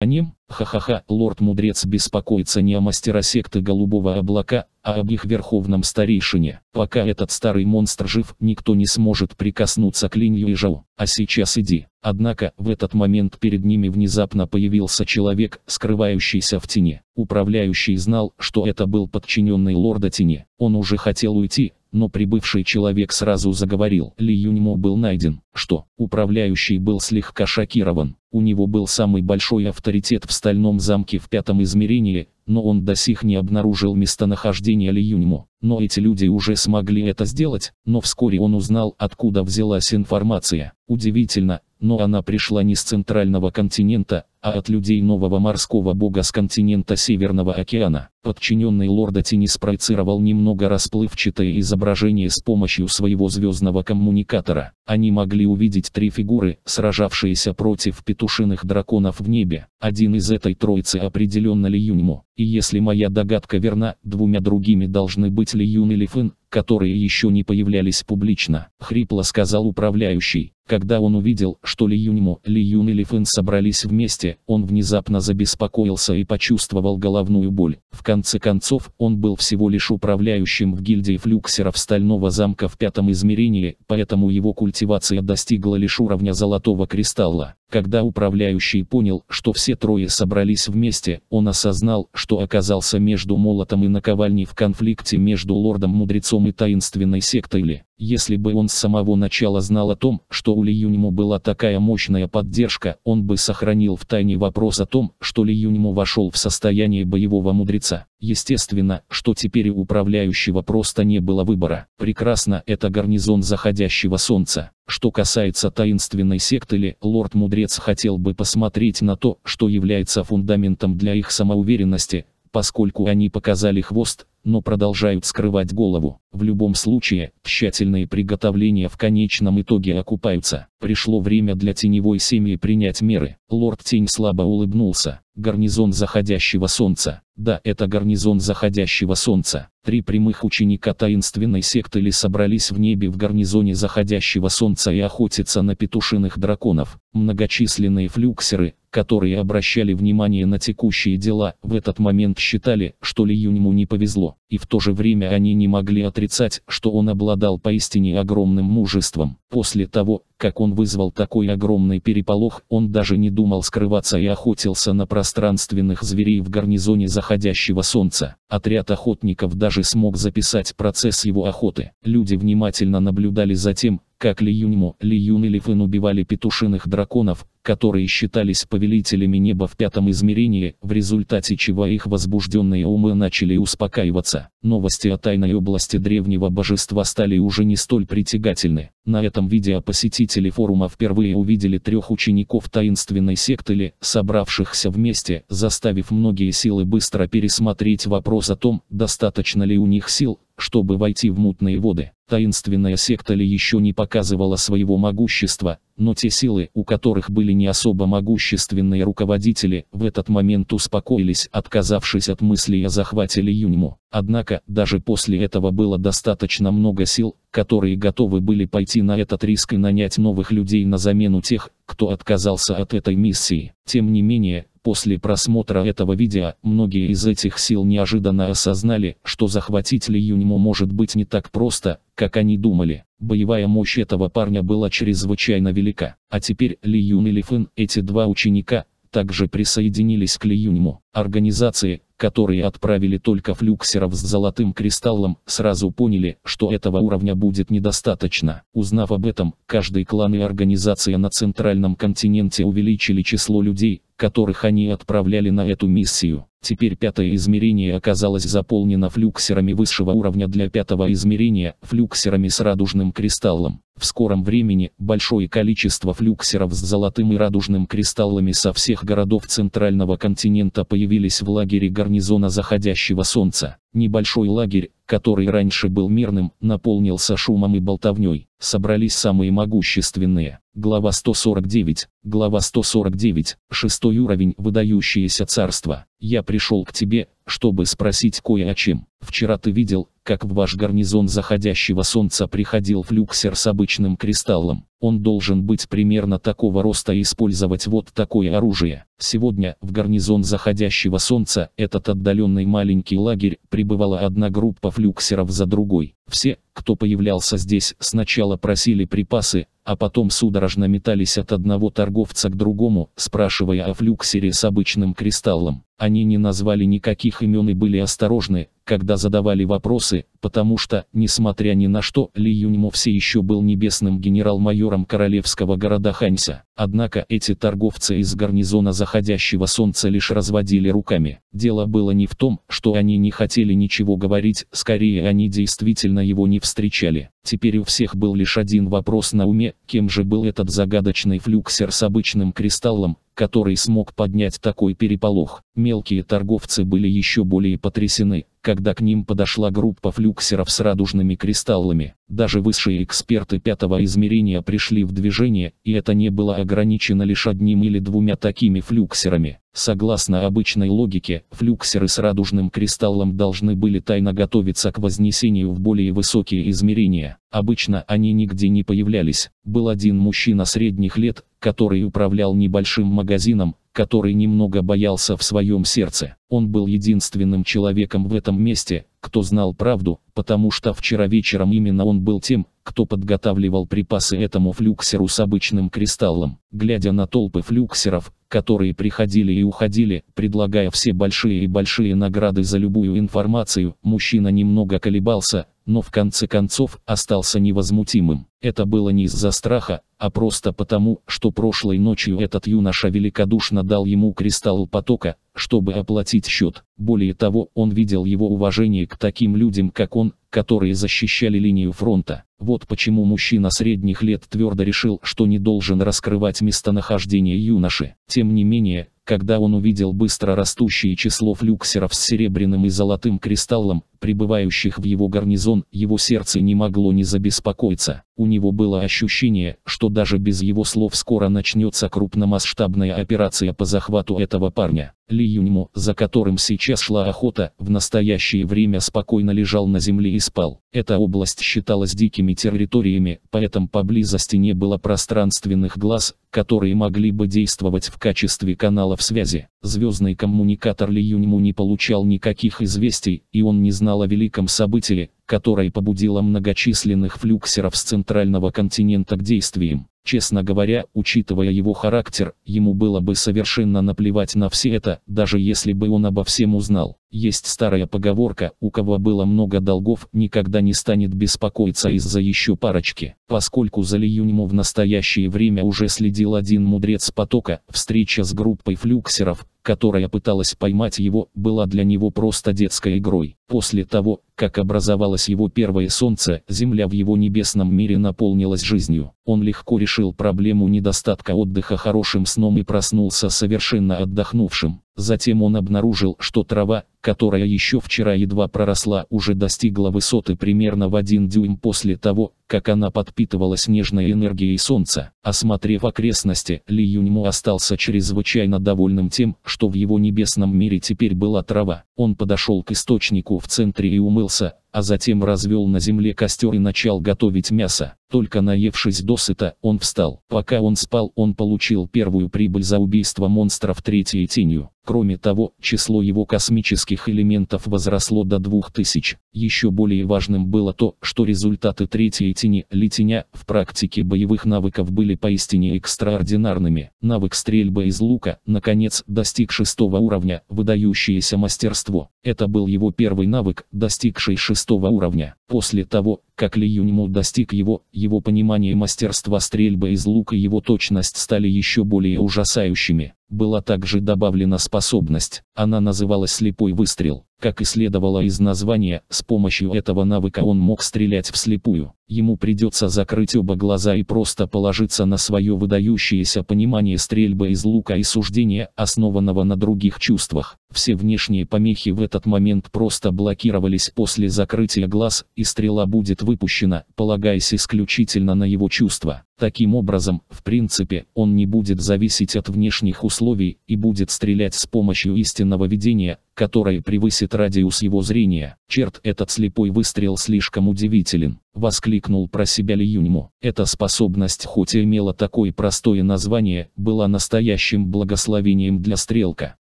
о нем, ха-ха-ха, лорд-мудрец беспокоится не о мастера секты Голубого Облака, а об их верховном старейшине. Пока этот старый монстр жив, никто не сможет прикоснуться к линию и Жау. А сейчас иди. Однако, в этот момент перед ними внезапно появился человек, скрывающийся в тени. Управляющий знал, что это был подчиненный лорда тени. Он уже хотел уйти, но прибывший человек сразу заговорил. Ли Юньмо был найден, что управляющий был слегка шокирован. У него был самый большой авторитет в стальном замке в пятом измерении, но он до сих не обнаружил местонахождение Ли Юньмо. Но эти люди уже смогли это сделать, но вскоре он узнал откуда взялась информация. Удивительно, но она пришла не с центрального континента, а от людей нового морского бога с континента Северного океана. Подчиненный лорда Тени спроецировал немного расплывчатое изображение с помощью своего звездного коммуникатора. Они могли увидеть три фигуры, сражавшиеся против петушиных драконов в небе. Один из этой троицы определенно Ли Юньму. И если моя догадка верна, двумя другими должны быть Ли Юн или Фэн, которые еще не появлялись публично, хрипло сказал управляющий. Когда он увидел, что Ли Юньмо, Ли Юн и Ли Фэн собрались вместе, он внезапно забеспокоился и почувствовал головную боль. В конце концов, он был всего лишь управляющим в гильдии флюксеров Стального замка в пятом измерении, поэтому его культивация достигла лишь уровня Золотого Кристалла. Когда управляющий понял, что все трое собрались вместе, он осознал, что оказался между молотом и наковальней в конфликте между лордом-мудрецом и таинственной сектой Ли. Если бы он с самого начала знал о том, что у Ли Юньму была такая мощная поддержка, он бы сохранил в тайне вопрос о том, что Ли Юньму вошел в состояние боевого мудреца. Естественно, что теперь у управляющего просто не было выбора. Прекрасно это гарнизон заходящего солнца. Что касается таинственной секты Ли, лорд-мудрец хотел бы посмотреть на то, что является фундаментом для их самоуверенности, поскольку они показали хвост, но продолжают скрывать голову. В любом случае, тщательные приготовления в конечном итоге окупаются. Пришло время для теневой семьи принять меры. Лорд Тень слабо улыбнулся. Гарнизон заходящего солнца. Да, это гарнизон заходящего солнца. Три прямых ученика таинственной секты ли собрались в небе в гарнизоне заходящего солнца и охотятся на петушиных драконов. Многочисленные флюксеры, которые обращали внимание на текущие дела, в этот момент считали, что Ли Юньму не повезло и в то же время они не могли отрицать, что он обладал поистине огромным мужеством. После того, как он вызвал такой огромный переполох, он даже не думал скрываться и охотился на пространственных зверей в гарнизоне заходящего солнца. Отряд охотников даже смог записать процесс его охоты. Люди внимательно наблюдали за тем, как Ли Юньмо, Ли Юн и Ли Фэн убивали петушиных драконов, которые считались повелителями неба в пятом измерении, в результате чего их возбужденные умы начали успокаиваться. Новости о тайной области древнего божества стали уже не столь притягательны. На этом видео посетители форума впервые увидели трех учеников таинственной секты Ли, собравшихся вместе, заставив многие силы быстро пересмотреть вопрос о том, достаточно ли у них сил, чтобы войти в мутные воды. Таинственная секта Ли еще не показывала своего могущества, но те силы, у которых были не особо могущественные руководители, в этот момент успокоились, отказавшись от мыслей о захвате Ли Юньму. Однако, даже после этого было достаточно много сил, которые готовы были пойти на этот риск и нанять новых людей на замену тех, кто отказался от этой миссии. Тем не менее, После просмотра этого видео, многие из этих сил неожиданно осознали, что захватить Ли Юньму может быть не так просто, как они думали. Боевая мощь этого парня была чрезвычайно велика. А теперь Ли Юн и Ли Фэн, эти два ученика, также присоединились к Ли Юньму. Организации, которые отправили только флюксеров с золотым кристаллом, сразу поняли, что этого уровня будет недостаточно. Узнав об этом, каждый клан и организация на центральном континенте увеличили число людей, которых они отправляли на эту миссию. Теперь пятое измерение оказалось заполнено флюксерами высшего уровня для пятого измерения, флюксерами с радужным кристаллом. В скором времени, большое количество флюксеров с золотым и радужным кристаллами со всех городов центрального континента появились в лагере гарнизона заходящего солнца. Небольшой лагерь, который раньше был мирным, наполнился шумом и болтовней. Собрались самые могущественные. Глава 149, глава 149, шестой уровень, выдающееся царство. Я пришел к тебе, чтобы спросить кое о чем. Вчера ты видел, как в ваш гарнизон заходящего солнца приходил флюксер с обычным кристаллом. Он должен быть примерно такого роста и использовать вот такое оружие. Сегодня в гарнизон заходящего солнца, этот отдаленный маленький лагерь, прибывала одна группа флюксеров за другой. Все, кто появлялся здесь, сначала просили припасы, а потом судорожно метались от одного торговца к другому, спрашивая о флюксере с обычным кристаллом. Они не назвали никаких имен и были осторожны, когда задавали вопросы, потому что, несмотря ни на что, Ли Юньмо все еще был небесным генерал-майором королевского города Ханься. Однако эти торговцы из гарнизона заходящего солнца лишь разводили руками. Дело было не в том, что они не хотели ничего говорить, скорее они действительно его не встречали. Теперь у всех был лишь один вопрос на уме, кем же был этот загадочный флюксер с обычным кристаллом, который смог поднять такой переполох. Мелкие торговцы были еще более потрясены, когда к ним подошла группа флюксеров с радужными кристаллами. Даже высшие эксперты пятого измерения пришли в движение, и это не было ограничено лишь одним или двумя такими флюксерами. Согласно обычной логике, флюксеры с радужным кристаллом должны были тайно готовиться к вознесению в более высокие измерения. Обычно они нигде не появлялись. Был один мужчина средних лет, который управлял небольшим магазином, который немного боялся в своем сердце. Он был единственным человеком в этом месте, кто знал правду, потому что вчера вечером именно он был тем, кто подготавливал припасы этому флюксеру с обычным кристаллом. Глядя на толпы флюксеров, которые приходили и уходили, предлагая все большие и большие награды за любую информацию, мужчина немного колебался, но в конце концов остался невозмутимым. Это было не из-за страха, а просто потому, что прошлой ночью этот юноша великодушно дал ему кристалл потока, чтобы оплатить счет. Более того, он видел его уважение к таким людям, как он, которые защищали линию фронта. Вот почему мужчина средних лет твердо решил, что не должен раскрывать местонахождение юноши. Тем не менее, когда он увидел быстро растущее число флюксеров с серебряным и золотым кристаллом, прибывающих в его гарнизон, его сердце не могло не забеспокоиться. У него было ощущение, что даже без его слов скоро начнется крупномасштабная операция по захвату этого парня. Ли Юньму, за которым сейчас шла охота, в настоящее время спокойно лежал на земле переспал. Эта область считалась дикими территориями, поэтому поблизости не было пространственных глаз, которые могли бы действовать в качестве каналов связи. Звездный коммуникатор Ли Юньму не получал никаких известий, и он не знал о великом событии, которое побудило многочисленных флюксеров с центрального континента к действиям. Честно говоря, учитывая его характер, ему было бы совершенно наплевать на все это, даже если бы он обо всем узнал. Есть старая поговорка, у кого было много долгов, никогда не станет беспокоиться из-за еще парочки. Поскольку за Лиюньму в настоящее время уже следил один мудрец потока, встреча с группой флюксеров, которая пыталась поймать его, была для него просто детской игрой. После того, как образовалось его первое солнце, земля в его небесном мире наполнилась жизнью. Он легко решил проблему недостатка отдыха хорошим сном и проснулся совершенно отдохнувшим. Затем он обнаружил, что трава, которая еще вчера едва проросла, уже достигла высоты примерно в один дюйм после того, как она подпитывалась нежной энергией солнца. Осмотрев окрестности, Ли Юньму остался чрезвычайно довольным тем, что в его небесном мире теперь была трава. Он подошел к источнику в центре и умылся, а затем развел на земле костер и начал готовить мясо. Только наевшись досыта, он встал. Пока он спал, он получил первую прибыль за убийство монстров третьей тенью. Кроме того, число его космических элементов возросло до 2000. Еще более важным было то, что результаты третьей плетени, летеня, в практике боевых навыков были поистине экстраординарными. Навык стрельбы из лука, наконец, достиг шестого уровня, выдающееся мастерство. Это был его первый навык, достигший шестого уровня. После того, как Ли Юньму достиг его, его понимание мастерства стрельбы из лука и его точность стали еще более ужасающими. Была также добавлена способность, она называлась «слепой выстрел». Как и следовало из названия, с помощью этого навыка он мог стрелять вслепую. Ему придется закрыть оба глаза и просто положиться на свое выдающееся понимание стрельбы из лука и суждения, основанного на других чувствах. Все внешние помехи в этот момент просто блокировались после закрытия глаз, и стрела будет выпущена, полагаясь исключительно на его чувства. Таким образом, в принципе, он не будет зависеть от внешних условий и будет стрелять с помощью истинного видения, которое превысит радиус его зрения. Черт, этот слепой выстрел слишком удивителен. Воскликнул про себя Ли Юньму. Эта способность хоть и имела такое простое название, была настоящим благословением для стрелка.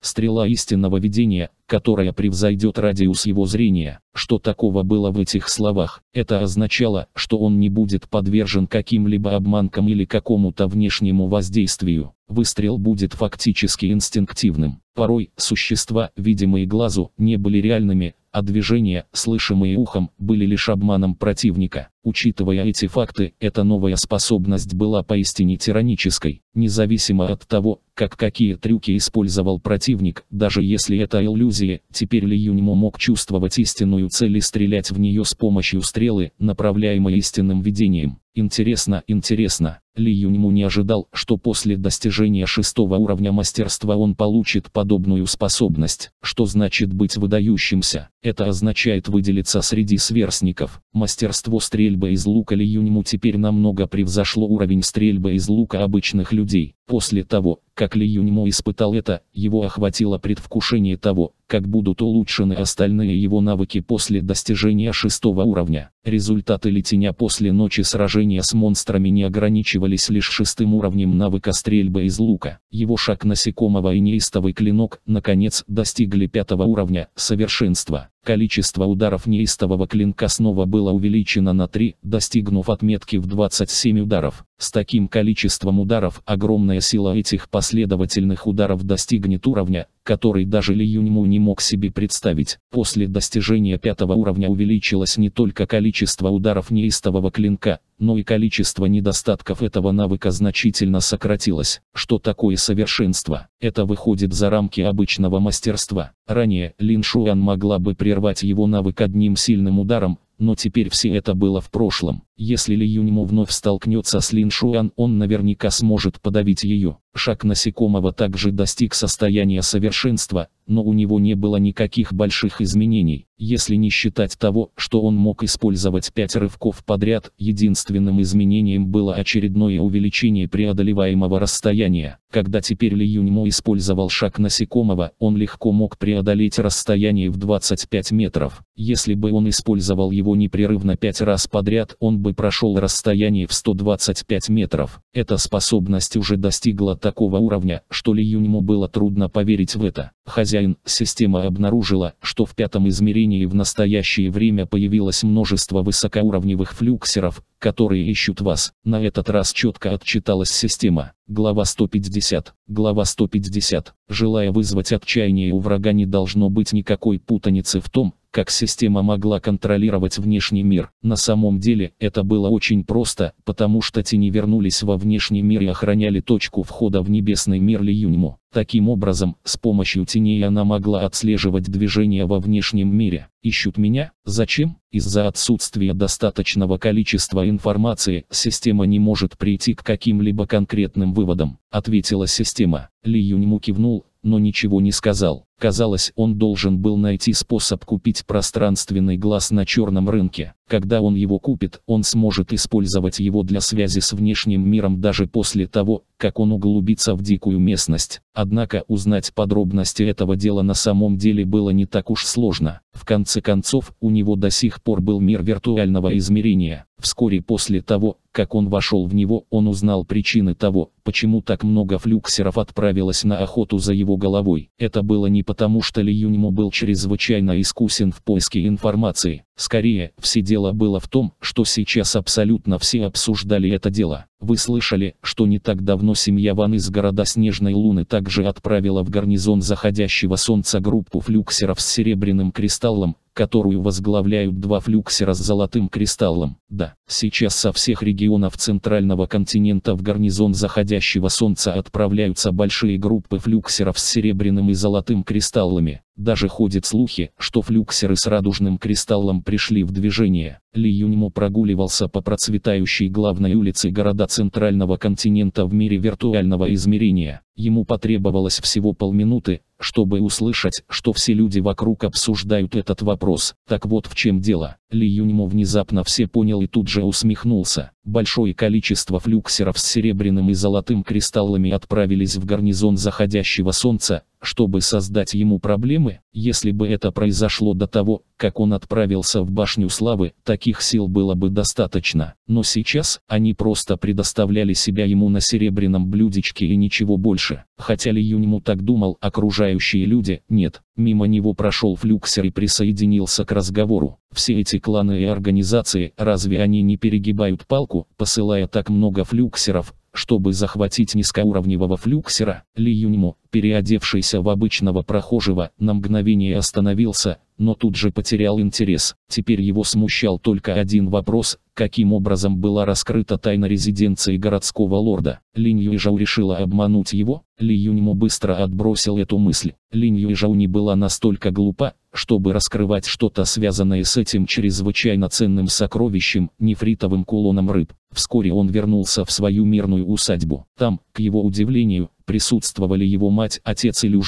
Стрела истинного видения, которая превзойдет радиус его зрения. Что такого было в этих словах? Это означало, что он не будет подвержен каким-либо обманкам или какому-то внешнему воздействию. Выстрел будет фактически инстинктивным. Порой существа, видимые глазу, не были реальными, а движения, слышимые ухом, были лишь обманом противника. Учитывая эти факты, эта новая способность была поистине тиранической, независимо от того, как какие трюки использовал противник, даже если это иллюзия, теперь Ли Юньмо мог чувствовать истинную цель и стрелять в нее с помощью стрелы, направляемой истинным видением. Интересно, интересно. Ли Юньму не ожидал, что после достижения шестого уровня мастерства он получит подобную способность. Что значит быть выдающимся? Это означает выделиться среди сверстников. Мастерство стрельбы стрельба из лука Ли Юньму теперь намного превзошло уровень стрельбы из лука обычных людей. После того, как Ли Юньмо испытал это, его охватило предвкушение того, как будут улучшены остальные его навыки после достижения шестого уровня. Результаты летения после ночи сражения с монстрами не ограничивались лишь шестым уровнем навыка стрельбы из лука. Его шаг насекомого и неистовый клинок, наконец, достигли пятого уровня совершенства. Количество ударов неистового клинка снова было увеличено на 3, достигнув отметки в 27 ударов. С таким количеством ударов огромная сила этих последовательных ударов достигнет уровня, который даже Ли Юньму не мог себе представить. После достижения пятого уровня увеличилось не только количество ударов неистового клинка, но и количество недостатков этого навыка значительно сократилось. Что такое совершенство? Это выходит за рамки обычного мастерства. Ранее Лин Шуан могла бы прервать его навык одним сильным ударом, но теперь все это было в прошлом. Если Ли Юньму вновь столкнется с Лин Шуан, он наверняка сможет подавить ее. Шаг насекомого также достиг состояния совершенства, но у него не было никаких больших изменений, если не считать того, что он мог использовать пять рывков подряд, единственным изменением было очередное увеличение преодолеваемого расстояния. Когда теперь Ли Юньмо использовал шаг насекомого, он легко мог преодолеть расстояние в 25 метров. Если бы он использовал его непрерывно пять раз подряд, он бы который прошел расстояние в 125 метров. Эта способность уже достигла такого уровня, что Ли Юньму было трудно поверить в это. Хозяин, система обнаружила, что в пятом измерении в настоящее время появилось множество высокоуровневых флюксеров, которые ищут вас. На этот раз четко отчиталась система. Глава 150. Глава 150. Желая вызвать отчаяние у врага не должно быть никакой путаницы в том, как система могла контролировать внешний мир. На самом деле, это было очень просто, потому что тени вернулись во внешний мир и охраняли точку входа в небесный мир Лиюньму. Таким образом, с помощью теней она могла отслеживать движение во внешнем мире. Ищут меня? Зачем? Из-за отсутствия достаточного количества информации, система не может прийти к каким-либо конкретным выводам, ответила система. Ли Юньму кивнул, но ничего не сказал. Казалось, он должен был найти способ купить пространственный глаз на черном рынке. Когда он его купит, он сможет использовать его для связи с внешним миром даже после того, как он углубится в дикую местность. Однако узнать подробности этого дела на самом деле было не так уж сложно. В конце концов, у него до сих пор был мир виртуального измерения. Вскоре после того, как он вошел в него, он узнал причины того, почему так много флюксеров отправилось на охоту за его головой. Это было не по потому что Ли Юньму был чрезвычайно искусен в поиске информации. Скорее, все дело было в том, что сейчас абсолютно все обсуждали это дело. Вы слышали, что не так давно семья Ван из города Снежной Луны также отправила в гарнизон заходящего солнца группу флюксеров с серебряным кристаллом, которую возглавляют два флюксера с золотым кристаллом. Да, сейчас со всех регионов центрального континента в гарнизон заходящего солнца отправляются большие группы флюксеров с серебряным и золотым кристаллами. Даже ходят слухи, что флюксеры с радужным кристаллом пришли в движение. Ли Юньму прогуливался по процветающей главной улице города центрального континента в мире виртуального измерения. Ему потребовалось всего полминуты, чтобы услышать, что все люди вокруг обсуждают этот вопрос. Так вот в чем дело. Ли Юньмо внезапно все понял и тут же усмехнулся. Большое количество флюксеров с серебряным и золотым кристаллами отправились в гарнизон заходящего солнца, чтобы создать ему проблемы, если бы это произошло до того, как он отправился в башню славы, таких сил было бы достаточно. Но сейчас, они просто предоставляли себя ему на серебряном блюдечке и ничего больше. Хотя Ли Юньму так думал окружающие люди, нет. Мимо него прошел флюксер и присоединился к разговору. Все эти кланы и организации, разве они не перегибают палку, посылая так много флюксеров, чтобы захватить низкоуровневого флюксера, Ли Юньмо, переодевшийся в обычного прохожего, на мгновение остановился, но тут же потерял интерес. Теперь его смущал только один вопрос, каким образом была раскрыта тайна резиденции городского лорда. Линь Юйжау решила обмануть его, Ли Юньму быстро отбросил эту мысль. Линь Юйжау не была настолько глупа, чтобы раскрывать что-то связанное с этим чрезвычайно ценным сокровищем, нефритовым кулоном рыб. Вскоре он вернулся в свою мирную усадьбу. Там, к его удивлению, присутствовали его мать, отец и Лю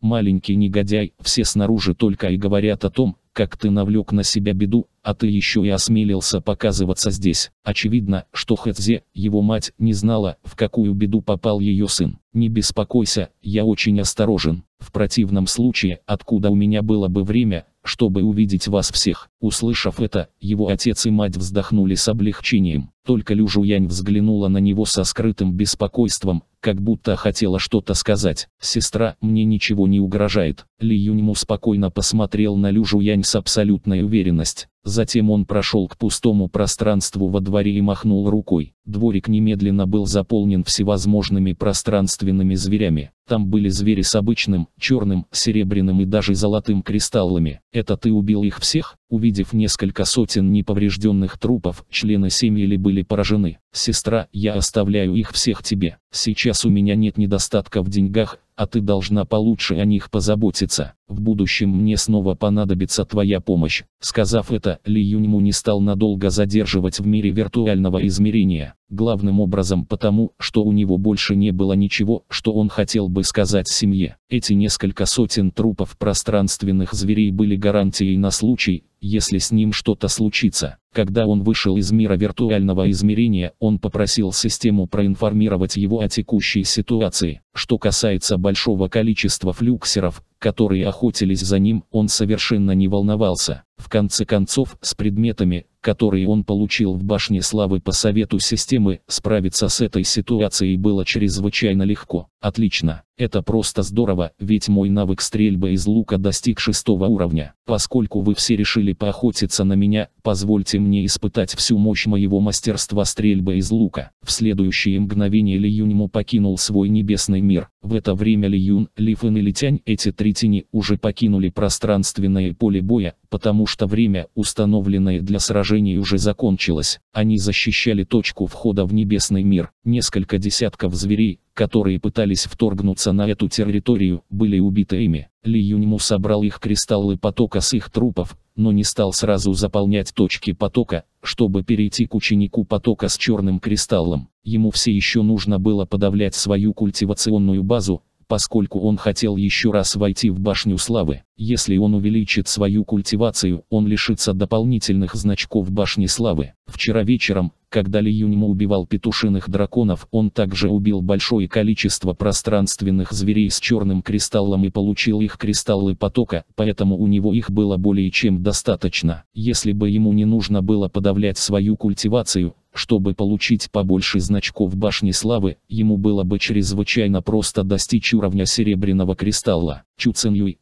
Маленький негодяй, все снаружи только и говорят о том, как ты навлек на себя беду, а ты еще и осмелился показываться здесь. Очевидно, что Хэцзе, его мать, не знала, в какую беду попал ее сын. Не беспокойся, я очень осторожен. В противном случае, откуда у меня было бы время, чтобы увидеть вас всех. Услышав это, его отец и мать вздохнули с облегчением. Только Лю Янь взглянула на него со скрытым беспокойством, как будто хотела что-то сказать. «Сестра, мне ничего не угрожает». Ли Юньму спокойно посмотрел на Лю Янь с абсолютной уверенностью. Затем он прошел к пустому пространству во дворе и махнул рукой. Дворик немедленно был заполнен всевозможными пространственными зверями. Там были звери с обычным, черным, серебряным и даже золотым кристаллами. Это ты убил их всех? Увидев несколько сотен неповрежденных трупов, члены семьи были поражены. Сестра, я оставляю их всех тебе. Сейчас у меня нет недостатка в деньгах, а ты должна получше о них позаботиться в будущем мне снова понадобится твоя помощь. Сказав это, Ли Юньму не стал надолго задерживать в мире виртуального измерения, главным образом потому, что у него больше не было ничего, что он хотел бы сказать семье. Эти несколько сотен трупов пространственных зверей были гарантией на случай, если с ним что-то случится. Когда он вышел из мира виртуального измерения, он попросил систему проинформировать его о текущей ситуации. Что касается большого количества флюксеров, которые охотились за ним, он совершенно не волновался. В конце концов, с предметами, которые он получил в башне славы по совету системы, справиться с этой ситуацией было чрезвычайно легко. Отлично, это просто здорово, ведь мой навык стрельбы из лука достиг шестого уровня. Поскольку вы все решили поохотиться на меня, позвольте мне испытать всю мощь моего мастерства стрельбы из лука. В следующее мгновение Ли Юньму покинул свой небесный мир. В это время Ли Юн, Ли Фэн и Ли Тянь, эти три тени, уже покинули пространственное поле боя, потому что время, установленное для сражения, сражений уже закончилась. Они защищали точку входа в небесный мир. Несколько десятков зверей, которые пытались вторгнуться на эту территорию, были убиты ими. Ли Юньму собрал их кристаллы потока с их трупов, но не стал сразу заполнять точки потока, чтобы перейти к ученику потока с черным кристаллом. Ему все еще нужно было подавлять свою культивационную базу, поскольку он хотел еще раз войти в башню славы. Если он увеличит свою культивацию, он лишится дополнительных значков башни славы. Вчера вечером, когда Ли Юньму убивал петушиных драконов, он также убил большое количество пространственных зверей с черным кристаллом и получил их кристаллы потока, поэтому у него их было более чем достаточно. Если бы ему не нужно было подавлять свою культивацию, чтобы получить побольше значков башни славы, ему было бы чрезвычайно просто достичь уровня серебряного кристалла. Чу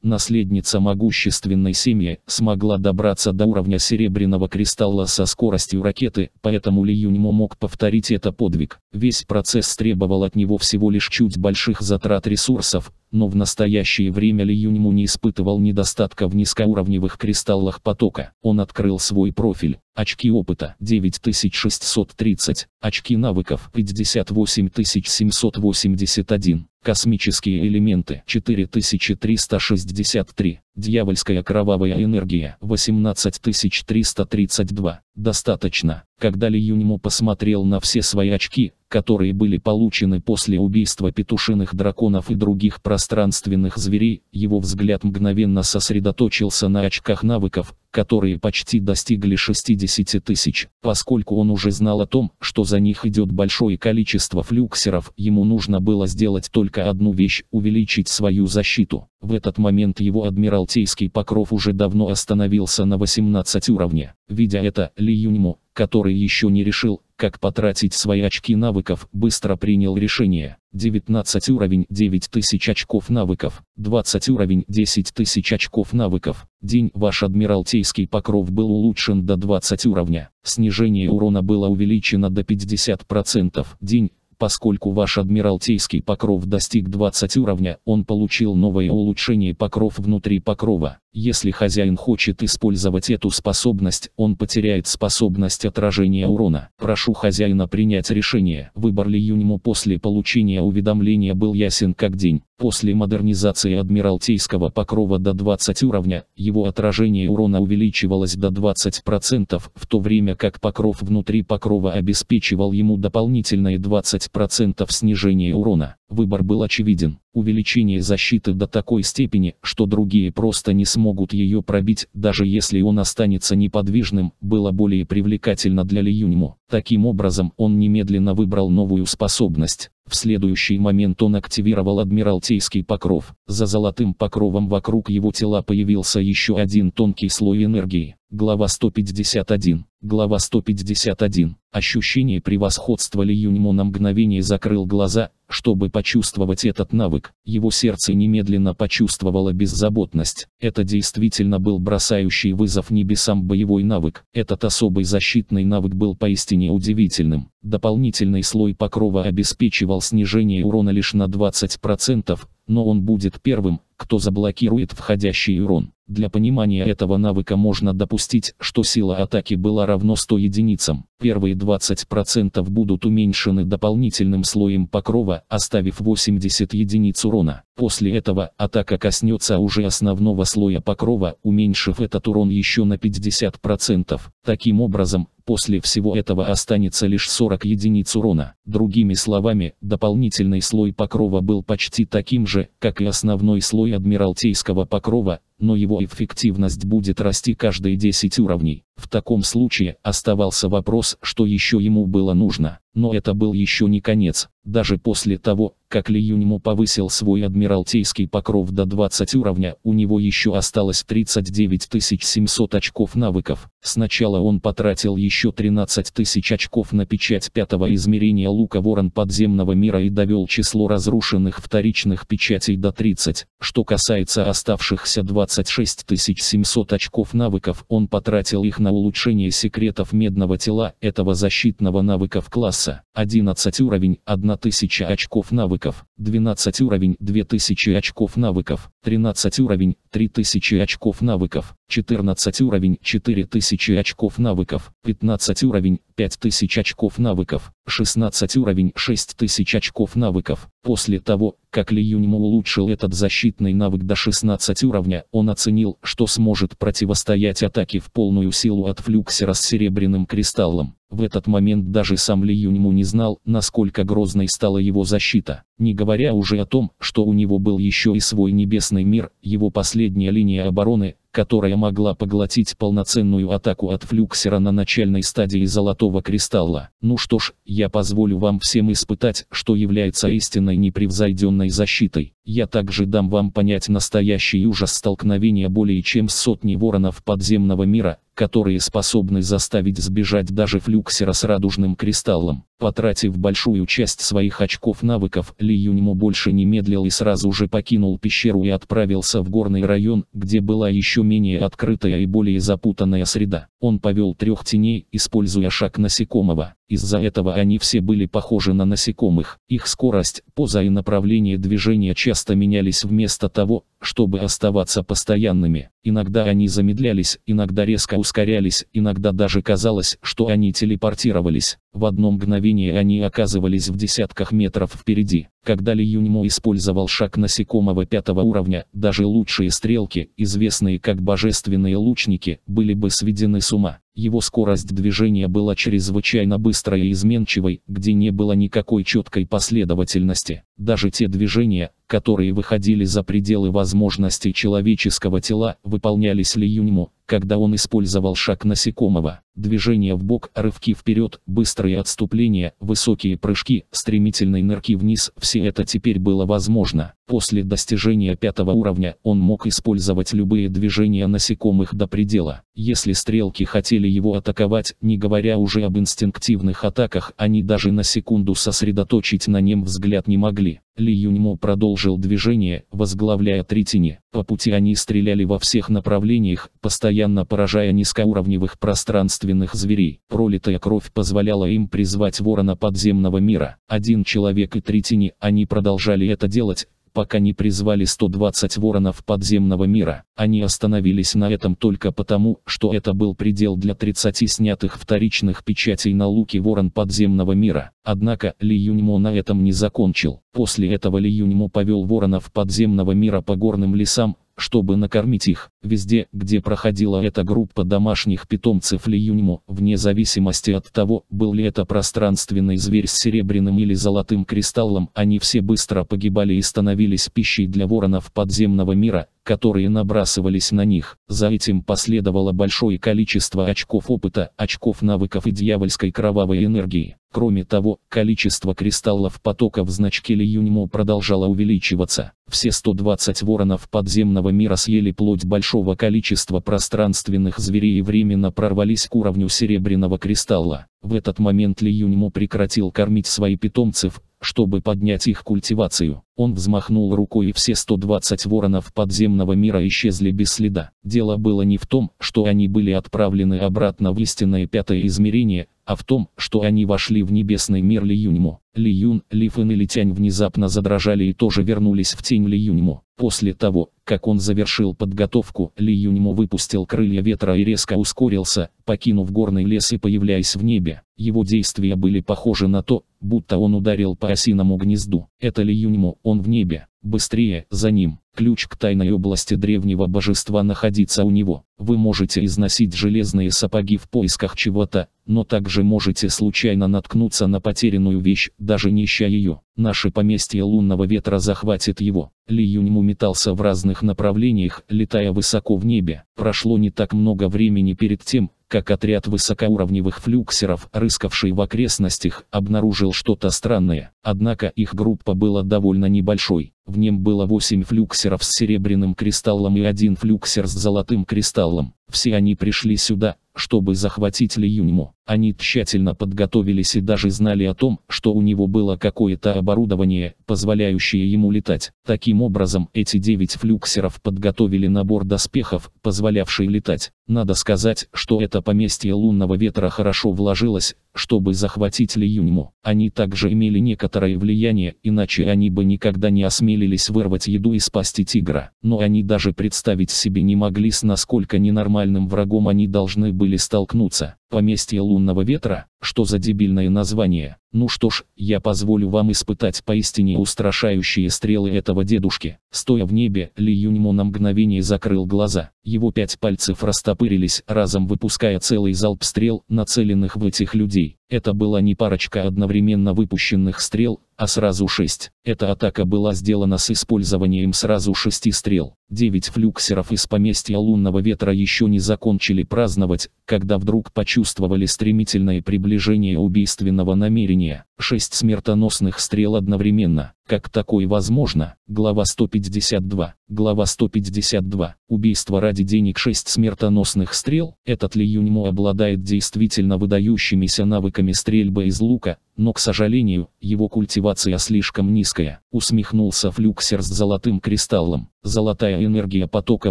наследница могущественной семьи, смогла добраться до уровня серебряного кристалла со скоростью ракеты, поэтому Ли Юньмо мог повторить это подвиг. Весь процесс требовал от него всего лишь чуть больших затрат ресурсов, но в настоящее время Ли Юньму не испытывал недостатка в низкоуровневых кристаллах потока. Он открыл свой профиль. Очки опыта 9630, очки навыков 58781, Космические элементы 4363. Дьявольская кровавая энергия 18332. Достаточно. Когда Ли Юньму посмотрел на все свои очки, которые были получены после убийства петушиных драконов и других пространственных зверей, его взгляд мгновенно сосредоточился на очках навыков, которые почти достигли 60 тысяч. Поскольку он уже знал о том, что за них идет большое количество флюксеров, ему нужно было сделать только одну вещь – увеличить свою защиту. В этот момент его адмиралтейский покров уже давно остановился на 18 уровне. Видя это, Ли Юньму, который еще не решил, как потратить свои очки навыков, быстро принял решение. 19 уровень 9000 очков навыков, 20 уровень 10000 очков навыков. День ваш адмиралтейский покров был улучшен до 20 уровня. Снижение урона было увеличено до 50%. День Поскольку ваш адмиралтейский покров достиг 20 уровня, он получил новое улучшение покров внутри покрова. Если хозяин хочет использовать эту способность, он потеряет способность отражения урона. Прошу хозяина принять решение. Выбор Ли Юньму после получения уведомления был ясен как день. После модернизации Адмиралтейского покрова до 20 уровня, его отражение урона увеличивалось до 20%, в то время как покров внутри покрова обеспечивал ему дополнительные 20% снижения урона. Выбор был очевиден. Увеличение защиты до такой степени, что другие просто не смогут ее пробить, даже если он останется неподвижным, было более привлекательно для Ли Юньму. Таким образом, он немедленно выбрал новую способность. В следующий момент он активировал Адмиралтейский покров. За золотым покровом вокруг его тела появился еще один тонкий слой энергии. Глава 151. Глава 151. Ощущение превосходства Ли Юньмо на мгновение закрыл глаза, чтобы почувствовать этот навык. Его сердце немедленно почувствовало беззаботность. Это действительно был бросающий вызов небесам боевой навык. Этот особый защитный навык был поистине удивительным. Дополнительный слой покрова обеспечивал снижение урона лишь на 20%, но он будет первым, кто заблокирует входящий урон. Для понимания этого навыка можно допустить, что сила атаки была равно 100 единицам. Первые 20% будут уменьшены дополнительным слоем покрова, оставив 80 единиц урона. После этого атака коснется уже основного слоя покрова, уменьшив этот урон еще на 50%. Таким образом, после всего этого останется лишь 40 единиц урона. Другими словами, дополнительный слой покрова был почти таким же, как и основной слой адмиралтейского покрова, но его эффективность будет расти каждые 10 уровней. В таком случае оставался вопрос, что еще ему было нужно. Но это был еще не конец. Даже после того, как Ли Юньму повысил свой адмиралтейский покров до 20 уровня, у него еще осталось 39 700 очков навыков. Сначала он потратил еще 13 тысяч очков на печать пятого измерения лука ворон подземного мира и довел число разрушенных вторичных печатей до 30. Что касается оставшихся 20 26 700 очков навыков он потратил их на улучшение секретов медного тела этого защитного навыков класса. 11 уровень 1000 очков навыков, 12 уровень 2000 очков навыков, 13 уровень 3000 очков навыков, 14 уровень 4000 очков навыков, 15 уровень 5000 очков навыков, 16 уровень 6000 очков навыков. После того, как Ли Юньму улучшил этот защитный навык до 16 уровня, он оценил, что сможет противостоять атаке в полную силу от флюксера с серебряным кристаллом. В этот момент даже сам Ли Юньму не знал, насколько грозной стала его защита. Не говоря уже о том, что у него был еще и свой небесный мир, его последняя линия обороны, которая могла поглотить полноценную атаку от флюксера на начальной стадии золотого кристалла. Ну что ж, я позволю вам всем испытать, что является истинной непревзойденной защитой. Я также дам вам понять настоящий ужас столкновения более чем сотни воронов подземного мира, которые способны заставить сбежать даже флюксера с радужным кристаллом. Потратив большую часть своих очков навыков, Ли Юньму больше не медлил и сразу же покинул пещеру и отправился в горный район, где была еще менее открытая и более запутанная среда. Он повел трех теней, используя шаг насекомого. Из-за этого они все были похожи на насекомых. Их скорость, поза и направление движения часто часто менялись вместо того, чтобы оставаться постоянными. Иногда они замедлялись, иногда резко ускорялись, иногда даже казалось, что они телепортировались. В одно мгновение они оказывались в десятках метров впереди. Когда Ли Юньмо использовал шаг насекомого пятого уровня, даже лучшие стрелки, известные как божественные лучники, были бы сведены с ума. Его скорость движения была чрезвычайно быстрой и изменчивой, где не было никакой четкой последовательности. Даже те движения, которые выходили за пределы возможностей человеческого тела, выполнялись Ли Юньму, когда он использовал шаг насекомого, движение в бок, рывки вперед, быстрые отступления, высокие прыжки, стремительные нырки вниз, все это теперь было возможно. После достижения пятого уровня он мог использовать любые движения насекомых до предела. Если стрелки хотели его атаковать, не говоря уже об инстинктивных атаках, они даже на секунду сосредоточить на нем взгляд не могли. Ли Юньмо продолжил движение, возглавляя третине. По пути они стреляли во всех направлениях, постоянно поражая низкоуровневых пространственных зверей. Пролитая кровь позволяла им призвать ворона подземного мира. Один человек и третине они продолжали это делать, пока не призвали 120 воронов подземного мира. Они остановились на этом только потому, что это был предел для 30 снятых вторичных печатей на луке ворон подземного мира. Однако, Ли Юньмо на этом не закончил. После этого Ли Юньмо повел воронов подземного мира по горным лесам, чтобы накормить их. Везде, где проходила эта группа домашних питомцев Лиюньму, вне зависимости от того, был ли это пространственный зверь с серебряным или золотым кристаллом, они все быстро погибали и становились пищей для воронов подземного мира, которые набрасывались на них. За этим последовало большое количество очков опыта, очков навыков и дьявольской кровавой энергии. Кроме того, количество кристаллов потока в значке Льюньмо продолжало увеличиваться. Все 120 воронов подземного мира съели плоть большого количества пространственных зверей и временно прорвались к уровню серебряного кристалла. В этот момент Льюньмо прекратил кормить свои питомцев, чтобы поднять их культивацию. Он взмахнул рукой и все 120 воронов подземного мира исчезли без следа. Дело было не в том, что они были отправлены обратно в истинное пятое измерение, а в том, что они вошли в небесный мир Ли Юньмо. Ли Юн, Ли Фэн и Ли Тянь внезапно задрожали и тоже вернулись в тень Ли Юньмо. После того, как он завершил подготовку, Ли Юньмо выпустил крылья ветра и резко ускорился, покинув горный лес и появляясь в небе. Его действия были похожи на то, будто он ударил по осиному гнезду. Это Ли Юньмо, он в небе. Быстрее, за ним. Ключ к тайной области древнего божества находится у него. Вы можете износить железные сапоги в поисках чего-то, но также можете случайно наткнуться на потерянную вещь, даже не ища ее. Наше поместье лунного ветра захватит его. Ли Юнь метался в разных направлениях, летая высоко в небе. Прошло не так много времени перед тем, как отряд высокоуровневых флюксеров, рыскавший в окрестностях, обнаружил что-то странное. Однако их группа была довольно небольшой. В нем было 8 флюксеров с серебряным кристаллом и один флюксер с золотым кристаллом. Все они пришли сюда, чтобы захватить Ли Юньму. Они тщательно подготовились и даже знали о том, что у него было какое-то оборудование, позволяющее ему летать. Таким образом, эти девять флюксеров подготовили набор доспехов, позволявший летать. Надо сказать, что это поместье лунного ветра хорошо вложилось, чтобы захватить Лиюньму. Они также имели некоторое влияние, иначе они бы никогда не осмелились вырвать еду и спасти тигра. Но они даже представить себе не могли с насколько ненормальным врагом они должны были столкнуться. Поместье лунного ветра, что за дебильное название. Ну что ж, я позволю вам испытать поистине устрашающие стрелы этого дедушки. Стоя в небе, Ли Юньмо на мгновение закрыл глаза. Его пять пальцев растопырились, разом выпуская целый залп стрел, нацеленных в этих людей. Это была не парочка одновременно выпущенных стрел, а сразу шесть. Эта атака была сделана с использованием сразу шести стрел. Девять флюксеров из поместья лунного ветра еще не закончили праздновать, когда вдруг почувствовали стремительное приближение убийственного намерения. Шесть смертоносных стрел одновременно. Как такое возможно? Глава 152. Глава 152. Убийство ради денег шесть смертоносных стрел. Этот Ли Юньмо обладает действительно выдающимися навыками навыками стрельбы из лука, но, к сожалению, его культивация слишком низкая. Усмехнулся Флюксер с золотым кристаллом. Золотая энергия потока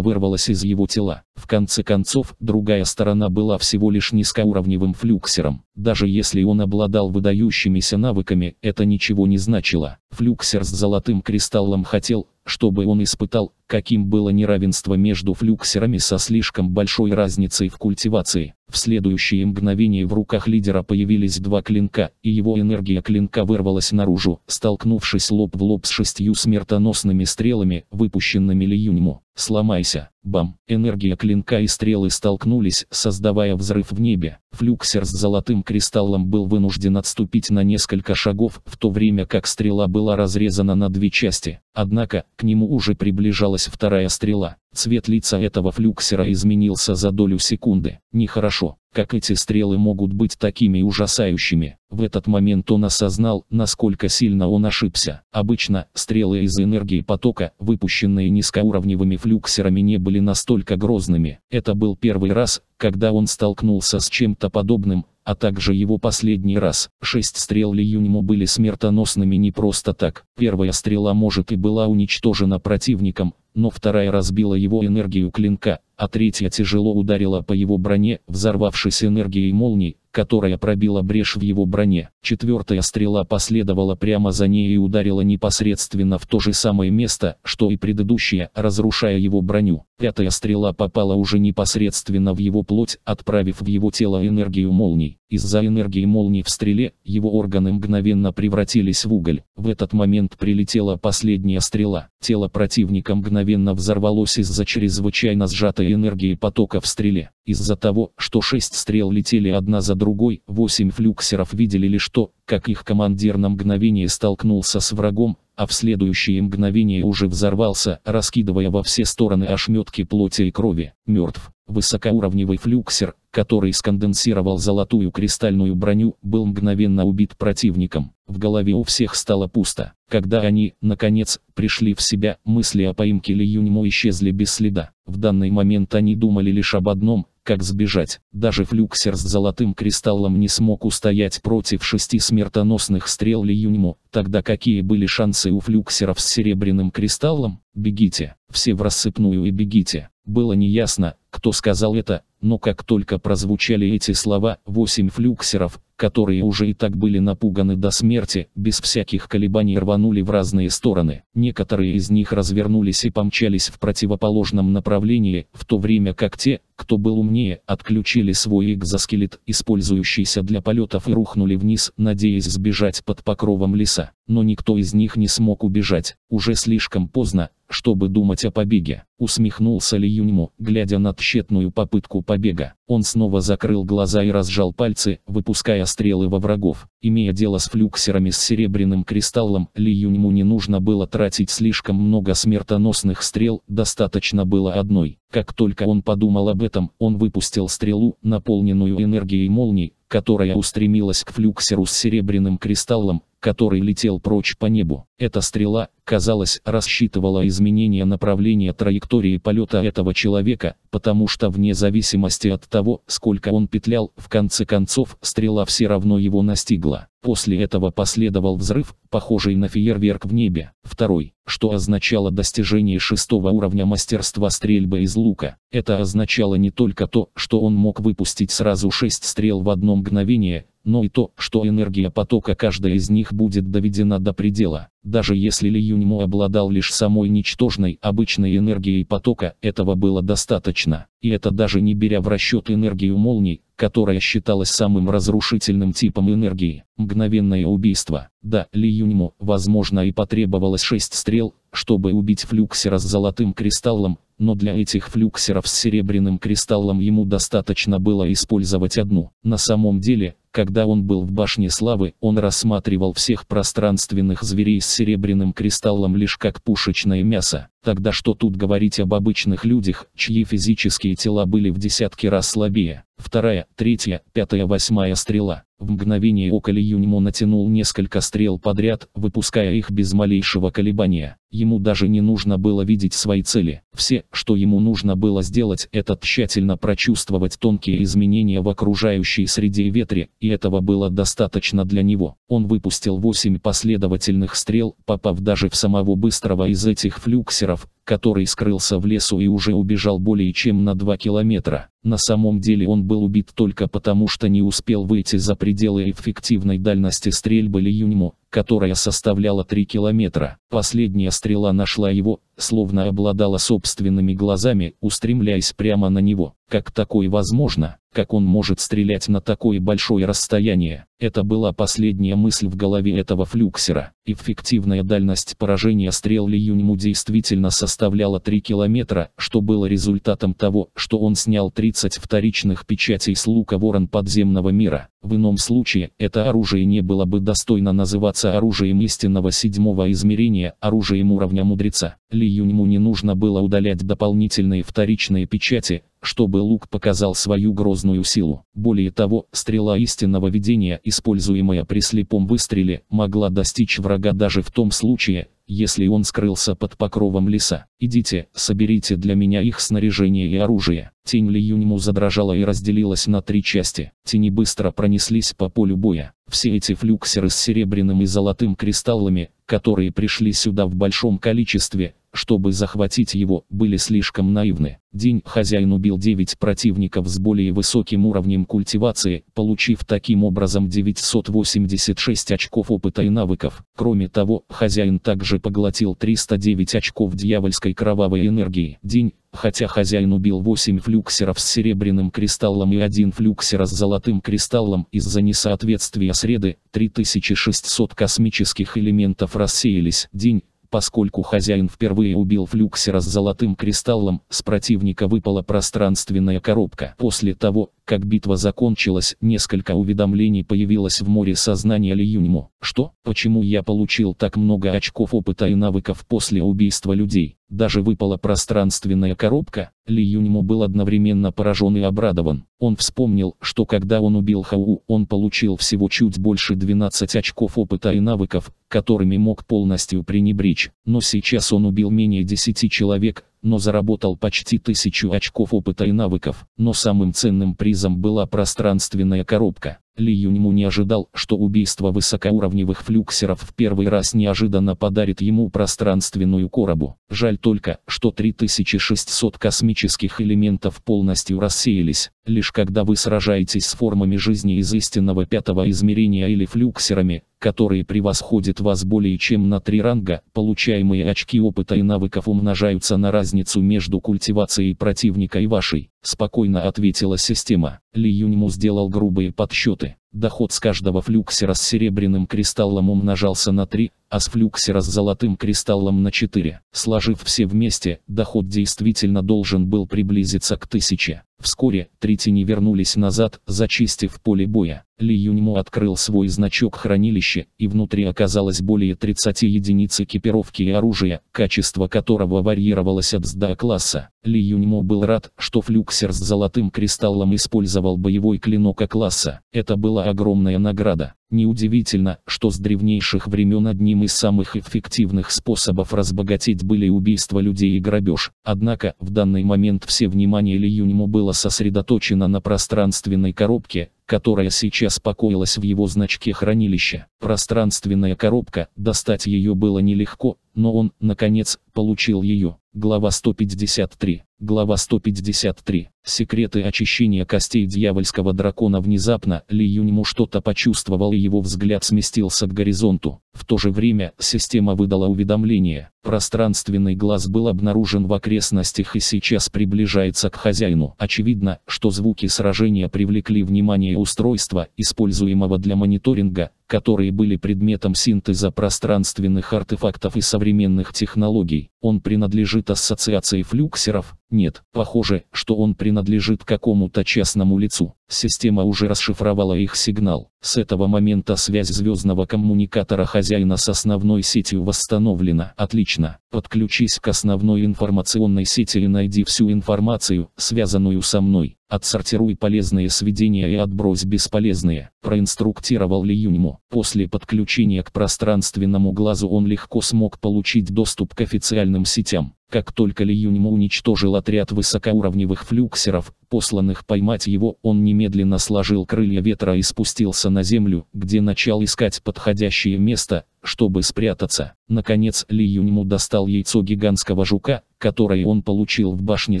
вырвалась из его тела. В конце концов, другая сторона была всего лишь низкоуровневым флюксером. Даже если он обладал выдающимися навыками, это ничего не значило. Флюксер с золотым кристаллом хотел, чтобы он испытал, каким было неравенство между флюксерами со слишком большой разницей в культивации. В следующее мгновение в руках лидера появились два клинка, и его энергия клинка вырвалась наружу, столкнувшись лоб в лоб с шестью смертоносными стрелами, выпущенными Ли Юньму. Сломайся. Бам. Энергия клинка и стрелы столкнулись, создавая взрыв в небе. Флюксер с золотым кристаллом был вынужден отступить на несколько шагов, в то время как стрела была разрезана на две части. Однако, к нему уже приближалась вторая стрела. Цвет лица этого флюксера изменился за долю секунды. Нехорошо. Как эти стрелы могут быть такими ужасающими? В этот момент он осознал, насколько сильно он ошибся. Обычно, стрелы из энергии потока, выпущенные низкоуровневыми флюксерами, люксерами не были настолько грозными. Это был первый раз, когда он столкнулся с чем-то подобным, а также его последний раз. Шесть стрел Ли были смертоносными не просто так. Первая стрела может и была уничтожена противником, но вторая разбила его энергию клинка а третья тяжело ударила по его броне, взорвавшись энергией молний, которая пробила брешь в его броне. Четвертая стрела последовала прямо за ней и ударила непосредственно в то же самое место, что и предыдущая, разрушая его броню. Пятая стрела попала уже непосредственно в его плоть, отправив в его тело энергию молний. Из-за энергии молний в стреле, его органы мгновенно превратились в уголь. В этот момент прилетела последняя стрела. Тело противника мгновенно взорвалось из-за чрезвычайно сжатой колебания энергии потока в стреле. Из-за того, что шесть стрел летели одна за другой, восемь флюксеров видели лишь то, как их командир на мгновение столкнулся с врагом, а в следующее мгновение уже взорвался, раскидывая во все стороны ошметки плоти и крови. Мертв. Высокоуровневый флюксер, который сконденсировал золотую кристальную броню, был мгновенно убит противником. В голове у всех стало пусто. Когда они, наконец, пришли в себя, мысли о поимке Ли Юньмо исчезли без следа. В данный момент они думали лишь об одном, как сбежать. Даже флюксер с золотым кристаллом не смог устоять против шести смертоносных стрел Ли Юньмо. Тогда какие были шансы у флюксеров с серебряным кристаллом? Бегите, все в рассыпную и бегите. Было неясно, кто сказал это, но как только прозвучали эти слова, восемь флюксеров, которые уже и так были напуганы до смерти, без всяких колебаний рванули в разные стороны. Некоторые из них развернулись и помчались в противоположном направлении, в то время как те, кто был умнее, отключили свой экзоскелет, использующийся для полетов и рухнули вниз, надеясь сбежать под покровом леса. Но никто из них не смог убежать, уже слишком поздно, чтобы думать о побеге. Усмехнулся Ли Юньму, глядя на тщетную попытку побега. Он снова закрыл глаза и разжал пальцы, выпуская стрелы во врагов. Имея дело с флюксерами с серебряным кристаллом, Ли Юньму не нужно было тратить слишком много смертоносных стрел, достаточно было одной. Как только он подумал об этом, он выпустил стрелу, наполненную энергией молний, которая устремилась к флюксеру с серебряным кристаллом, который летел прочь по небу. Эта стрела, казалось, рассчитывала изменение направления траектории полета этого человека, потому что вне зависимости от того, сколько он петлял, в конце концов стрела все равно его настигла. После этого последовал взрыв, похожий на фейерверк в небе. Второй, что означало достижение шестого уровня мастерства стрельбы из лука. Это означало не только то, что он мог выпустить сразу шесть стрел в одно мгновение, но и то, что энергия потока каждой из них будет доведена до предела. Даже если Ли Юньмо обладал лишь самой ничтожной обычной энергией потока, этого было достаточно. И это даже не беря в расчет энергию молний, которая считалась самым разрушительным типом энергии. Мгновенное убийство. Да, Ли Юньмо, возможно и потребовалось 6 стрел, чтобы убить флюксера с золотым кристаллом, но для этих флюксеров с серебряным кристаллом ему достаточно было использовать одну. На самом деле, когда он был в башне славы, он рассматривал всех пространственных зверей с серебряным кристаллом лишь как пушечное мясо. Тогда что тут говорить об обычных людях, чьи физические тела были в десятки раз слабее? Вторая, третья, пятая, восьмая стрела. В мгновение около Ли Юньмо натянул несколько стрел подряд, выпуская их без малейшего колебания. Ему даже не нужно было видеть свои цели. Все, что ему нужно было сделать, это тщательно прочувствовать тонкие изменения в окружающей среде и ветре, и этого было достаточно для него. Он выпустил 8 последовательных стрел, попав даже в самого быстрого из этих флюксеров, который скрылся в лесу и уже убежал более чем на 2 километра. На самом деле он был убит только потому, что не успел выйти за пределы эффективной дальности стрельбы Ли Юньмо которая составляла 3 километра. Последняя стрела нашла его, словно обладала собственными глазами, устремляясь прямо на него. Как такое возможно? Как он может стрелять на такое большое расстояние? Это была последняя мысль в голове этого флюксера. Эффективная дальность поражения стрел Ли Юньму действительно составляла 3 километра, что было результатом того, что он снял 30 вторичных печатей с лука ворон подземного мира. В ином случае, это оружие не было бы достойно называться становится оружием истинного седьмого измерения, оружием уровня мудреца. Ли Юньму не нужно было удалять дополнительные вторичные печати, чтобы лук показал свою грозную силу. Более того, стрела истинного видения, используемая при слепом выстреле, могла достичь врага даже в том случае, если он скрылся под покровом леса. «Идите, соберите для меня их снаряжение и оружие». Тень Ли Юньму задрожала и разделилась на три части. Тени быстро пронеслись по полю боя. Все эти флюксеры с серебряным и золотым кристаллами, которые пришли сюда в большом количестве, чтобы захватить его, были слишком наивны. День хозяин убил 9 противников с более высоким уровнем культивации, получив таким образом 986 очков опыта и навыков. Кроме того, хозяин также поглотил 309 очков дьявольской кровавой энергии. День Хотя хозяин убил 8 флюксеров с серебряным кристаллом и 1 флюксера с золотым кристаллом из-за несоответствия среды, 3600 космических элементов рассеялись. День, поскольку хозяин впервые убил флюксера с золотым кристаллом, с противника выпала пространственная коробка. После того, как битва закончилась, несколько уведомлений появилось в море сознания Ли Что? Почему я получил так много очков опыта и навыков после убийства людей? Даже выпала пространственная коробка, Ли Юньму был одновременно поражен и обрадован. Он вспомнил, что когда он убил Хау, он получил всего чуть больше 12 очков опыта и навыков, которыми мог полностью пренебречь. Но сейчас он убил менее 10 человек, но заработал почти тысячу очков опыта и навыков. Но самым ценным призом была пространственная коробка. Ли Юньму не ожидал, что убийство высокоуровневых флюксеров в первый раз неожиданно подарит ему пространственную коробу. Жаль только, что 3600 космических элементов полностью рассеялись. Лишь когда вы сражаетесь с формами жизни из истинного пятого измерения или флюксерами, которые превосходят вас более чем на три ранга, получаемые очки опыта и навыков умножаются на разницу между культивацией противника и вашей. Спокойно ответила система. Ли Юньму сделал грубые подсчеты. Доход с каждого флюксера с серебряным кристаллом умножался на 3, асфлюксера с золотым кристаллом на 4. Сложив все вместе, доход действительно должен был приблизиться к 1000. Вскоре, три не вернулись назад, зачистив поле боя. Ли Юньму открыл свой значок хранилища, и внутри оказалось более 30 единиц экипировки и оружия, качество которого варьировалось от СДА класса. Ли Юньму был рад, что флюксер с золотым кристаллом использовал боевой клинок А класса. Это была огромная награда. Неудивительно, что с древнейших времен одним из самых эффективных способов разбогатеть были убийства людей и грабеж. Однако, в данный момент все внимание Льюниму было сосредоточено на пространственной коробке, которая сейчас покоилась в его значке хранилища. Пространственная коробка, достать ее было нелегко, но он, наконец, получил ее. Глава 153. Глава 153. Секреты очищения костей дьявольского дракона внезапно Ли Юньму что-то почувствовал и его взгляд сместился к горизонту. В то же время система выдала уведомление. Пространственный глаз был обнаружен в окрестностях и сейчас приближается к хозяину. Очевидно, что звуки сражения привлекли внимание устройства, используемого для мониторинга, которые были предметом синтеза пространственных артефактов и современных технологий он принадлежит ассоциации флюксеров, нет, похоже, что он принадлежит какому-то частному лицу. Система уже расшифровала их сигнал. С этого момента связь звездного коммуникатора хозяина с основной сетью восстановлена. Отлично. Подключись к основной информационной сети и найди всю информацию, связанную со мной. Отсортируй полезные сведения и отбрось бесполезные, проинструктировал Ли Юньму. После подключения к пространственному глазу он легко смог получить доступ к официальным сетям. Как только Ли Юньму уничтожил отряд высокоуровневых флюксеров, посланных поймать его, он немедленно сложил крылья ветра и спустился на землю, где начал искать подходящее место, чтобы спрятаться. Наконец Ли Юньму достал яйцо гигантского жука, которое он получил в башне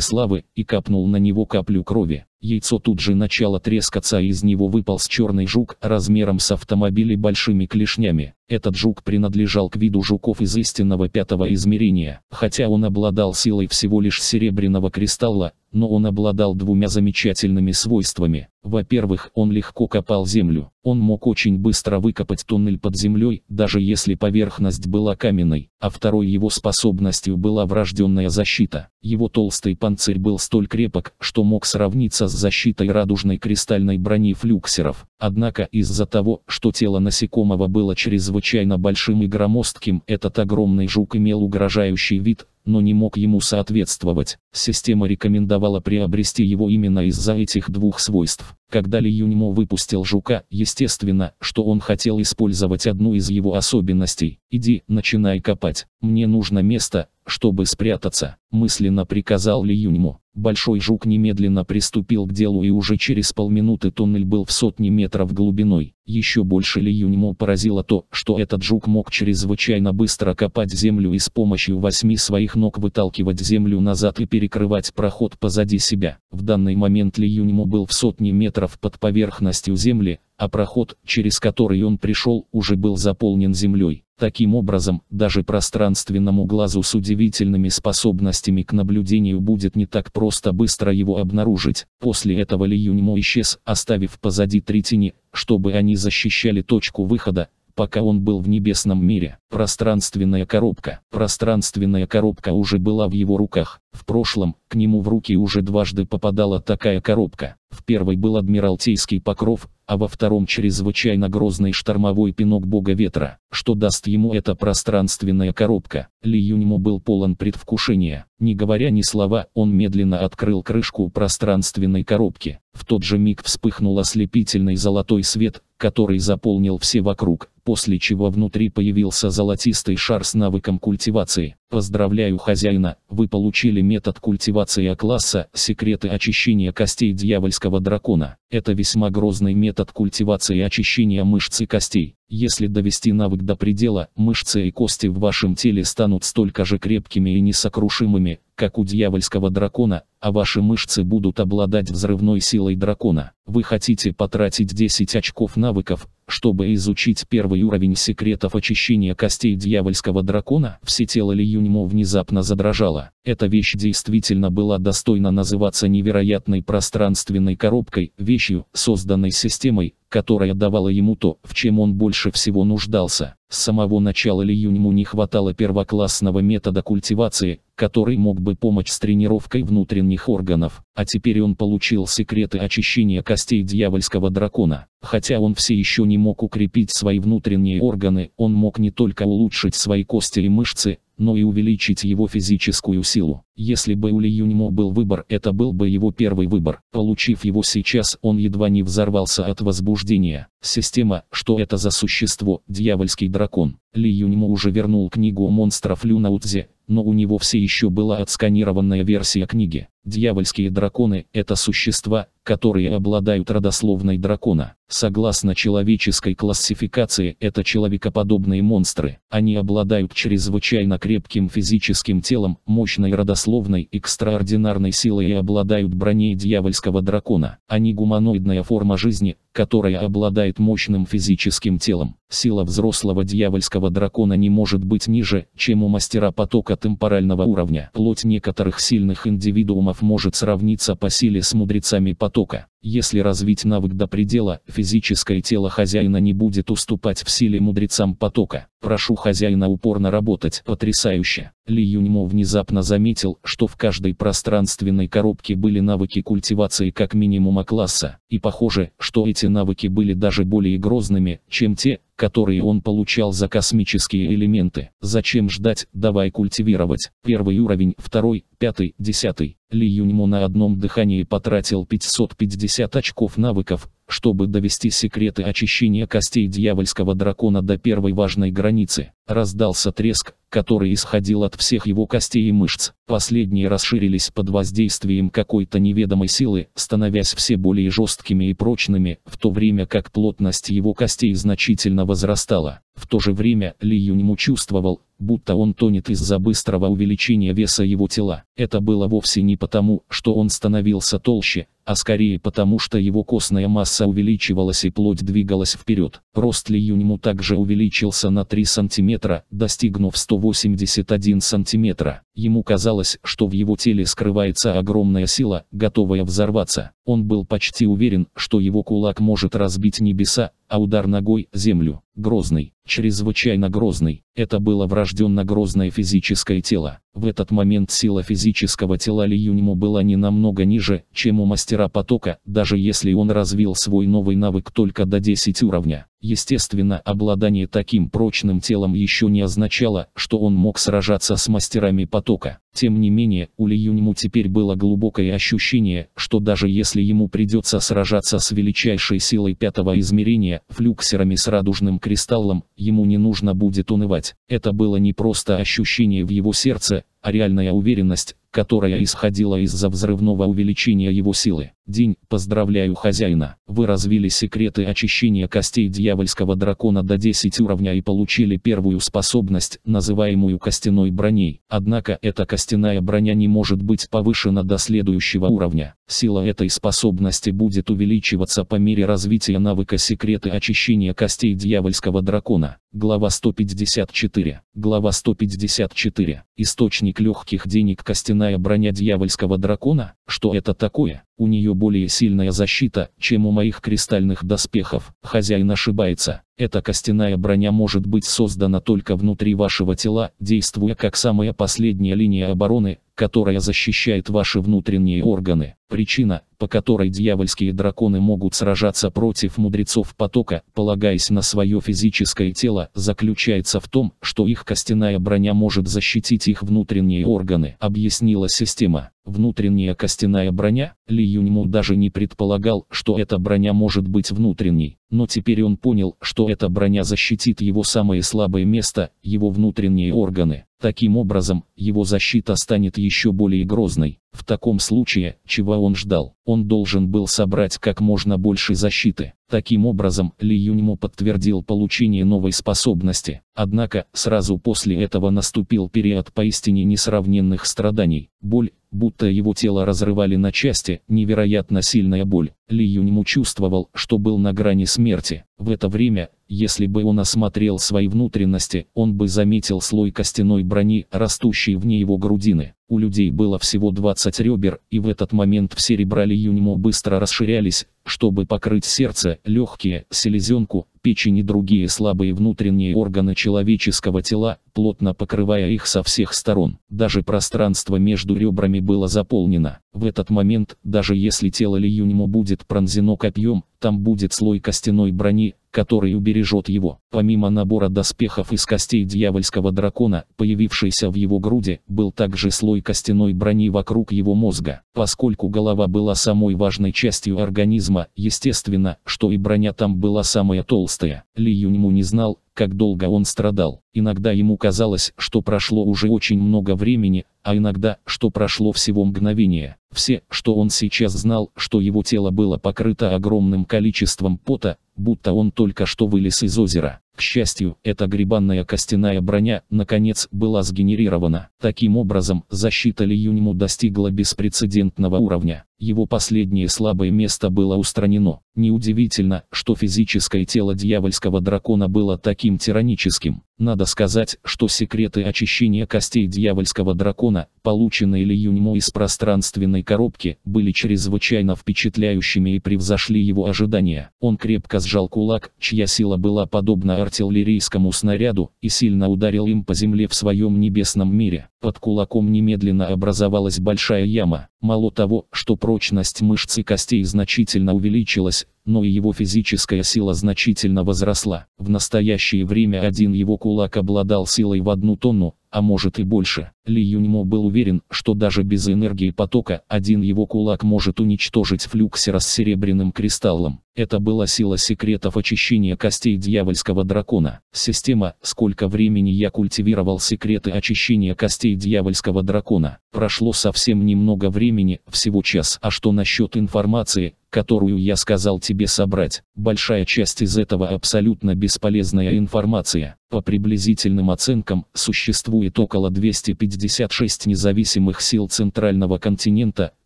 славы, и капнул на него каплю крови. Яйцо тут же начало трескаться, и из него выполз черный жук размером с автомобиль и большими клешнями. Этот жук принадлежал к виду жуков из истинного пятого измерения. Хотя он обладал силой всего лишь серебряного кристалла, но он обладал двумя замечательными свойствами. Во-первых, он легко копал землю. Он мог очень быстро выкопать туннель под землей, даже если поверхность была каменной. А второй его способностью была врожденная защита. Его толстый панцирь был столь крепок, что мог сравниться с защитой радужной кристальной брони флюксеров. Однако из-за того, что тело насекомого было чрезвычайно большим и громоздким, этот огромный жук имел угрожающий вид, но не мог ему соответствовать. Система рекомендовала приобрести его именно из-за этих двух свойств. Когда Ли Юньмо выпустил жука, естественно, что он хотел использовать одну из его особенностей. «Иди, начинай копать. Мне нужно место, чтобы спрятаться», – мысленно приказал Ли Юньмо. Большой жук немедленно приступил к делу и уже через полминуты туннель был в сотни метров глубиной. Еще больше Ли Юньмо поразило то, что этот жук мог чрезвычайно быстро копать землю и с помощью восьми своих ног выталкивать землю назад и перекрывать проход позади себя. В данный момент Ли Юньмо был в сотне метров метров под поверхностью земли, а проход, через который он пришел, уже был заполнен землей. Таким образом, даже пространственному глазу с удивительными способностями к наблюдению будет не так просто быстро его обнаружить. После этого Ли Юньмо исчез, оставив позади три тени, чтобы они защищали точку выхода, пока он был в небесном мире. Пространственная коробка. Пространственная коробка уже была в его руках. В прошлом, к нему в руки уже дважды попадала такая коробка. В первой был Адмиралтейский покров, а во втором чрезвычайно грозный штормовой пинок бога ветра. Что даст ему эта пространственная коробка? Ли Юньму был полон предвкушения. Не говоря ни слова, он медленно открыл крышку пространственной коробки. В тот же миг вспыхнул ослепительный золотой свет, который заполнил все вокруг после чего внутри появился золотистый шар с навыком культивации. Поздравляю хозяина, вы получили метод культивации А-класса «Секреты очищения костей дьявольского дракона». Это весьма грозный метод культивации очищения мышц и костей. Если довести навык до предела, мышцы и кости в вашем теле станут столько же крепкими и несокрушимыми, как у дьявольского дракона, а ваши мышцы будут обладать взрывной силой дракона. Вы хотите потратить 10 очков навыков, чтобы изучить первый уровень секретов очищения костей дьявольского дракона? Все тело Ли Юньмо внезапно задрожало. Эта вещь действительно была достойна называться невероятной пространственной коробкой, вещью, созданной системой, которая давала ему то, в чем он больше всего нуждался. С самого начала Ли Юньму не хватало первоклассного метода культивации, который мог бы помочь с тренировкой внутренних органов, а теперь он получил секреты очищения костей дьявольского дракона. Хотя он все еще не мог укрепить свои внутренние органы, он мог не только улучшить свои кости и мышцы, но и увеличить его физическую силу. Если бы у Ли Юньмо был выбор, это был бы его первый выбор. Получив его сейчас, он едва не взорвался от возбуждения. Система, что это за существо, дьявольский дракон. Ли Юньмо уже вернул книгу монстров Люнаутзе, но у него все еще была отсканированная версия книги. Дьявольские драконы – это существа, которые обладают родословной дракона. Согласно человеческой классификации, это человекоподобные монстры. Они обладают чрезвычайно крепким физическим телом, мощной родословной экстраординарной силой и обладают броней дьявольского дракона. Они гуманоидная форма жизни, которая обладает мощным физическим телом. Сила взрослого дьявольского дракона не может быть ниже, чем у мастера потока темпорального уровня. Плоть некоторых сильных индивидуумов может сравниться по силе с мудрецами потока. Если развить навык до предела, физическое тело хозяина не будет уступать в силе мудрецам потока. Прошу хозяина упорно работать, потрясающе. Ли Юньмо внезапно заметил, что в каждой пространственной коробке были навыки культивации как минимума класса, и похоже, что эти навыки были даже более грозными, чем те, которые он получал за космические элементы. Зачем ждать, давай культивировать. Первый уровень, второй, пятый, десятый. Ли Юньмо на одном дыхании потратил 550 очков навыков, чтобы довести секреты очищения костей дьявольского дракона до первой важной границы. Раздался треск, который исходил от всех его костей и мышц. Последние расширились под воздействием какой-то неведомой силы, становясь все более жесткими и прочными, в то время как плотность его костей значительно возрастала. В то же время Ли Юньму чувствовал, будто он тонет из-за быстрого увеличения веса его тела. Это было вовсе не потому, что он становился толще, а скорее потому, что его костная масса увеличивалась и плоть двигалась вперед. Рост Ли Юньму также увеличился на 3 сантиметра, достигнув 181 сантиметра. Ему казалось, что в его теле скрывается огромная сила, готовая взорваться. Он был почти уверен, что его кулак может разбить небеса, а удар ногой – землю. Грозный, чрезвычайно грозный. Это было врожденно грозное физическое тело. В этот момент сила физического тела Ли Юньму была не намного ниже, чем у мастера потока, даже если он развил свой новый навык только до 10 уровня. Естественно, обладание таким прочным телом еще не означало, что он мог сражаться с мастерами потока. Тем не менее, у Ли Юньму теперь было глубокое ощущение, что даже если ему придется сражаться с величайшей силой пятого измерения, флюксерами с радужным кристаллом, ему не нужно будет унывать. Это было не просто ощущение в его сердце, а реальная уверенность, которая исходила из-за взрывного увеличения его силы день, поздравляю хозяина, вы развили секреты очищения костей дьявольского дракона до 10 уровня и получили первую способность, называемую костяной броней. Однако эта костяная броня не может быть повышена до следующего уровня. Сила этой способности будет увеличиваться по мере развития навыка секреты очищения костей дьявольского дракона. Глава 154. Глава 154. Источник легких денег костяная броня дьявольского дракона? Что это такое? У нее более сильная защита, чем у моих кристальных доспехов. Хозяин ошибается. Эта костяная броня может быть создана только внутри вашего тела, действуя как самая последняя линия обороны, которая защищает ваши внутренние органы. Причина, по которой дьявольские драконы могут сражаться против мудрецов потока, полагаясь на свое физическое тело, заключается в том, что их костяная броня может защитить их внутренние органы, объяснила система. Внутренняя костяная броня, Ли Юньму даже не предполагал, что эта броня может быть внутренней, но теперь он понял, что эта броня защитит его самое слабое место, его внутренние органы. Таким образом, его защита станет еще более грозной. В таком случае, чего он ждал? Он должен был собрать как можно больше защиты. Таким образом, Ли Юньму подтвердил получение новой способности. Однако, сразу после этого наступил период поистине несравненных страданий. Боль, будто его тело разрывали на части, невероятно сильная боль. Ли Юньму чувствовал, что был на грани смерти. В это время, если бы он осмотрел свои внутренности, он бы заметил слой костяной брони, растущей вне его грудины. У людей было всего 20 ребер, и в этот момент все ребра Льюньмо быстро расширялись, чтобы покрыть сердце, легкие, селезенку, печень и другие слабые внутренние органы человеческого тела, плотно покрывая их со всех сторон. Даже пространство между ребрами было заполнено. В этот момент, даже если тело Ли Юньму будет пронзено копьем, там будет слой костяной брони, который убережет его. Помимо набора доспехов из костей дьявольского дракона, появившийся в его груди, был также слой костяной брони вокруг его мозга. Поскольку голова была самой важной частью организма, естественно, что и броня там была самая толстая толстая. Ли Юньму не знал, как долго он страдал. Иногда ему казалось, что прошло уже очень много времени, а иногда, что прошло всего мгновение. Все, что он сейчас знал, что его тело было покрыто огромным количеством пота, будто он только что вылез из озера. К счастью, эта грибанная костяная броня, наконец, была сгенерирована. Таким образом, защита Ли Юньму достигла беспрецедентного уровня. Его последнее слабое место было устранено. Неудивительно, что физическое тело дьявольского дракона было таким тираническим. Надо сказать, что секреты очищения костей дьявольского дракона, полученные Ли Юньмо из пространственной коробки, были чрезвычайно впечатляющими и превзошли его ожидания. Он крепко сжал кулак, чья сила была подобна артиллерийскому снаряду, и сильно ударил им по земле в своем небесном мире. Под кулаком немедленно образовалась большая яма. Мало того, что прочность мышц и костей значительно увеличилась, но и его физическая сила значительно возросла. В настоящее время один его кулак обладал силой в одну тонну, а может и больше. Ли Юньмо был уверен, что даже без энергии потока, один его кулак может уничтожить флюксера с серебряным кристаллом. Это была сила секретов очищения костей дьявольского дракона. Система, сколько времени я культивировал секреты очищения костей дьявольского дракона. Прошло совсем немного времени, всего час. А что насчет информации, которую я сказал тебе собрать. Большая часть из этого абсолютно бесполезная информация. По приблизительным оценкам, существует около 256 независимых сил Центрального континента,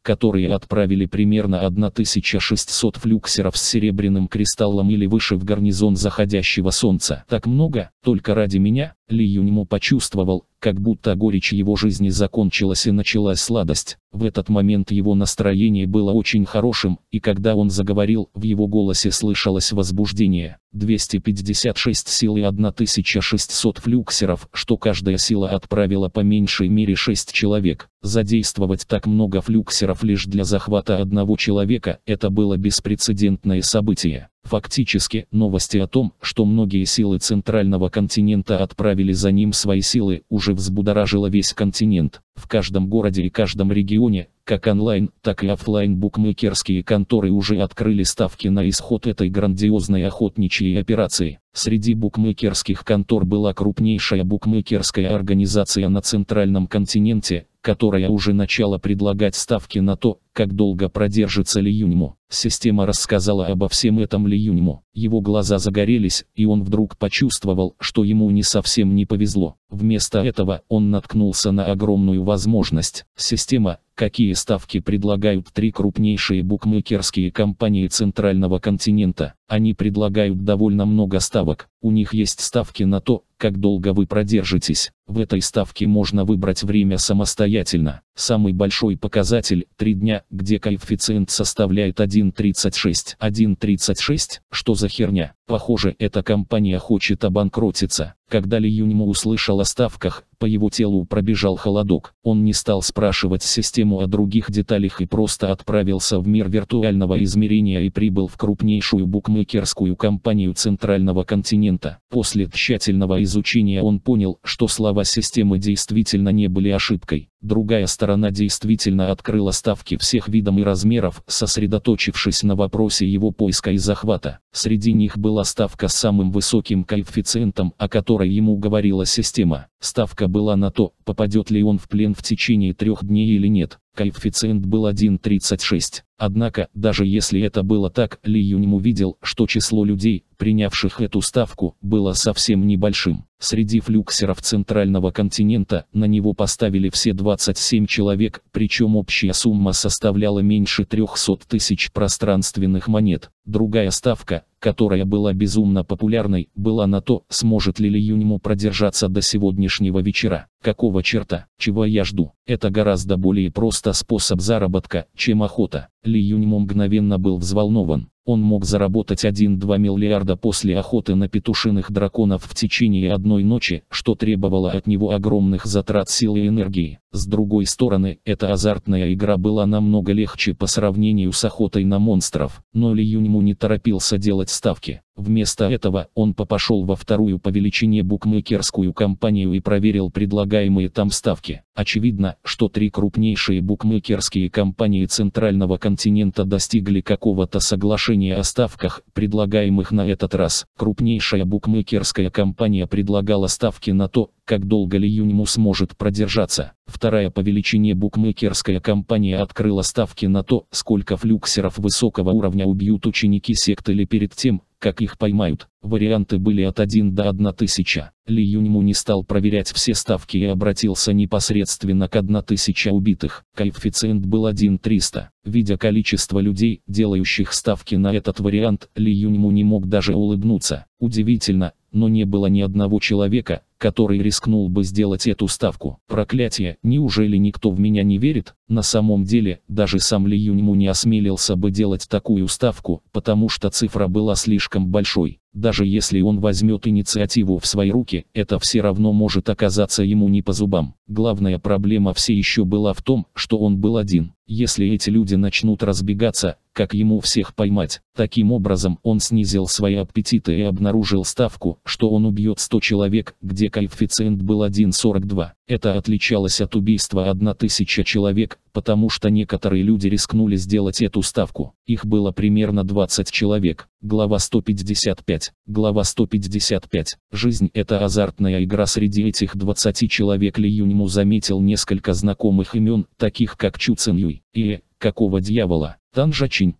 которые отправили примерно 1600 флюксеров с серебряным кристаллом или выше в гарнизон заходящего солнца. Так много, только ради меня, Ли Юньму почувствовал, как будто горечь его жизни закончилась и началась сладость. В этот момент его настроение было очень хорошим, и когда он заговорил, в его голосе слышалось возбуждение. 256 сил и 1600 флюксеров, что каждая сила отправила по меньшей мере 6 человек. Задействовать так много флюксеров лишь для захвата одного человека – это было беспрецедентное событие. Фактически, новости о том, что многие силы центрального континента отправили за ним свои силы, уже взбудоражило весь континент. В каждом городе и каждом регионе как онлайн, так и офлайн букмекерские конторы уже открыли ставки на исход этой грандиозной охотничьей операции. Среди букмекерских контор была крупнейшая букмекерская организация на центральном континенте, которая уже начала предлагать ставки на то, как долго продержится Ли Юньмо. Система рассказала обо всем этом Ли Юньмо. Его глаза загорелись, и он вдруг почувствовал, что ему не совсем не повезло. Вместо этого он наткнулся на огромную возможность. Система, какие ставки предлагают три крупнейшие букмекерские компании центрального континента. Они предлагают довольно много ставок. У них есть ставки на то, как долго вы продержитесь. В этой ставке можно выбрать время самостоятельно. Самый большой показатель – 3 дня, где коэффициент составляет 1.36. 1.36? Что за херня? Похоже, эта компания хочет обанкротиться. Когда Ли Юньму услышал о ставках, по его телу пробежал холодок. Он не стал спрашивать систему о других деталях и просто отправился в мир виртуального измерения и прибыл в крупнейшую букмекерскую компанию центрального континента момента. После тщательного изучения он понял, что слова системы действительно не были ошибкой другая сторона действительно открыла ставки всех видов и размеров, сосредоточившись на вопросе его поиска и захвата. Среди них была ставка с самым высоким коэффициентом, о которой ему говорила система. Ставка была на то, попадет ли он в плен в течение трех дней или нет. Коэффициент был 1.36. Однако, даже если это было так, Ли Юньм увидел, что число людей, принявших эту ставку, было совсем небольшим. Среди флюксеров центрального континента на него поставили все 27 человек, причем общая сумма составляла меньше 300 тысяч пространственных монет. Другая ставка, которая была безумно популярной, была на то, сможет ли Льюньму продержаться до сегодняшнего вечера. Какого черта, чего я жду? Это гораздо более просто способ заработка, чем охота. Льюньму мгновенно был взволнован. Он мог заработать 1-2 миллиарда после охоты на петушиных драконов в течение одной ночи, что требовало от него огромных затрат сил и энергии. С другой стороны, эта азартная игра была намного легче по сравнению с охотой на монстров. Но Ли Юньму поэтому не торопился делать ставки. Вместо этого он попошел во вторую по величине букмекерскую компанию и проверил предлагаемые там ставки. Очевидно, что три крупнейшие букмекерские компании центрального континента достигли какого-то соглашения о ставках, предлагаемых на этот раз. Крупнейшая букмекерская компания предлагала ставки на то, как долго Ли Юньму сможет продержаться. Вторая по величине букмекерская компания открыла ставки на то, сколько флюксеров высокого уровня убьют ученики секты Ли перед тем, как их поймают. Варианты были от 1 до 1000. Ли Юньму не стал проверять все ставки и обратился непосредственно к 1000 убитых. Коэффициент был 1300. Видя количество людей, делающих ставки на этот вариант, Ли Юньму не мог даже улыбнуться. Удивительно, но не было ни одного человека, который рискнул бы сделать эту ставку. Проклятие, неужели никто в меня не верит? На самом деле, даже сам Ли Юньму не осмелился бы делать такую ставку, потому что цифра была слишком большой. Даже если он возьмет инициативу в свои руки, это все равно может оказаться ему не по зубам. Главная проблема все еще была в том, что он был один. Если эти люди начнут разбегаться, как ему всех поймать. Таким образом он снизил свои аппетиты и обнаружил ставку, что он убьет 100 человек, где коэффициент был 1,42. Это отличалось от убийства 1000 человек, потому что некоторые люди рискнули сделать эту ставку. Их было примерно 20 человек. Глава 155. Глава 155. Жизнь – это азартная игра среди этих 20 человек Ли Юньму заметил несколько знакомых имен, таких как Чу Цин Юй. И, какого дьявола, Тан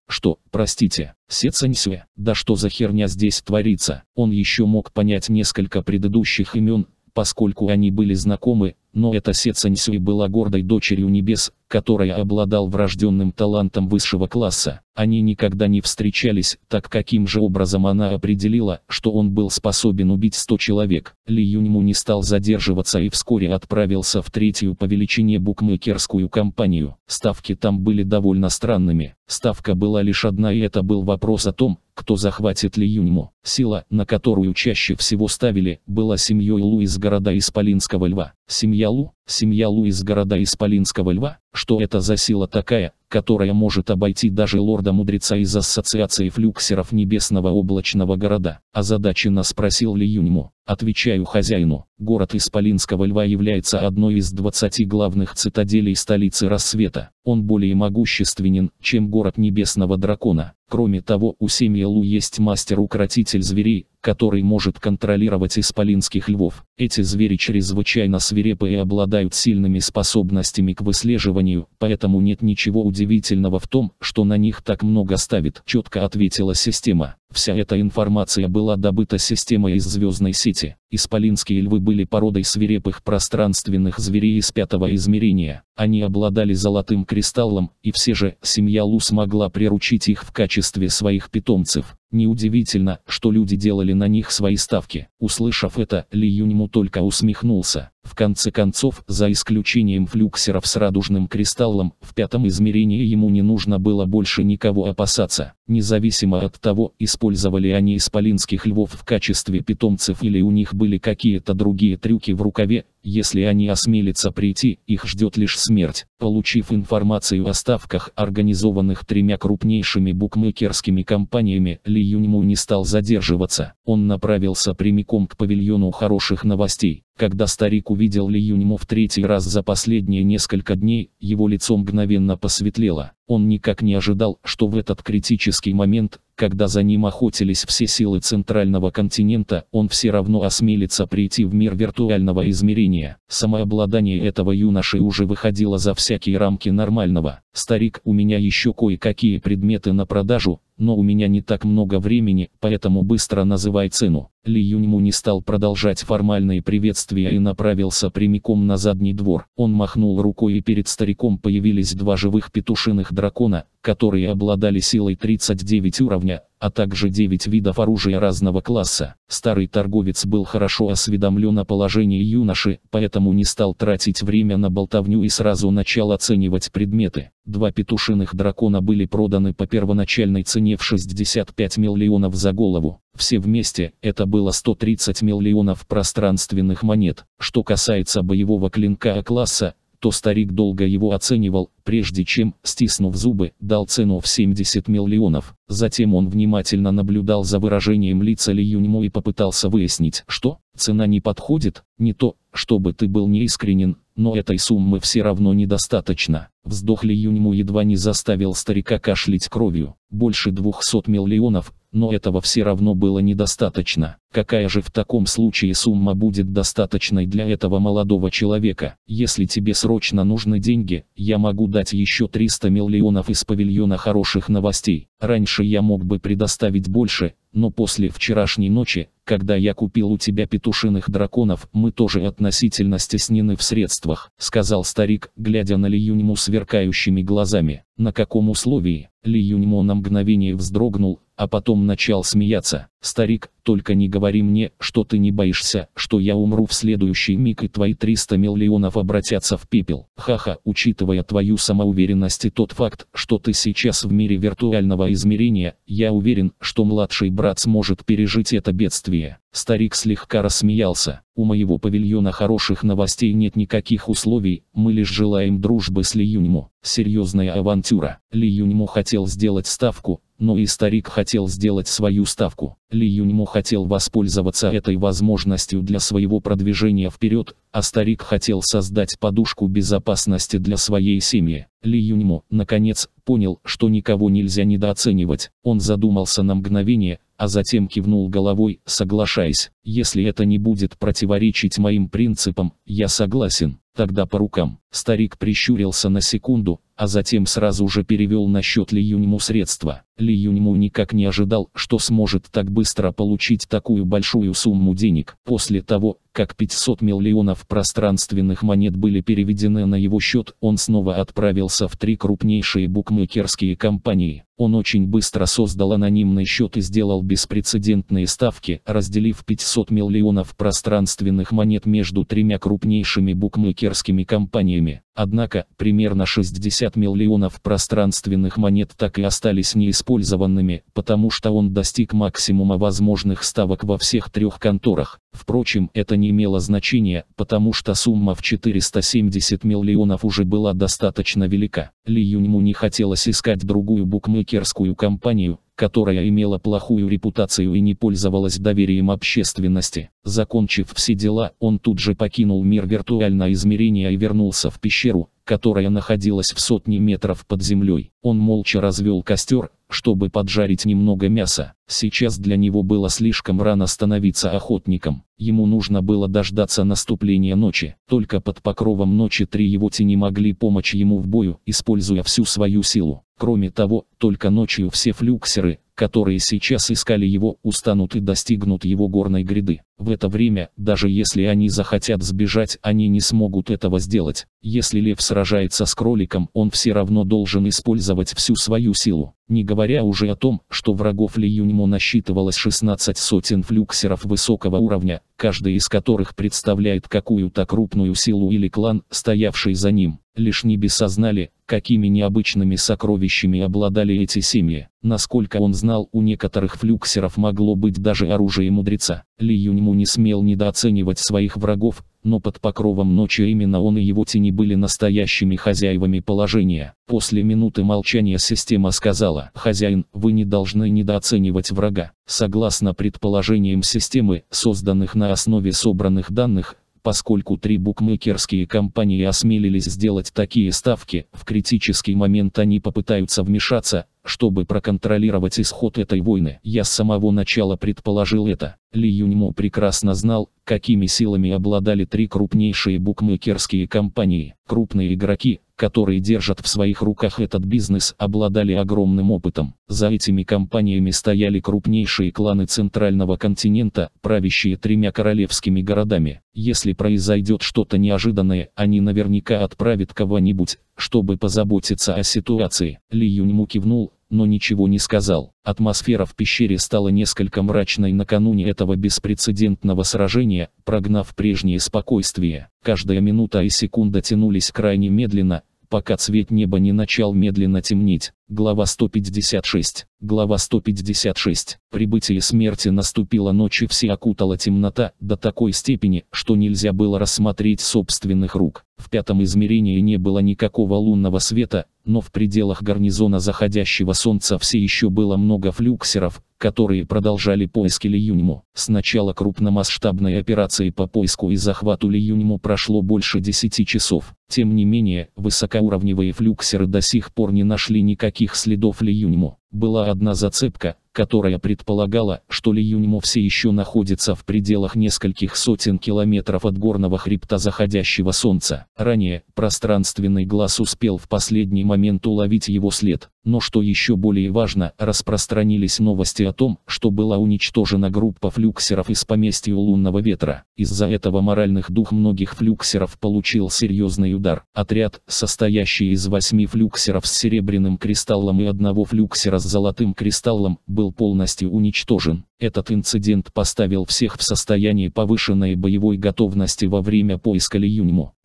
что, простите, Се Цаньсюэ, да что за херня здесь творится, он еще мог понять несколько предыдущих имен, поскольку они были знакомы, но эта Се Цаньсюй была гордой дочерью небес, которая обладал врожденным талантом высшего класса. Они никогда не встречались, так каким же образом она определила, что он был способен убить 100 человек. Ли Юньму не стал задерживаться и вскоре отправился в третью по величине букмекерскую компанию. Ставки там были довольно странными. Ставка была лишь одна и это был вопрос о том, кто захватит Ли Юньму. Сила, на которую чаще всего ставили, была семьей Лу из города Исполинского льва. Семья Лу, семья Лу из города Исполинского льва, что это за сила такая, которая может обойти даже лорда-мудреца из ассоциации флюксеров небесного облачного города. А задачи нас спросил Ли Юньму. Отвечаю хозяину, город Исполинского льва является одной из 20 главных цитаделей столицы рассвета. Он более могущественен, чем город небесного дракона. Кроме того, у семьи Лу есть мастер-укротитель повелитель зверей, который может контролировать исполинских львов. Эти звери чрезвычайно свирепы и обладают сильными способностями к выслеживанию, поэтому нет ничего удивительного в том, что на них так много ставит, четко ответила система. Вся эта информация была добыта системой из звездной сети. Исполинские львы были породой свирепых пространственных зверей из пятого измерения. Они обладали золотым кристаллом, и все же семья Лу смогла приручить их в качестве своих питомцев. Неудивительно, что люди делали на них свои ставки. Услышав это, Ли Юньму только усмехнулся. В конце концов, за исключением флюксеров с радужным кристаллом, в пятом измерении ему не нужно было больше никого опасаться. Независимо от того, использовали они исполинских львов в качестве питомцев или у них были какие-то другие трюки в рукаве, если они осмелятся прийти, их ждет лишь смерть. Получив информацию о ставках, организованных тремя крупнейшими букмекерскими компаниями, Ли Юньму не стал задерживаться. Он направился прямиком к павильону хороших новостей. Когда старик увидел Ли Юньму в третий раз за последние несколько дней, его лицо мгновенно посветлело. Он никак не ожидал, что в этот критический момент, когда за ним охотились все силы центрального континента, он все равно осмелится прийти в мир виртуального измерения. Самообладание этого юноши уже выходило за всякие рамки нормального. «Старик, у меня еще кое-какие предметы на продажу, но у меня не так много времени, поэтому быстро называй цену. Ли Юньму не стал продолжать формальные приветствия и направился прямиком на задний двор. Он махнул рукой и перед стариком появились два живых петушиных дракона, которые обладали силой 39 уровня, а также 9 видов оружия разного класса. Старый торговец был хорошо осведомлен о положении юноши, поэтому не стал тратить время на болтовню и сразу начал оценивать предметы. Два петушиных дракона были проданы по первоначальной цене в 65 миллионов за голову. Все вместе, это было 130 миллионов пространственных монет. Что касается боевого клинка А-класса, то старик долго его оценивал, прежде чем, стиснув зубы, дал цену в 70 миллионов. Затем он внимательно наблюдал за выражением лица Ли Юньмо и попытался выяснить, что цена не подходит, не то, чтобы ты был неискренен, но этой суммы все равно недостаточно. Вздох Ли Юньму едва не заставил старика кашлять кровью, больше 200 миллионов, но этого все равно было недостаточно. Какая же в таком случае сумма будет достаточной для этого молодого человека? Если тебе срочно нужны деньги, я могу дать еще 300 миллионов из павильона хороших новостей. Раньше я мог бы предоставить больше, но после вчерашней ночи, когда я купил у тебя петушиных драконов, мы тоже относительно стеснены в средствах, сказал старик, глядя на Ли Юньму сверху сверкающими глазами. На каком условии? Ли Юньмо на мгновение вздрогнул, а потом начал смеяться. «Старик, только не говори мне, что ты не боишься, что я умру в следующий миг и твои 300 миллионов обратятся в пепел. Ха-ха, учитывая твою самоуверенность и тот факт, что ты сейчас в мире виртуального измерения, я уверен, что младший брат сможет пережить это бедствие». Старик слегка рассмеялся. «У моего павильона хороших новостей нет никаких условий, мы лишь желаем дружбы с Ли Юньму. Серьезная авантюра». Ли Юньму хотел сделать ставку, но и старик хотел сделать свою ставку. Ли Юньмо хотел воспользоваться этой возможностью для своего продвижения вперед, а старик хотел создать подушку безопасности для своей семьи. Ли Юньмо, наконец, понял, что никого нельзя недооценивать. Он задумался на мгновение, а затем кивнул головой, соглашаясь. «Если это не будет противоречить моим принципам, я согласен. Тогда по рукам». Старик прищурился на секунду, а затем сразу же перевел на счет Ли Юньму средства. Ли Юньму никак не ожидал, что сможет так быстро получить такую большую сумму денег. После того, как 500 миллионов пространственных монет были переведены на его счет, он снова отправился в три крупнейшие букмекерские компании. Он очень быстро создал анонимный счет и сделал беспрецедентные ставки, разделив 500 миллионов пространственных монет между тремя крупнейшими букмекерскими компаниями. Однако, примерно 60 миллионов пространственных монет так и остались неиспользованными, потому что он достиг максимума возможных ставок во всех трех конторах. Впрочем, это не имело значения, потому что сумма в 470 миллионов уже была достаточно велика. Ли Юньму не хотелось искать другую букмекерскую компанию, которая имела плохую репутацию и не пользовалась доверием общественности. Закончив все дела, он тут же покинул мир виртуального измерения и вернулся в пещеру, которая находилась в сотни метров под землей. Он молча развел костер, чтобы поджарить немного мяса. Сейчас для него было слишком рано становиться охотником. Ему нужно было дождаться наступления ночи. Только под покровом ночи три его тени могли помочь ему в бою, используя всю свою силу. Кроме того, только ночью все флюксеры, которые сейчас искали его, устанут и достигнут его горной гряды. В это время, даже если они захотят сбежать, они не смогут этого сделать. Если лев сражается с кроликом, он все равно должен использовать всю свою силу. Не говоря уже о том, что врагов Ли Юньмо насчитывалось 16 сотен флюксеров высокого уровня, каждый из которых представляет какую-то крупную силу или клан, стоявший за ним. Лишь небеса знали, какими необычными сокровищами обладали эти семьи. Насколько он знал, у некоторых флюксеров могло быть даже оружие мудреца. Ли Юньму не смел недооценивать своих врагов, но под покровом ночи именно он и его тени были настоящими хозяевами положения. После минуты молчания система сказала, «Хозяин, вы не должны недооценивать врага». Согласно предположениям системы, созданных на основе собранных данных, Поскольку три букмекерские компании осмелились сделать такие ставки, в критический момент они попытаются вмешаться, чтобы проконтролировать исход этой войны. Я с самого начала предположил это. Ли Юньмо прекрасно знал, какими силами обладали три крупнейшие букмекерские компании. Крупные игроки, которые держат в своих руках этот бизнес, обладали огромным опытом. За этими компаниями стояли крупнейшие кланы центрального континента, правящие тремя королевскими городами. Если произойдет что-то неожиданное, они наверняка отправят кого-нибудь, чтобы позаботиться о ситуации. Ли Юньму кивнул, но ничего не сказал. Атмосфера в пещере стала несколько мрачной накануне этого беспрецедентного сражения, прогнав прежнее спокойствие. Каждая минута и секунда тянулись крайне медленно, пока цвет неба не начал медленно темнеть. Глава 156. Глава 156. Прибытие смерти наступило ночью все окутала темнота до такой степени, что нельзя было рассмотреть собственных рук. В пятом измерении не было никакого лунного света, но в пределах гарнизона заходящего солнца все еще было много флюксеров, которые продолжали поиски Лиюньму. С начала крупномасштабной операции по поиску и захвату Лиюньму прошло больше 10 часов. Тем не менее, высокоуровневые флюксеры до сих пор не нашли никаких следов Лиюньму была одна зацепка, которая предполагала, что Ли все еще находится в пределах нескольких сотен километров от горного хребта заходящего солнца. Ранее, пространственный глаз успел в последний момент уловить его след. Но что еще более важно, распространились новости о том, что была уничтожена группа флюксеров из поместья лунного ветра. Из-за этого моральных дух многих флюксеров получил серьезный удар. Отряд, состоящий из восьми флюксеров с серебряным кристаллом и одного флюксера с золотым кристаллом, был полностью уничтожен. Этот инцидент поставил всех в состоянии повышенной боевой готовности во время поиска Ли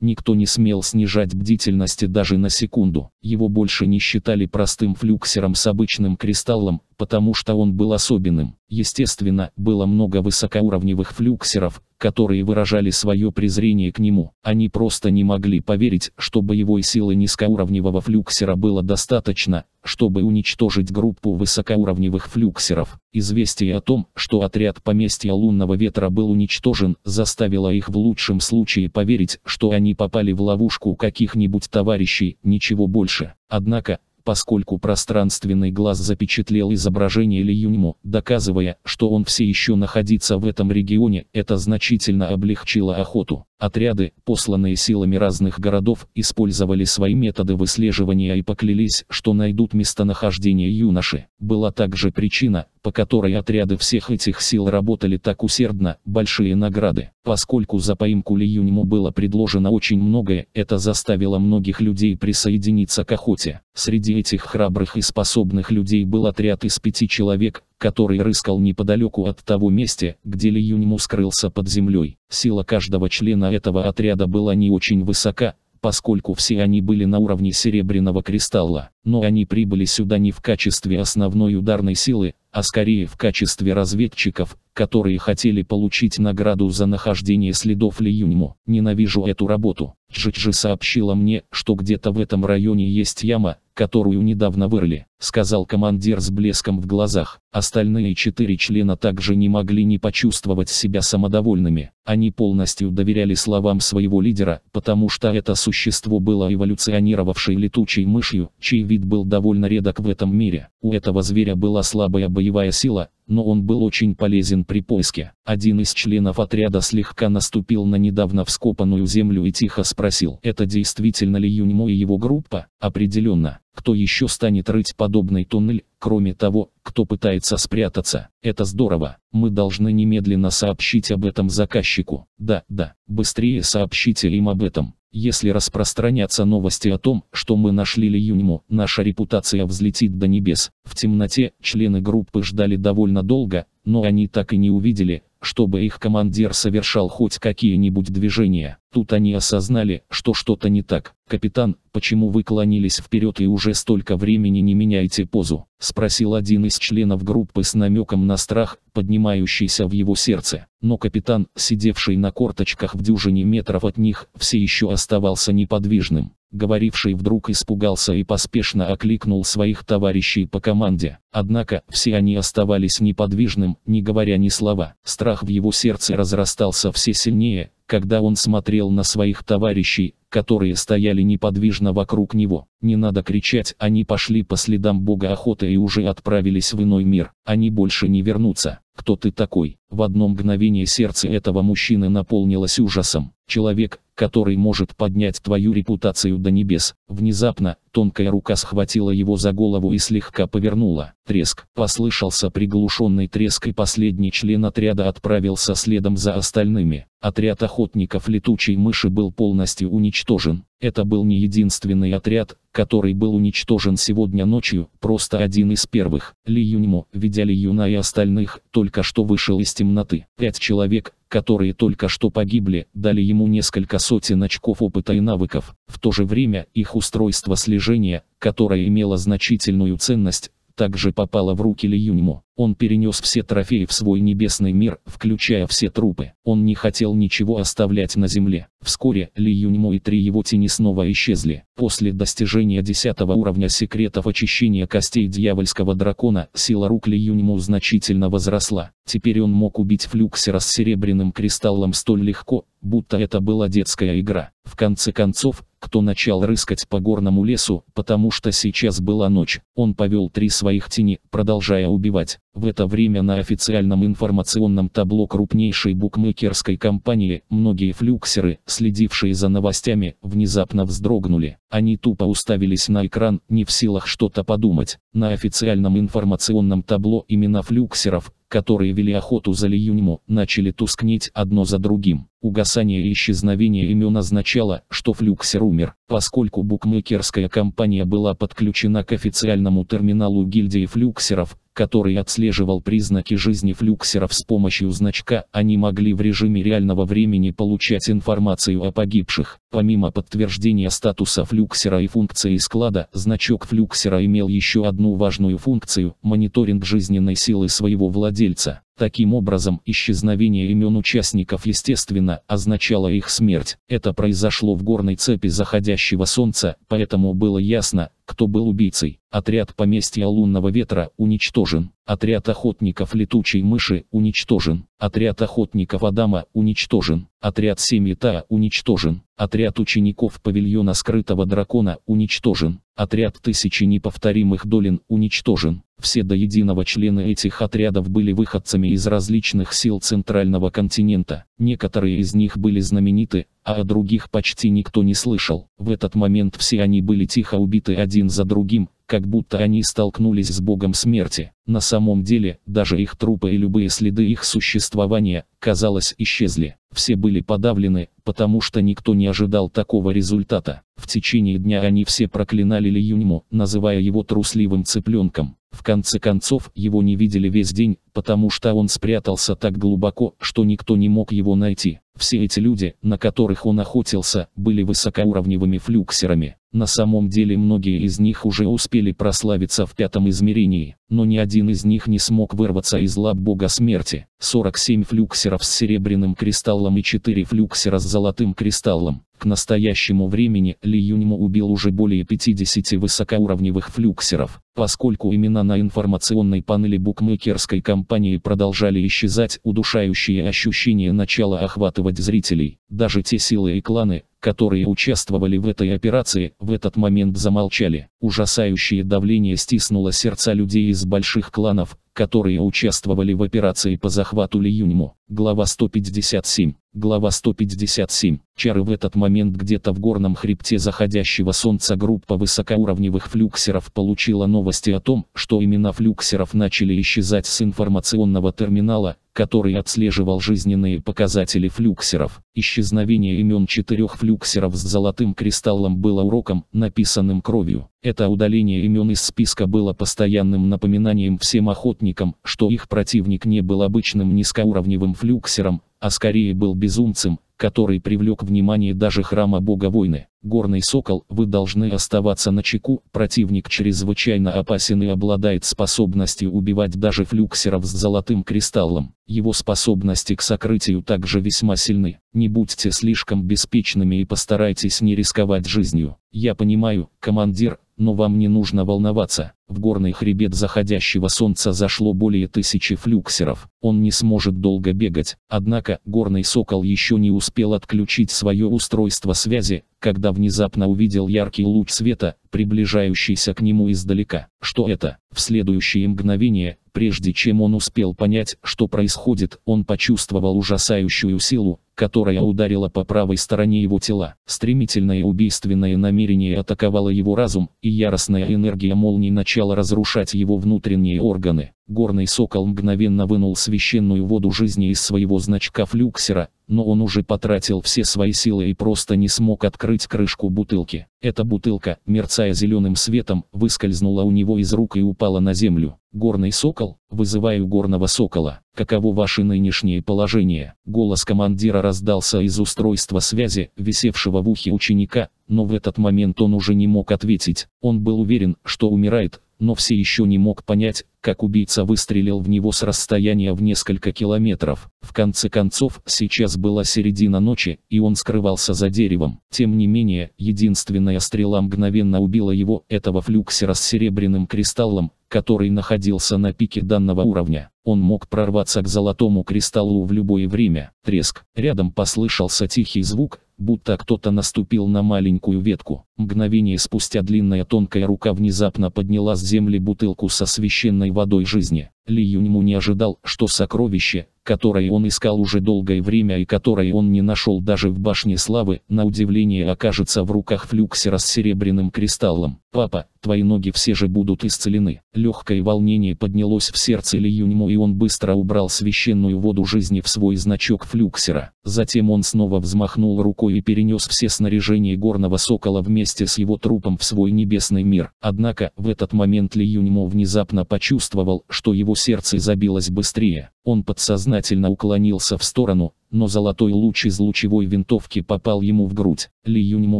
Никто не смел снижать бдительности даже на секунду. Его больше не считали простым флюксером с обычным кристаллом, потому что он был особенным. Естественно, было много высокоуровневых флюксеров, которые выражали свое презрение к нему. Они просто не могли поверить, что боевой силы низкоуровневого флюксера было достаточно, чтобы уничтожить группу высокоуровневых флюксеров. Известие о том, что отряд поместья лунного ветра был уничтожен, заставило их в лучшем случае поверить, что они попали в ловушку каких-нибудь товарищей, ничего больше. Однако, поскольку пространственный глаз запечатлел изображение Ли Юньмо, доказывая, что он все еще находится в этом регионе, это значительно облегчило охоту. Отряды, посланные силами разных городов, использовали свои методы выслеживания и поклялись, что найдут местонахождение юноши. Была также причина, по которой отряды всех этих сил работали так усердно, большие награды. Поскольку за поимку Лиюниму было предложено очень многое, это заставило многих людей присоединиться к охоте. Среди этих храбрых и способных людей был отряд из пяти человек, который рыскал неподалеку от того места, где Лиюниму скрылся под землей. Сила каждого члена этого отряда была не очень высока, поскольку все они были на уровне серебряного кристалла но они прибыли сюда не в качестве основной ударной силы, а скорее в качестве разведчиков, которые хотели получить награду за нахождение следов Ли Юньму. Ненавижу эту работу. Чжичжи сообщила мне, что где-то в этом районе есть яма, которую недавно вырыли, сказал командир с блеском в глазах. Остальные четыре члена также не могли не почувствовать себя самодовольными. Они полностью доверяли словам своего лидера, потому что это существо было эволюционировавшей летучей мышью, чей вид был довольно редок в этом мире. У этого зверя была слабая боевая сила, но он был очень полезен при поиске. Один из членов отряда слегка наступил на недавно вскопанную землю и тихо спросил, это действительно ли Юньмо и его группа? Определенно. Кто еще станет рыть подобный туннель, кроме того, кто пытается спрятаться. Это здорово. Мы должны немедленно сообщить об этом заказчику. Да, да, быстрее сообщите им об этом. Если распространятся новости о том, что мы нашли Лиюньму, наша репутация взлетит до небес. В темноте члены группы ждали довольно долго, но они так и не увидели, чтобы их командир совершал хоть какие-нибудь движения. Тут они осознали, что что-то не так. «Капитан, почему вы клонились вперед и уже столько времени не меняете позу?» – спросил один из членов группы с намеком на страх, поднимающийся в его сердце. Но капитан, сидевший на корточках в дюжине метров от них, все еще оставался неподвижным. Говоривший вдруг испугался и поспешно окликнул своих товарищей по команде. Однако, все они оставались неподвижным, не говоря ни слова. Страх в его сердце разрастался все сильнее, когда он смотрел на своих товарищей, которые стояли неподвижно вокруг него. Не надо кричать, они пошли по следам бога охоты и уже отправились в иной мир, они больше не вернутся. Кто ты такой? В одно мгновение сердце этого мужчины наполнилось ужасом. Человек, который может поднять твою репутацию до небес. Внезапно, тонкая рука схватила его за голову и слегка повернула. Треск. Послышался приглушенный треск и последний член отряда отправился следом за остальными. Отряд охотников летучей мыши был полностью уничтожен. Это был не единственный отряд, который был уничтожен сегодня ночью, просто один из первых. Ли Юньмо, видя Ли Юна и остальных, только что вышел из темноты. Пять человек, которые только что погибли, дали ему несколько сотен очков опыта и навыков. В то же время их устройство слежения, которое имело значительную ценность, также попала в руки Ли Льюниму. Он перенес все трофеи в свой небесный мир, включая все трупы. Он не хотел ничего оставлять на земле. Вскоре Ли Юньмо и три его тени снова исчезли. После достижения 10 уровня секретов очищения костей дьявольского дракона, сила рук Ли Юньмо значительно возросла. Теперь он мог убить флюксера с серебряным кристаллом столь легко, будто это была детская игра. В конце концов, кто начал рыскать по горному лесу, потому что сейчас была ночь, он повел три своих тени, продолжая убивать. В это время на официальном информационном табло крупнейшей букмекерской компании многие флюксеры, следившие за новостями, внезапно вздрогнули. Они тупо уставились на экран, не в силах что-то подумать. На официальном информационном табло имена флюксеров, которые вели охоту за Ли Лиюньму, начали тускнеть одно за другим. Угасание и исчезновение имен означало, что флюксер умер, поскольку букмекерская компания была подключена к официальному терминалу гильдии флюксеров, который отслеживал признаки жизни флюксеров с помощью значка, они могли в режиме реального времени получать информацию о погибших. Помимо подтверждения статуса флюксера и функции склада, значок флюксера имел еще одну важную функцию – мониторинг жизненной силы своего владельца. Таким образом, исчезновение имен участников естественно означало их смерть. Это произошло в горной цепи заходящего солнца, поэтому было ясно, кто был убийцей. Отряд поместья лунного ветра уничтожен. Отряд охотников летучей мыши уничтожен. Отряд охотников Адама уничтожен. Отряд семьи Та уничтожен. Отряд учеников павильона скрытого дракона уничтожен. Отряд тысячи неповторимых долин уничтожен. Все до единого члены этих отрядов были выходцами из различных сил Центрального континента. Некоторые из них были знамениты, а о других почти никто не слышал. В этот момент все они были тихо убиты один за другим, как будто они столкнулись с богом смерти. На самом деле, даже их трупы и любые следы их существования, казалось, исчезли. Все были подавлены, потому что никто не ожидал такого результата. В течение дня они все проклинали Ли Юньму, называя его трусливым цыпленком. В конце концов, его не видели весь день, потому что он спрятался так глубоко, что никто не мог его найти. Все эти люди, на которых он охотился, были высокоуровневыми флюксерами. На самом деле многие из них уже успели прославиться в пятом измерении но ни один из них не смог вырваться из лап бога смерти. 47 флюксеров с серебряным кристаллом и 4 флюксера с золотым кристаллом. К настоящему времени Ли Юньму убил уже более 50 высокоуровневых флюксеров, поскольку имена на информационной панели букмекерской компании продолжали исчезать, удушающие ощущения начала охватывать зрителей. Даже те силы и кланы, которые участвовали в этой операции, в этот момент замолчали. Ужасающее давление стиснуло сердца людей из больших кланов, которые участвовали в операции по захвату Ли Юньму. Глава 157. Глава 157. Чары в этот момент где-то в горном хребте заходящего солнца группа высокоуровневых флюксеров получила новости о том, что имена флюксеров начали исчезать с информационного терминала, который отслеживал жизненные показатели флюксеров. Исчезновение имен четырех флюксеров с золотым кристаллом было уроком, написанным кровью. Это удаление имен из списка было постоянным напоминанием всем охотникам, что их противник не был обычным низкоуровневым флюксером, а скорее был безумцем, который привлек внимание даже храма бога войны. Горный сокол, вы должны оставаться на чеку, противник чрезвычайно опасен и обладает способностью убивать даже флюксеров с золотым кристаллом. Его способности к сокрытию также весьма сильны. Не будьте слишком беспечными и постарайтесь не рисковать жизнью. Я понимаю, командир, но вам не нужно волноваться. В горный хребет заходящего солнца зашло более тысячи флюксеров. Он не сможет долго бегать. Однако, горный сокол еще не успел отключить свое устройство связи, когда внезапно увидел яркий луч света, приближающийся к нему издалека. Что это? В следующее мгновение, прежде чем он успел понять, что происходит, он почувствовал ужасающую силу, которая ударила по правой стороне его тела. Стремительное убийственное намерение атаковало его разум, и яростная энергия молнии начала начала разрушать его внутренние органы. Горный сокол мгновенно вынул священную воду жизни из своего значка флюксера, но он уже потратил все свои силы и просто не смог открыть крышку бутылки. Эта бутылка, мерцая зеленым светом, выскользнула у него из рук и упала на землю. «Горный сокол? Вызываю горного сокола. Каково ваше нынешнее положение?» Голос командира раздался из устройства связи, висевшего в ухе ученика, но в этот момент он уже не мог ответить. Он был уверен, что умирает, но все еще не мог понять, как убийца выстрелил в него с расстояния в несколько километров. В конце концов, сейчас была середина ночи, и он скрывался за деревом. Тем не менее, единственная стрела мгновенно убила его, этого флюксера с серебряным кристаллом, который находился на пике данного уровня. Он мог прорваться к золотому кристаллу в любое время. Треск. Рядом послышался тихий звук, будто кто-то наступил на маленькую ветку. Мгновение спустя длинная тонкая рука внезапно подняла с земли бутылку со священной водой жизни. Ли Юньму не ожидал, что сокровище, которое он искал уже долгое время и которое он не нашел даже в башне славы, на удивление окажется в руках флюксера с серебряным кристаллом. «Папа, твои ноги все же будут исцелены». Легкое волнение поднялось в сердце Ли Юньму и он быстро убрал священную воду жизни в свой значок флюксера. Затем он снова взмахнул рукой и перенес все снаряжение горного сокола вместе с его трупом в свой небесный мир. Однако, в этот момент Ли Юньму внезапно почувствовал, что его сердце забилось быстрее. Он подсознательно уклонился в сторону, но золотой луч из лучевой винтовки попал ему в грудь. Ли Юньму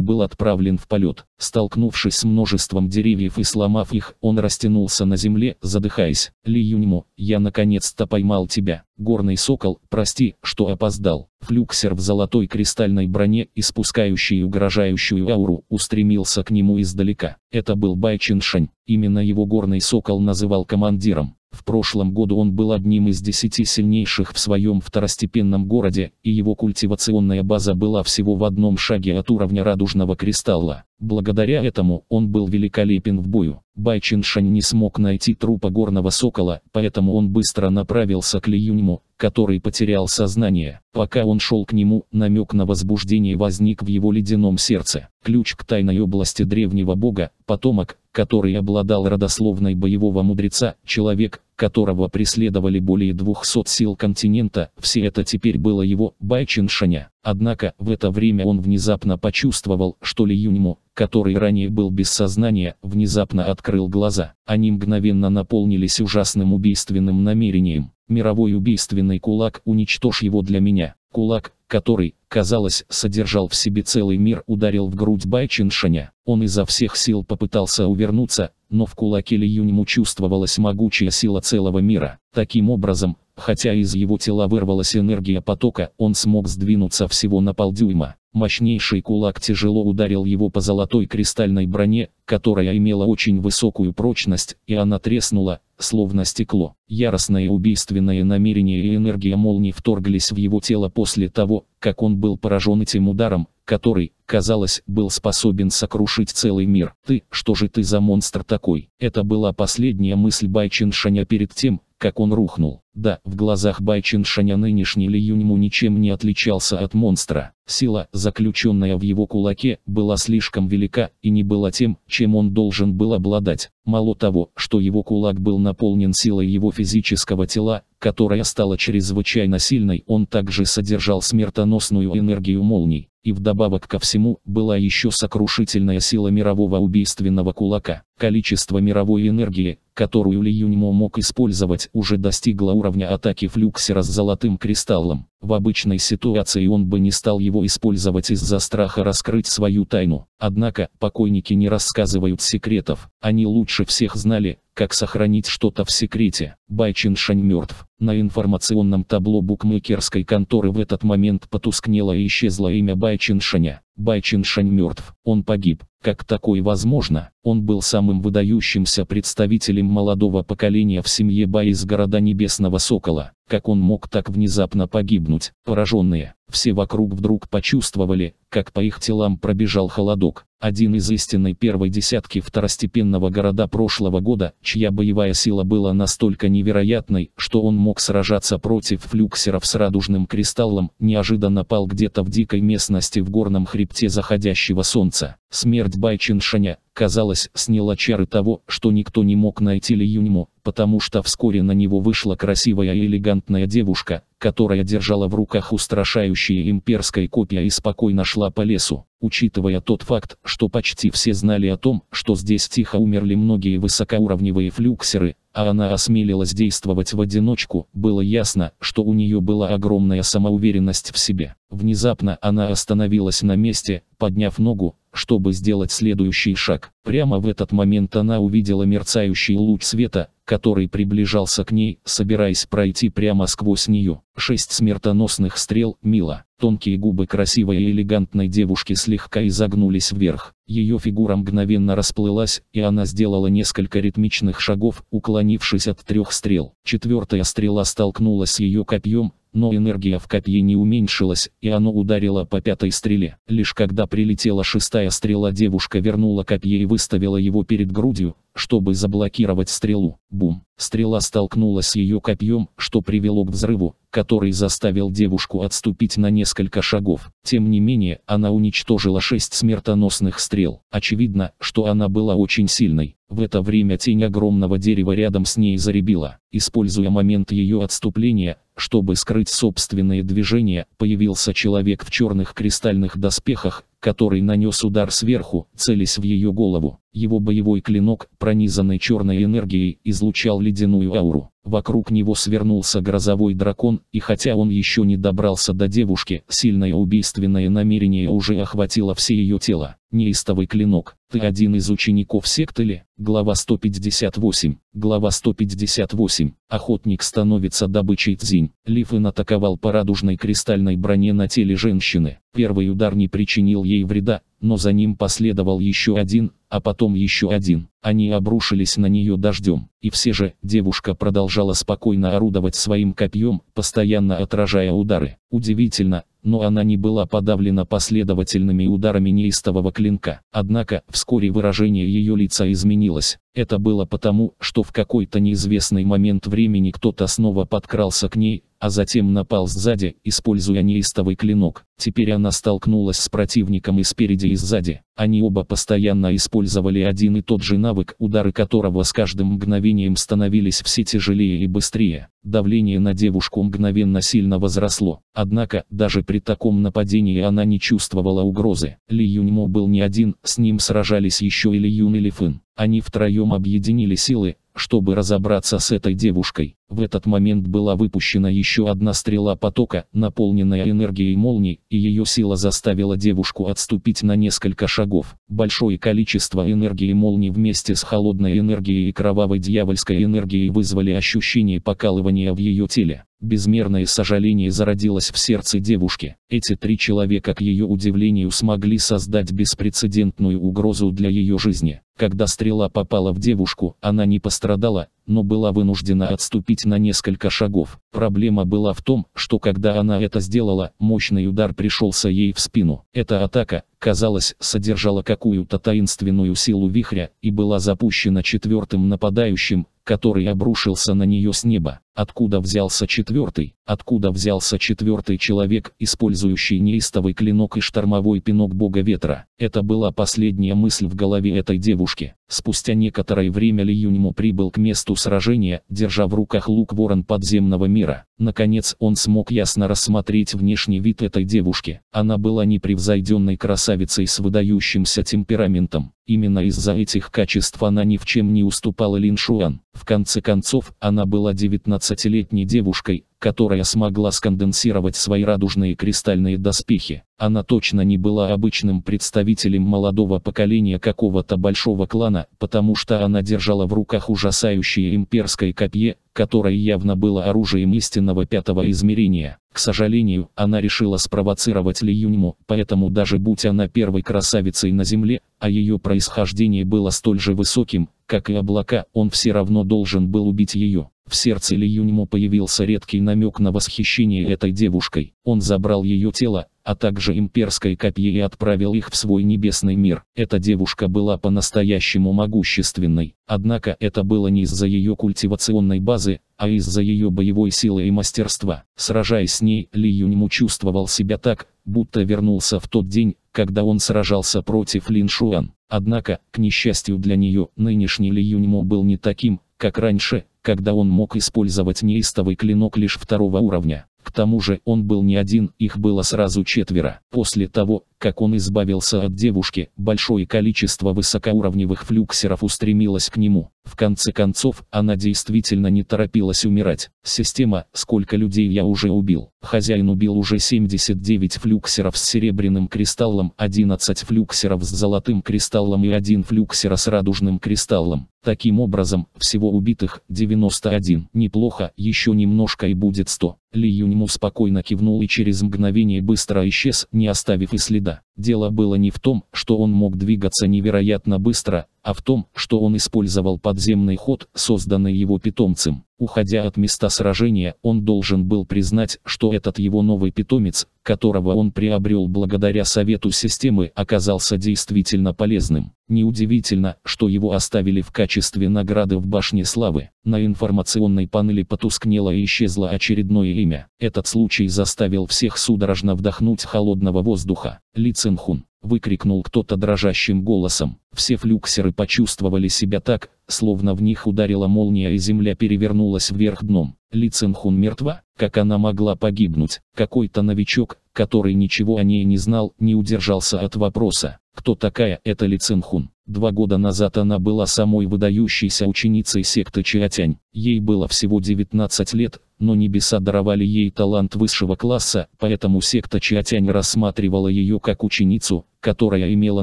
был отправлен в полет. Столкнувшись с множеством деревьев и сломав их, он растянулся на земле, задыхаясь. Ли Юньму, я наконец-то поймал тебя. Горный сокол, прости, что опоздал. Флюксер в золотой кристальной броне, испускающий угрожающую ауру, устремился к нему издалека. Это был Бай Чиншань. Именно его горный сокол называл командиром. В прошлом году он был одним из десяти сильнейших в своем второстепенном городе, и его культивационная база была всего в одном шаге от уровня радужного кристалла. Благодаря этому он был великолепен в бою. Бай не смог найти трупа горного сокола, поэтому он быстро направился к Лиюньму, который потерял сознание. Пока он шел к нему, намек на возбуждение возник в его ледяном сердце. Ключ к тайной области древнего бога, потомок, который обладал родословной боевого мудреца, человек, которого преследовали более 200 сил континента, все это теперь было его, Байчиншаня. Однако, в это время он внезапно почувствовал, что Ли Юньму, который ранее был без сознания, внезапно открыл глаза. Они мгновенно наполнились ужасным убийственным намерением мировой убийственный кулак, уничтожь его для меня. Кулак, который, казалось, содержал в себе целый мир, ударил в грудь Байчиншиня. Он изо всех сил попытался увернуться, но в кулаке Ли Юньму чувствовалась могучая сила целого мира. Таким образом, хотя из его тела вырвалась энергия потока, он смог сдвинуться всего на полдюйма. Мощнейший кулак тяжело ударил его по золотой кристальной броне, которая имела очень высокую прочность, и она треснула, словно стекло. Яростное убийственное намерение и энергия молнии вторглись в его тело после того, как он был поражен этим ударом, который, казалось, был способен сокрушить целый мир. «Ты, что же ты за монстр такой?» Это была последняя мысль Байчиншаня перед тем, как он рухнул. Да, в глазах Байчиншаня нынешний Ли Юньму ничем не отличался от монстра. Сила, заключенная в его кулаке, была слишком велика и не была тем, чем он должен был обладать. Мало того, что его кулак был наполнен силой его физического тела, которая стала чрезвычайно сильной, он также содержал смертоносную энергию молний, и вдобавок ко всему, была еще сокрушительная сила мирового убийственного кулака. Количество мировой энергии, которую Ли Юньмо мог использовать, уже достигло уровня атаки флюксера с золотым кристаллом. В обычной ситуации он бы не стал его использовать из-за страха раскрыть свою тайну. Однако, покойники не рассказывают секретов. Они лучше всех знали, как сохранить что-то в секрете. Бай Чиншань мертв. На информационном табло букмекерской конторы в этот момент потускнело и исчезло имя Бай Чиншаня. Бай Чиншань мертв, он погиб. Как такое возможно? Он был самым выдающимся представителем молодого поколения в семье Бай из города Небесного Сокола. Как он мог так внезапно погибнуть? Пораженные, все вокруг вдруг почувствовали, как по их телам пробежал холодок. Один из истинной первой десятки второстепенного города прошлого года, чья боевая сила была настолько невероятной, что он мог мог сражаться против флюксеров с радужным кристаллом, неожиданно пал где-то в дикой местности в горном хребте заходящего солнца. Смерть Байчиншаня, казалось, сняла чары того, что никто не мог найти Ли Юньму, потому что вскоре на него вышла красивая и элегантная девушка, которая держала в руках устрашающие имперской копья и спокойно шла по лесу. Учитывая тот факт, что почти все знали о том, что здесь тихо умерли многие высокоуровневые флюксеры, а она осмелилась действовать в одиночку, было ясно, что у нее была огромная самоуверенность в себе. Внезапно она остановилась на месте, подняв ногу, чтобы сделать следующий шаг. Прямо в этот момент она увидела мерцающий луч света, который приближался к ней, собираясь пройти прямо сквозь нее. Шесть смертоносных стрел, мило. Тонкие губы красивой и элегантной девушки слегка изогнулись вверх. Ее фигура мгновенно расплылась, и она сделала несколько ритмичных шагов, уклонившись от трех стрел. Четвертая стрела столкнулась с ее копьем, но энергия в копье не уменьшилась, и оно ударило по пятой стреле. Лишь когда прилетела шестая стрела девушка вернула копье и выставила его перед грудью, чтобы заблокировать стрелу. Бум! Стрела столкнулась с ее копьем, что привело к взрыву, который заставил девушку отступить на несколько шагов. Тем не менее, она уничтожила шесть смертоносных стрел. Очевидно, что она была очень сильной. В это время тень огромного дерева рядом с ней заребила. Используя момент ее отступления, чтобы скрыть собственные движения, появился человек в черных кристальных доспехах, который нанес удар сверху, целясь в ее голову. Его боевой клинок, пронизанный черной энергией, излучал ледяную ауру. Вокруг него свернулся грозовой дракон, и хотя он еще не добрался до девушки, сильное убийственное намерение уже охватило все ее тело. Неистовый клинок. Ты один из учеников секты ли? Глава 158. Глава 158. Охотник становится добычей Цзинь. Лифын атаковал по радужной кристальной броне на теле женщины. Первый удар не причинил ей вреда, но за ним последовал еще один, а потом еще один. Они обрушились на нее дождем. И все же, девушка продолжала спокойно орудовать своим копьем, постоянно отражая удары. Удивительно, но она не была подавлена последовательными ударами неистового клинка. Однако, вскоре выражение ее лица изменилось. Это было потому, что в какой-то неизвестный момент времени кто-то снова подкрался к ней, а затем напал сзади, используя неистовый клинок. Теперь она столкнулась с противником и спереди и сзади. Они оба постоянно использовали один и тот же навык, удары которого с каждым мгновением становились все тяжелее и быстрее. Давление на девушку мгновенно сильно возросло. Однако, даже при таком нападении она не чувствовала угрозы. Ли Юньмо был не один, с ним сражались еще и Ли Юн и Ли Фын. Они втроем объединили силы, чтобы разобраться с этой девушкой. В этот момент была выпущена еще одна стрела потока, наполненная энергией молний, и ее сила заставила девушку отступить на несколько шагов. Большое количество энергии молний вместе с холодной энергией и кровавой дьявольской энергией вызвали ощущение покалывания в ее теле. Безмерное сожаление зародилось в сердце девушки. Эти три человека, к ее удивлению, смогли создать беспрецедентную угрозу для ее жизни. Когда стрела попала в девушку, она не пострадала, но была вынуждена отступить на несколько шагов. Проблема была в том, что когда она это сделала, мощный удар пришелся ей в спину. Эта атака, казалось, содержала какую-то таинственную силу вихря и была запущена четвертым нападающим, который обрушился на нее с неба. Откуда взялся четвертый? Откуда взялся четвертый человек, использующий неистовый клинок и штормовой пинок бога ветра? Это была последняя мысль в голове этой девушки. Спустя некоторое время Ли Юньму прибыл к месту сражения, держа в руках лук ворон подземного мира. Наконец он смог ясно рассмотреть внешний вид этой девушки. Она была непревзойденной красавицей с выдающимся темпераментом. Именно из-за этих качеств она ни в чем не уступала Лин Шуан. В конце концов, она была 19 17-летней девушкой, которая смогла сконденсировать свои радужные кристальные доспехи. Она точно не была обычным представителем молодого поколения какого-то большого клана, потому что она держала в руках ужасающее имперское копье, которое явно было оружием истинного пятого измерения. К сожалению, она решила спровоцировать Ли Юньму, поэтому даже будь она первой красавицей на земле, а ее происхождение было столь же высоким, как и облака, он все равно должен был убить ее. В сердце Ли Юньму появился редкий намек на восхищение этой девушкой. Он забрал ее тело, а также имперское копье и отправил их в свой небесный мир. Эта девушка была по-настоящему могущественной. Однако это было не из-за ее культивационной базы, а из-за ее боевой силы и мастерства. Сражаясь с ней, Ли Юньму чувствовал себя так, будто вернулся в тот день, когда он сражался против Лин Шуан. Однако, к несчастью для нее, нынешний Ли Юньму был не таким, как раньше, когда он мог использовать неистовый клинок лишь второго уровня. К тому же он был не один, их было сразу четверо. После того, как он избавился от девушки, большое количество высокоуровневых флюксеров устремилось к нему. В конце концов, она действительно не торопилась умирать. Система, сколько людей я уже убил. Хозяин убил уже 79 флюксеров с серебряным кристаллом, 11 флюксеров с золотым кристаллом и 1 флюксера с радужным кристаллом. Таким образом, всего убитых 91. Неплохо, еще немножко и будет 100. Ли Юньму спокойно кивнул и через мгновение быстро исчез, не оставив и следа года. Дело было не в том, что он мог двигаться невероятно быстро, а в том, что он использовал подземный ход, созданный его питомцем. Уходя от места сражения, он должен был признать, что этот его новый питомец, которого он приобрел благодаря совету системы, оказался действительно полезным. Неудивительно, что его оставили в качестве награды в Башне Славы. На информационной панели потускнело и исчезло очередное имя. Этот случай заставил всех судорожно вдохнуть холодного воздуха. Ли Цинхун. Выкрикнул кто-то дрожащим голосом. Все флюксеры почувствовали себя так, словно в них ударила молния и земля перевернулась вверх дном. Ли Цинхун мертва? Как она могла погибнуть? Какой-то новичок, который ничего о ней не знал, не удержался от вопроса. Кто такая эта Ли Цинхун? Два года назад она была самой выдающейся ученицей секты Чиатянь. Ей было всего 19 лет, но небеса даровали ей талант высшего класса, поэтому секта Чиатянь рассматривала ее как ученицу, которая имела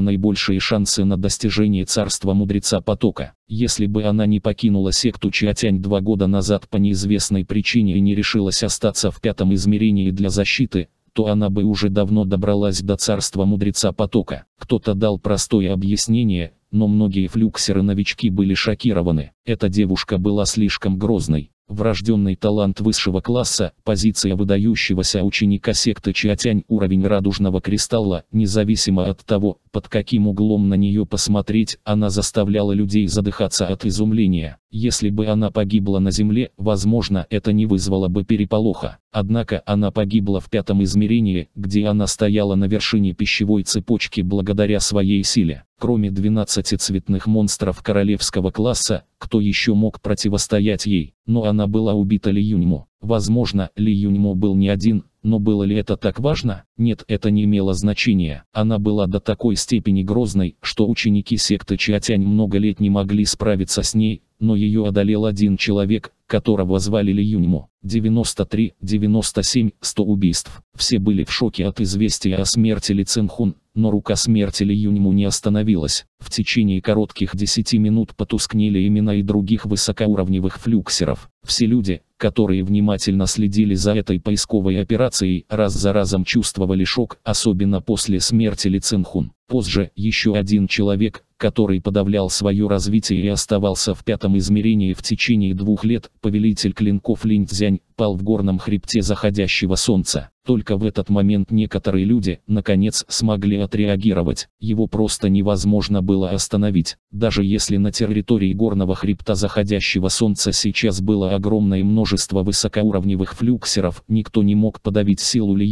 наибольшие шансы на достижение царства мудреца потока. Если бы она не покинула секту Чиатянь два года назад по неизвестной причине и не решилась остаться в пятом измерении для защиты, то она бы уже давно добралась до царства мудреца потока. Кто-то дал простое объяснение, но многие флюксеры-новички были шокированы. Эта девушка была слишком грозной. Врожденный талант высшего класса, позиция выдающегося ученика секты Чиатянь, уровень радужного кристалла, независимо от того, под каким углом на нее посмотреть, она заставляла людей задыхаться от изумления. Если бы она погибла на Земле, возможно, это не вызвало бы переполоха. Однако она погибла в пятом измерении, где она стояла на вершине пищевой цепочки благодаря своей силе. Кроме 12 цветных монстров королевского класса, кто еще мог противостоять ей? Но она была убита Ли Юньмо. Возможно, Ли Юньмо был не один, но было ли это так важно? Нет, это не имело значения. Она была до такой степени грозной, что ученики секты Чиатянь много лет не могли справиться с ней, но ее одолел один человек, которого звали Ли 93, 97, 100 убийств. Все были в шоке от известия о смерти Ли Цинхун, но рука смерти Ли Юньму не остановилась. В течение коротких 10 минут потускнели имена и других высокоуровневых флюксеров. Все люди, которые внимательно следили за этой поисковой операцией, раз за разом чувствовали шок, особенно после смерти Ли Цинхун. Позже еще один человек, который подавлял свое развитие и оставался в пятом измерении в течение двух лет, повелитель клинков Линь Цзянь, пал в горном хребте заходящего солнца. Только в этот момент некоторые люди, наконец, смогли отреагировать. Его просто невозможно было остановить. Даже если на территории горного хребта заходящего солнца сейчас было огромное множество высокоуровневых флюксеров, никто не мог подавить силу Ли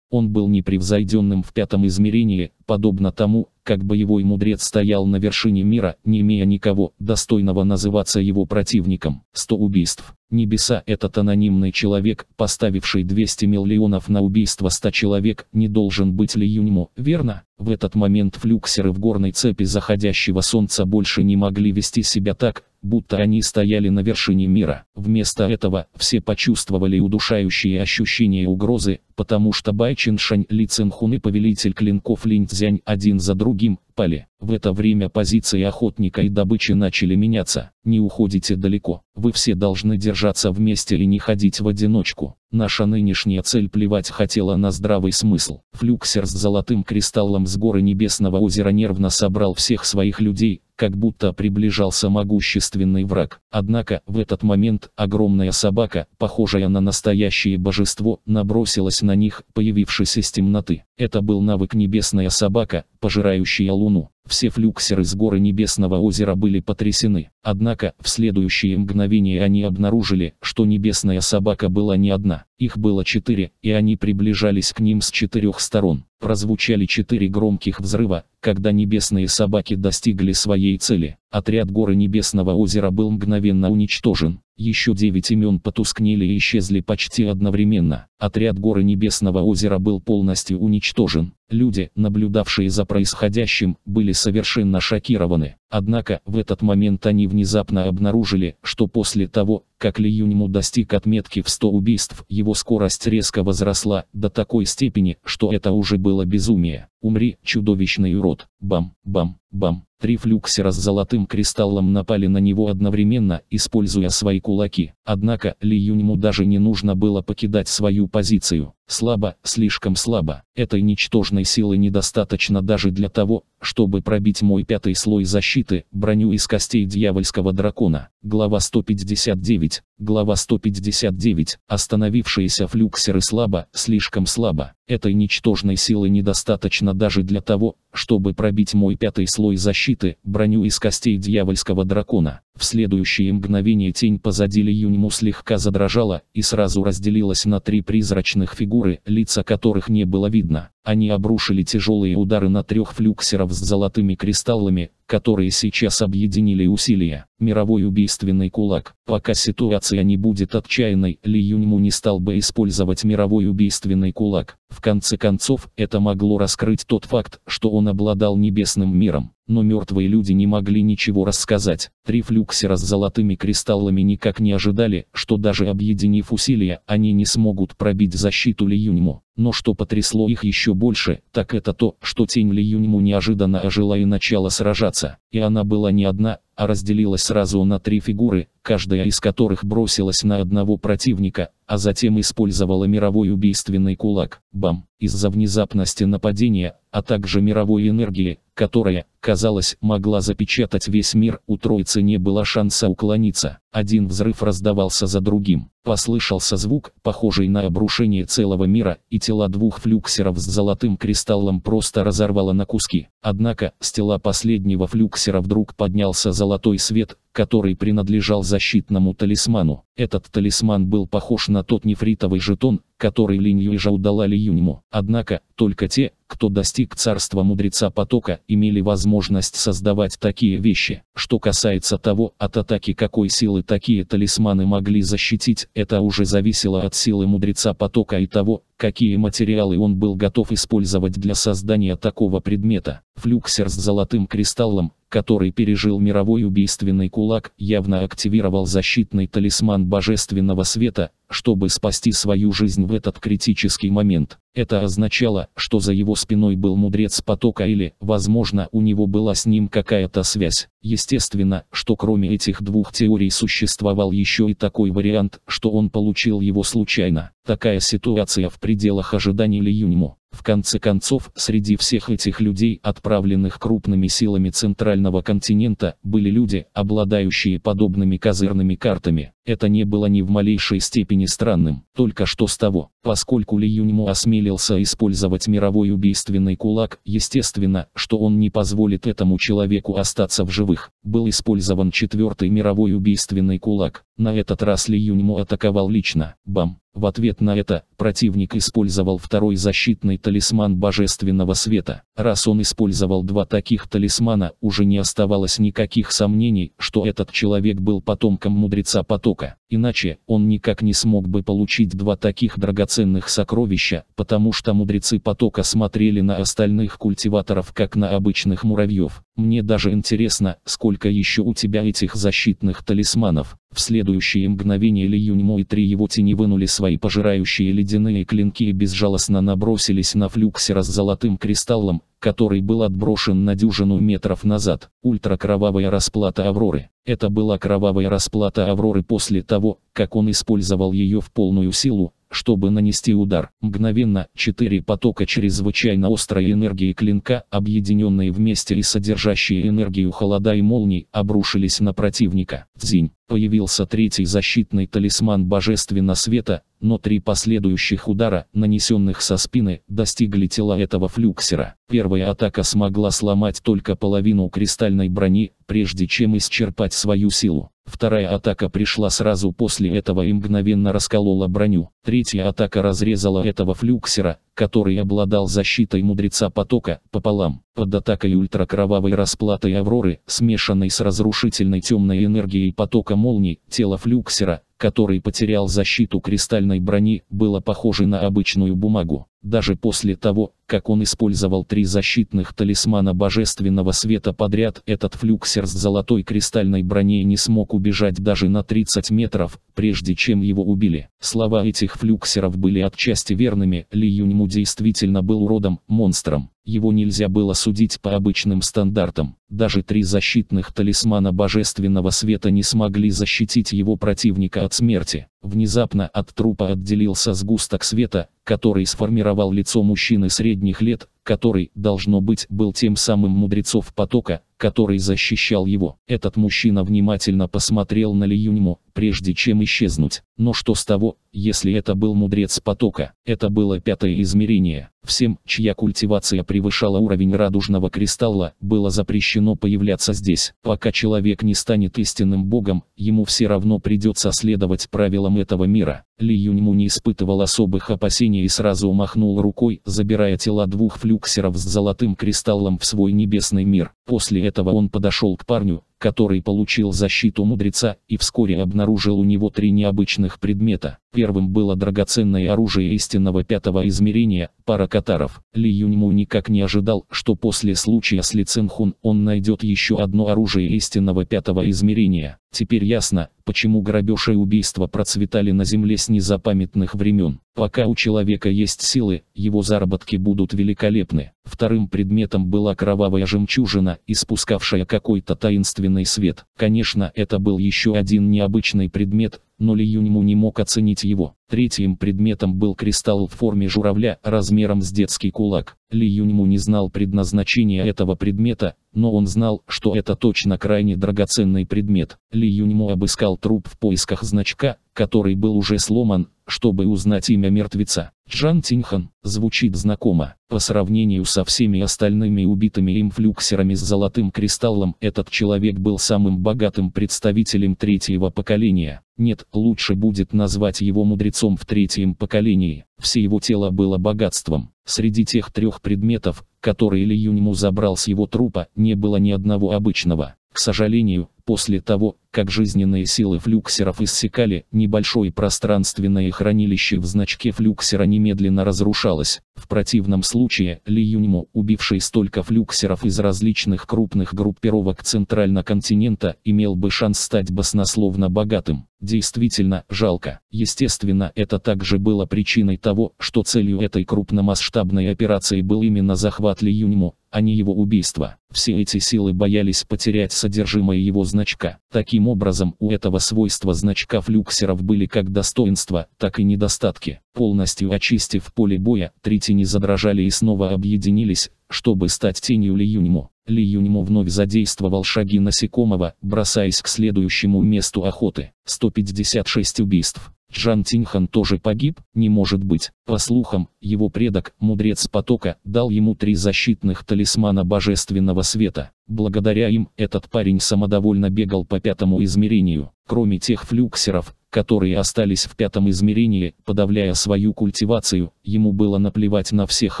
Он был непревзойденным в пятом измерении, подобно тому, как боевой мудрец стоял на вершине мира, не имея никого, достойного называться его противником. 100 убийств. Небеса этот анонимный человек, поставивший 200 миллионов на убийство 100 человек, не должен быть Ли Юньмо, верно? В этот момент флюксеры в горной цепи заходящего солнца больше не могли вести себя так, будто они стояли на вершине мира. Вместо этого все почувствовали удушающие ощущения угрозы, потому что Бай Чиншань, Ли Цинхун и повелитель клинков Линь Цзянь один за другим пали. В это время позиции охотника и добычи начали меняться. Не уходите далеко. Вы все должны держаться вместе и не ходить в одиночку. Наша нынешняя цель плевать хотела на здравый смысл. Флюксер с золотым кристаллом с горы Небесного озера нервно собрал всех своих людей, как будто приближался могущественный враг. Однако, в этот момент огромная собака, похожая на настоящее божество, набросилась на них, появившись из темноты. Это был навык небесная собака, пожирающая луну. Все флюксеры с горы Небесного озера были потрясены. Однако, в следующее мгновение они обнаружили, что небесная собака была не одна. Их было четыре, и они приближались к ним с четырех сторон. Прозвучали четыре громких взрыва, когда небесные собаки достигли своей цели. Отряд горы Небесного озера был мгновенно уничтожен. Еще девять имен потускнели и исчезли почти одновременно. Отряд горы Небесного озера был полностью уничтожен. Люди, наблюдавшие за происходящим, были совершенно шокированы. Однако, в этот момент они внезапно обнаружили, что после того, как Ли Юньму достиг отметки в 100 убийств, его скорость резко возросла до такой степени, что это уже было безумие. Умри, чудовищный урод. Бам, бам, бам. Три флюксера с золотым кристаллом напали на него одновременно, используя свои кулаки. Однако, Ли Юньму даже не нужно было покидать свою позицию. Слабо, слишком слабо. Этой ничтожной силы недостаточно даже для того, чтобы пробить мой пятый слой защиты, броню из костей дьявольского дракона. Глава 159. Глава 159. Остановившиеся флюксеры слабо, слишком слабо. Этой ничтожной силы недостаточно даже для того, чтобы пробить мой пятый слой защиты, броню из костей дьявольского дракона. В следующее мгновение тень позади Ли Юньму слегка задрожала и сразу разделилась на три призрачных фигуры, лица которых не было видно. Они обрушили тяжелые удары на трех флюксеров с золотыми кристаллами, которые сейчас объединили усилия. Мировой убийственный кулак. Пока ситуация не будет отчаянной, Ли Юньму не стал бы использовать мировой убийственный кулак. В конце концов, это могло раскрыть тот факт, что он обладал небесным миром. Но мертвые люди не могли ничего рассказать. Три флюксера с золотыми кристаллами никак не ожидали, что даже объединив усилия, они не смогут пробить защиту Ли Юньму. Но что потрясло их еще больше, так это то, что тень Ли Юньму неожиданно ожила и начала сражаться. И она была не одна, а разделилась сразу на три фигуры, каждая из которых бросилась на одного противника, а затем использовала мировой убийственный кулак, бам, из-за внезапности нападения, а также мировой энергии, которая, казалось, могла запечатать весь мир, у троицы не было шанса уклониться. Один взрыв раздавался за другим. Послышался звук, похожий на обрушение целого мира, и тела двух флюксеров с золотым кристаллом просто разорвало на куски. Однако, с тела последнего флюксера вдруг поднялся золотой свет, который принадлежал защитному талисману. Этот талисман был похож на тот нефритовый жетон, который Линь Юйжао дала Ли Юньму. Однако, только те, кто достиг царства мудреца потока, имели возможность создавать такие вещи. Что касается того, от атаки какой силы такие талисманы могли защитить, это уже зависело от силы мудреца потока и того, какие материалы он был готов использовать для создания такого предмета. Флюксер с золотым кристаллом, который пережил мировой убийственный кулак, явно активировал защитный талисман божественного света, чтобы спасти свою жизнь в этот критический момент. Это означало, что за его спиной был мудрец потока или, возможно, у него была с ним какая-то связь. Естественно, что кроме этих двух теорий существовал еще и такой вариант, что он получил его случайно. Такая ситуация в пределах ожиданий Ли Юньму. В конце концов, среди всех этих людей, отправленных крупными силами центрального континента, были люди, обладающие подобными козырными картами. Это не было ни в малейшей степени странным. Только что с того, поскольку Ли Юньму осмелился осмелился использовать мировой убийственный кулак, естественно, что он не позволит этому человеку остаться в живых. Был использован четвертый мировой убийственный кулак, на этот раз Ли Юньмо атаковал лично, бам. В ответ на это, противник использовал второй защитный талисман Божественного Света. Раз он использовал два таких талисмана, уже не оставалось никаких сомнений, что этот человек был потомком Мудреца Потока. Иначе, он никак не смог бы получить два таких драгоценных сокровища, потому что Мудрецы Потока смотрели на остальных культиваторов как на обычных муравьев. Мне даже интересно, сколько еще у тебя этих защитных талисманов. В следующее мгновение Ли Юньмо и три его тени вынули свои пожирающие ледяные клинки и безжалостно набросились на флюксера с золотым кристаллом, который был отброшен на дюжину метров назад. Ультракровавая расплата Авроры. Это была кровавая расплата Авроры после того, как он использовал ее в полную силу, чтобы нанести удар. Мгновенно, четыре потока чрезвычайно острой энергии клинка, объединенные вместе и содержащие энергию холода и молний, обрушились на противника. Дзинь появился третий защитный талисман Божественного Света, но три последующих удара, нанесенных со спины, достигли тела этого флюксера. Первая атака смогла сломать только половину кристальной брони, прежде чем исчерпать свою силу. Вторая атака пришла сразу после этого и мгновенно расколола броню. Третья атака разрезала этого флюксера, который обладал защитой мудреца потока, пополам, под атакой ультракровавой расплаты Авроры, смешанной с разрушительной темной энергией потока молний, тело Флюксера, который потерял защиту кристальной брони, было похоже на обычную бумагу. Даже после того, как он использовал три защитных талисмана божественного света подряд, этот флюксер с золотой кристальной броней не смог убежать даже на 30 метров, прежде чем его убили. Слова этих флюксеров были отчасти верными, Ли Юньму действительно был уродом, монстром. Его нельзя было судить по обычным стандартам. Даже три защитных талисмана божественного света не смогли защитить его противника от смерти. Внезапно от трупа отделился сгусток света, который сформировал лицо мужчины средних лет, который, должно быть, был тем самым мудрецов потока, который защищал его. Этот мужчина внимательно посмотрел на Ли Юньмо, прежде чем исчезнуть. Но что с того, если это был мудрец потока? Это было пятое измерение. Всем, чья культивация превышала уровень радужного кристалла, было запрещено появляться здесь. Пока человек не станет истинным богом, ему все равно придется следовать правилам этого мира. Ли Юньму не испытывал особых опасений и сразу умахнул рукой, забирая тела двух флюксеров с золотым кристаллом в свой небесный мир. После этого этого он подошел к парню, который получил защиту мудреца и вскоре обнаружил у него три необычных предмета. Первым было драгоценное оружие истинного пятого измерения, пара катаров. Ли Юньму никак не ожидал, что после случая с Ли Цинхун он найдет еще одно оружие истинного пятого измерения. Теперь ясно, почему грабеж и убийства процветали на земле с незапамятных времен. Пока у человека есть силы, его заработки будут великолепны. Вторым предметом была кровавая жемчужина, испускавшая какой-то таинственный свет. Конечно, это был еще один необычный предмет, но Ли Юньму не мог оценить его. Третьим предметом был кристалл в форме журавля размером с детский кулак. Ли Юньму не знал предназначения этого предмета, но он знал, что это точно крайне драгоценный предмет. Ли Юньму обыскал труп в поисках значка, который был уже сломан, чтобы узнать имя мертвеца. Чжан Тинхан звучит знакомо. По сравнению со всеми остальными убитыми им флюксерами с золотым кристаллом, этот человек был самым богатым представителем третьего поколения. Нет, лучше будет назвать его мудрецом в третьем поколении. Все его тело было богатством. Среди тех трех предметов, которые Ли Юньму забрал с его трупа, не было ни одного обычного. К сожалению, после того, как жизненные силы флюксеров иссякали, небольшое пространственное хранилище в значке флюксера немедленно разрушалось. В противном случае, Ли Юньму, убивший столько флюксеров из различных крупных группировок центрального континента, имел бы шанс стать баснословно богатым. Действительно, жалко. Естественно, это также было причиной того, что целью этой крупномасштабной операции был именно захват Ли Юньму, а не его убийство. Все эти силы боялись потерять содержимое его значка. Таким Таким образом, у этого свойства значка флюксеров были как достоинства, так и недостатки. Полностью очистив поле боя, три тени задрожали и снова объединились, чтобы стать тенью Ли Юньму. Ли Юньму вновь задействовал шаги насекомого, бросаясь к следующему месту охоты. 156 убийств. Джан Тинхан тоже погиб? Не может быть. По слухам, его предок, мудрец потока, дал ему три защитных талисмана божественного света. Благодаря им, этот парень самодовольно бегал по пятому измерению. Кроме тех флюксеров, которые остались в пятом измерении, подавляя свою культивацию, ему было наплевать на всех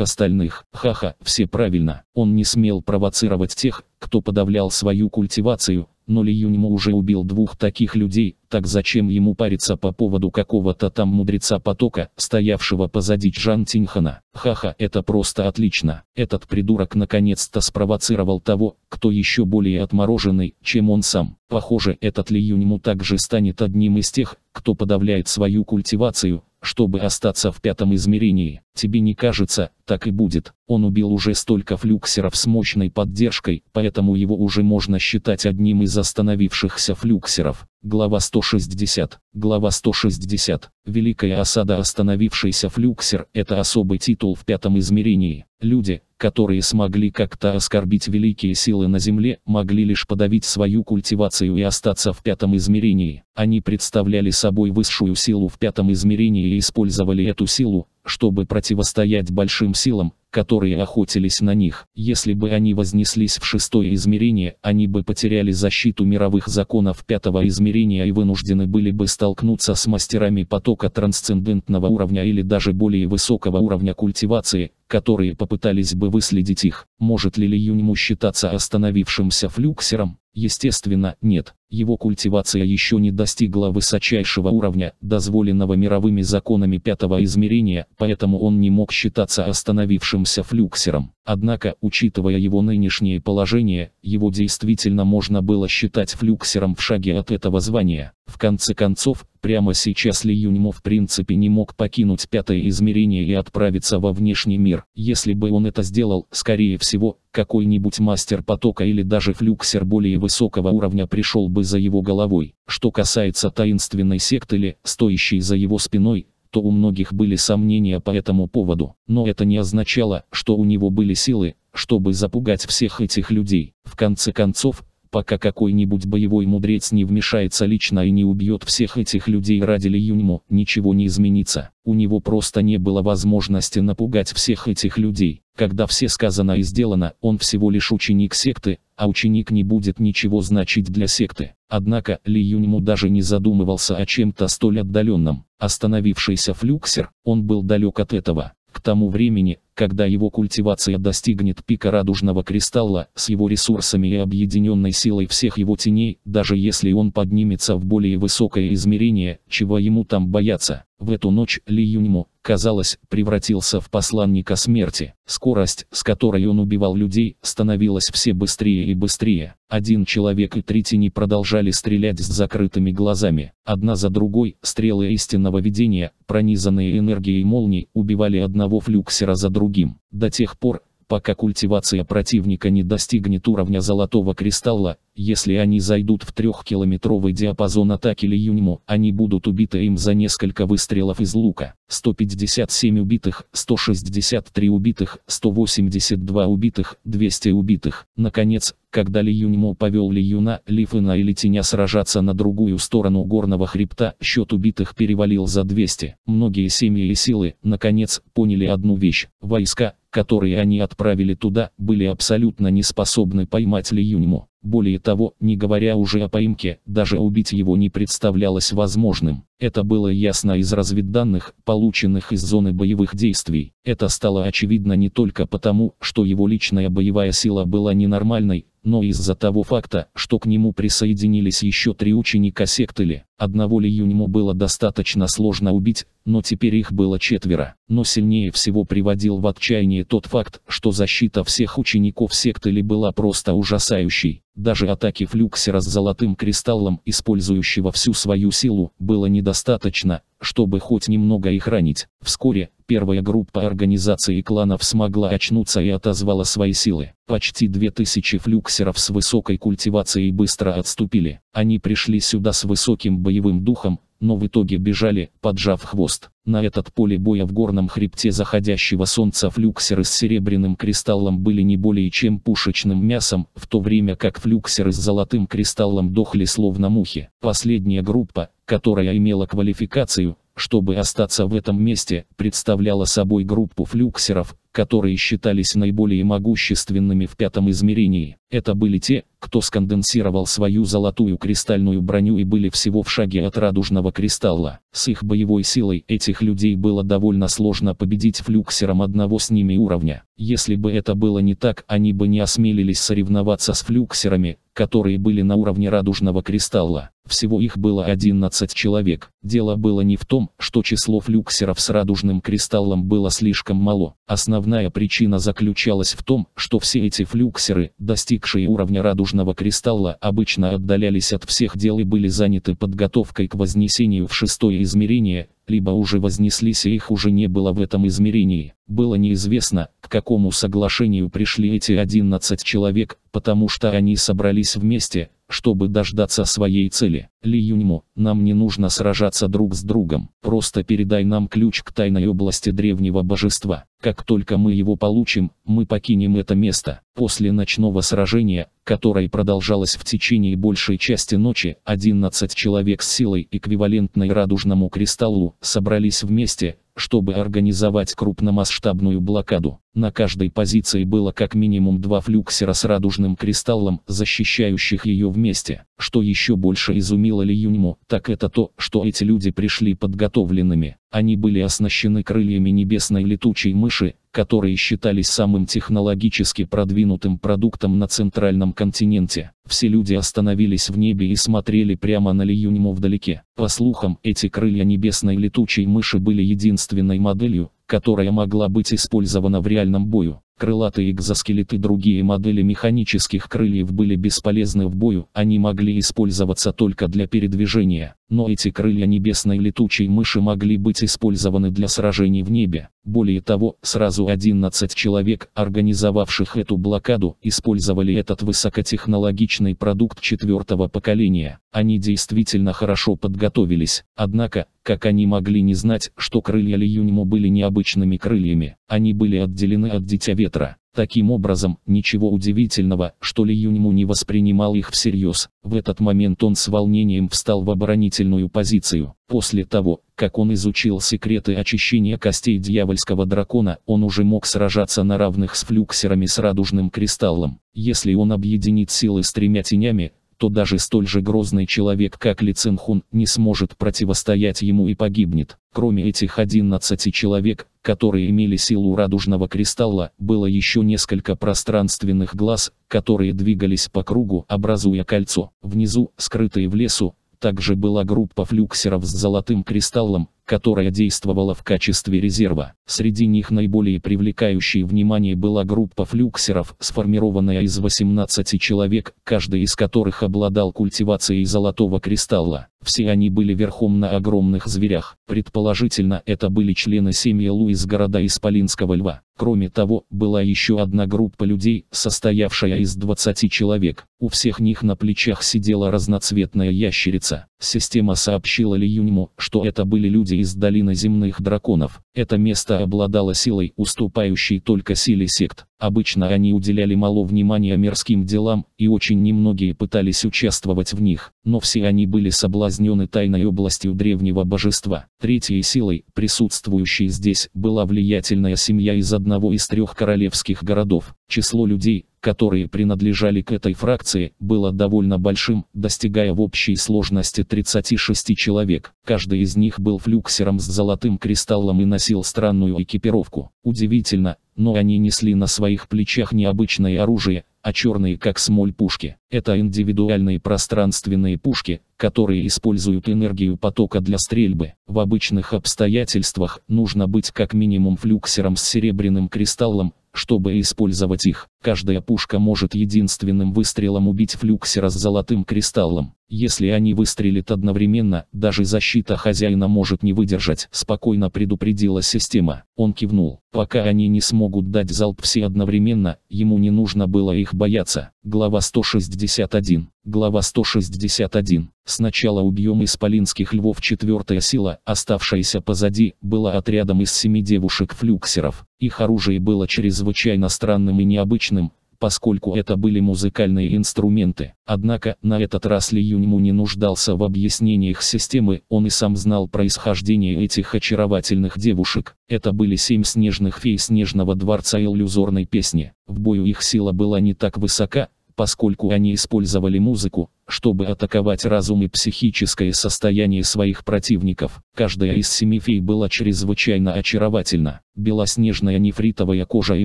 остальных. Ха-ха, все правильно. Он не смел провоцировать тех, кто подавлял свою культивацию, но Ли Юньму уже убил двух таких людей, так зачем ему париться по поводу какого-то там мудреца потока, стоявшего позади Чжан Тиньхана? Ха-ха, это просто отлично. Этот придурок наконец-то спровоцировал того, кто еще более отмороженный, чем он сам. Похоже, этот Ли Юньму также станет одним из тех, кто подавляет свою культивацию, чтобы остаться в пятом измерении. Тебе не кажется, так и будет. Он убил уже столько флюксеров с мощной поддержкой, поэтому его уже можно считать одним из остановившихся флюксеров. Глава 160. Глава 160. Великая осада остановившийся флюксер – это особый титул в пятом измерении. Люди, которые смогли как-то оскорбить великие силы на Земле, могли лишь подавить свою культивацию и остаться в пятом измерении. Они представляли собой высшую силу в пятом измерении и использовали эту силу, чтобы противостоять большим силам, которые охотились на них. Если бы они вознеслись в шестое измерение, они бы потеряли защиту мировых законов пятого измерения и вынуждены были бы столкнуться с мастерами потока трансцендентного уровня или даже более высокого уровня культивации, которые попытались бы выследить их. Может ли Лиюньму считаться остановившимся флюксером? Естественно, нет. Его культивация еще не достигла высочайшего уровня, дозволенного мировыми законами пятого измерения, поэтому он не мог считаться остановившимся флюксером. Однако, учитывая его нынешнее положение, его действительно можно было считать флюксером в шаге от этого звания. В конце концов, прямо сейчас Ли Юньмо в принципе не мог покинуть пятое измерение и отправиться во внешний мир. Если бы он это сделал, скорее всего, какой-нибудь мастер потока или даже флюксер более высокого уровня пришел бы за его головой. Что касается таинственной секты Ли, стоящей за его спиной, то у многих были сомнения по этому поводу. Но это не означало, что у него были силы, чтобы запугать всех этих людей. В конце концов, пока какой-нибудь боевой мудрец не вмешается лично и не убьет всех этих людей ради Ли Юньмо, ничего не изменится. У него просто не было возможности напугать всех этих людей. Когда все сказано и сделано, он всего лишь ученик секты, а ученик не будет ничего значить для секты. Однако, Ли Юньму даже не задумывался о чем-то столь отдаленном. Остановившийся флюксер, он был далек от этого. К тому времени, когда его культивация достигнет пика радужного кристалла, с его ресурсами и объединенной силой всех его теней, даже если он поднимется в более высокое измерение, чего ему там бояться? В эту ночь Ли Юньмо, казалось, превратился в посланника смерти. Скорость, с которой он убивал людей, становилась все быстрее и быстрее. Один человек и три тени продолжали стрелять с закрытыми глазами. Одна за другой, стрелы истинного видения, пронизанные энергией молний, убивали одного флюксера за другим. До тех пор, пока культивация противника не достигнет уровня золотого кристалла, если они зайдут в трехкилометровый диапазон атаки Ли Юньмо, они будут убиты им за несколько выстрелов из лука. 157 убитых, 163 убитых, 182 убитых, 200 убитых. Наконец, когда Ли Юньмо повел Ли Юна, Ли Фына и Ли Теня сражаться на другую сторону горного хребта, счет убитых перевалил за 200. Многие семьи и силы, наконец, поняли одну вещь. Войска, которые они отправили туда, были абсолютно не способны поймать Ли Юньмо. Более того, не говоря уже о поимке, даже убить его не представлялось возможным. Это было ясно из разведданных, полученных из зоны боевых действий. Это стало очевидно не только потому, что его личная боевая сила была ненормальной, но из-за того факта, что к нему присоединились еще три ученика сектыли. Одного Ли Юньму было достаточно сложно убить, но теперь их было четверо. Но сильнее всего приводил в отчаяние тот факт, что защита всех учеников секты Ли была просто ужасающей. Даже атаки флюксера с золотым кристаллом, использующего всю свою силу, было недостаточно, чтобы хоть немного их ранить. Вскоре, первая группа организации кланов смогла очнуться и отозвала свои силы. Почти 2000 флюксеров с высокой культивацией быстро отступили. Они пришли сюда с высоким боевым духом, но в итоге бежали, поджав хвост. На этот поле боя в горном хребте заходящего солнца флюксеры с серебряным кристаллом были не более чем пушечным мясом, в то время как флюксеры с золотым кристаллом дохли словно мухи. Последняя группа, которая имела квалификацию, чтобы остаться в этом месте, представляла собой группу флюксеров, которые считались наиболее могущественными в пятом измерении. Это были те, кто сконденсировал свою золотую кристальную броню и были всего в шаге от радужного кристалла. С их боевой силой этих людей было довольно сложно победить флюксером одного с ними уровня. Если бы это было не так, они бы не осмелились соревноваться с флюксерами, которые были на уровне радужного кристалла. Всего их было 11 человек. Дело было не в том, что число флюксеров с радужным кристаллом было слишком мало. Основная причина заключалась в том, что все эти флюксеры, достигшие уровня радужного Южного Кристалла обычно отдалялись от всех дел и были заняты подготовкой к вознесению в шестое измерение, либо уже вознеслись и их уже не было в этом измерении. Было неизвестно, к какому соглашению пришли эти 11 человек, потому что они собрались вместе, чтобы дождаться своей цели, Ли Юньмо, нам не нужно сражаться друг с другом, просто передай нам ключ к тайной области древнего божества. Как только мы его получим, мы покинем это место. После ночного сражения, которое продолжалось в течение большей части ночи, 11 человек с силой, эквивалентной радужному кристаллу, собрались вместе, чтобы организовать крупномасштабную блокаду. На каждой позиции было как минимум два флюксера с радужным кристаллом, защищающих ее вместе. Что еще больше изумило Ли Юньму, так это то, что эти люди пришли подготовленными. Они были оснащены крыльями небесной летучей мыши, которые считались самым технологически продвинутым продуктом на центральном континенте. Все люди остановились в небе и смотрели прямо на Ли Юньму вдалеке. По слухам, эти крылья небесной летучей мыши были единственной моделью, которая могла быть использована в реальном бою. Крылатые экзоскелеты и другие модели механических крыльев были бесполезны в бою, они могли использоваться только для передвижения но эти крылья небесной летучей мыши могли быть использованы для сражений в небе. Более того, сразу 11 человек, организовавших эту блокаду, использовали этот высокотехнологичный продукт четвертого поколения. Они действительно хорошо подготовились, однако, как они могли не знать, что крылья Ли Льюньмо были необычными крыльями, они были отделены от Дитя Ветра. Таким образом, ничего удивительного, что Ли Юньму не воспринимал их всерьез. В этот момент он с волнением встал в оборонительную позицию. После того, как он изучил секреты очищения костей дьявольского дракона, он уже мог сражаться на равных с флюксерами с радужным кристаллом. Если он объединит силы с тремя тенями, то даже столь же грозный человек, как Ли Цинхун, не сможет противостоять ему и погибнет. Кроме этих 11 человек, которые имели силу радужного кристалла, было еще несколько пространственных глаз, которые двигались по кругу, образуя кольцо. Внизу, скрытые в лесу, также была группа флюксеров с золотым кристаллом, которая действовала в качестве резерва. Среди них наиболее привлекающей внимание была группа флюксеров, сформированная из 18 человек, каждый из которых обладал культивацией золотого кристалла. Все они были верхом на огромных зверях. Предположительно, это были члены семьи Лу из города Исполинского льва. Кроме того, была еще одна группа людей, состоявшая из 20 человек. У всех них на плечах сидела разноцветная ящерица. Система сообщила Ли Юньму, что это были люди выходе из долины земных драконов, это место обладало силой, уступающей только силе сект. Обычно они уделяли мало внимания мирским делам, и очень немногие пытались участвовать в них, но все они были соблазнены тайной областью древнего божества. Третьей силой, присутствующей здесь, была влиятельная семья из одного из трех королевских городов. Число людей, которые принадлежали к этой фракции, было довольно большим, достигая в общей сложности 36 человек. Каждый из них был флюксером с золотым кристаллом и носил странную экипировку. Удивительно, но они несли на своих плечах необычное оружие, а черные как смоль пушки. Это индивидуальные пространственные пушки, которые используют энергию потока для стрельбы. В обычных обстоятельствах нужно быть как минимум флюксером с серебряным кристаллом, чтобы использовать их, каждая пушка может единственным выстрелом убить флюксера с золотым кристаллом. Если они выстрелят одновременно, даже защита хозяина может не выдержать, спокойно предупредила система. Он кивнул. Пока они не смогут дать залп все одновременно, ему не нужно было их бояться. Глава 161. Глава 161. Сначала убьем исполинских львов четвертая сила, оставшаяся позади, была отрядом из семи девушек-флюксеров. Их оружие было чрезвычайно странным и необычным, поскольку это были музыкальные инструменты. Однако, на этот раз Ли Юньму не нуждался в объяснениях системы, он и сам знал происхождение этих очаровательных девушек. Это были семь снежных фей Снежного дворца иллюзорной песни. В бою их сила была не так высока, поскольку они использовали музыку, чтобы атаковать разум и психическое состояние своих противников. Каждая из семи фей была чрезвычайно очаровательна. Белоснежная нефритовая кожа и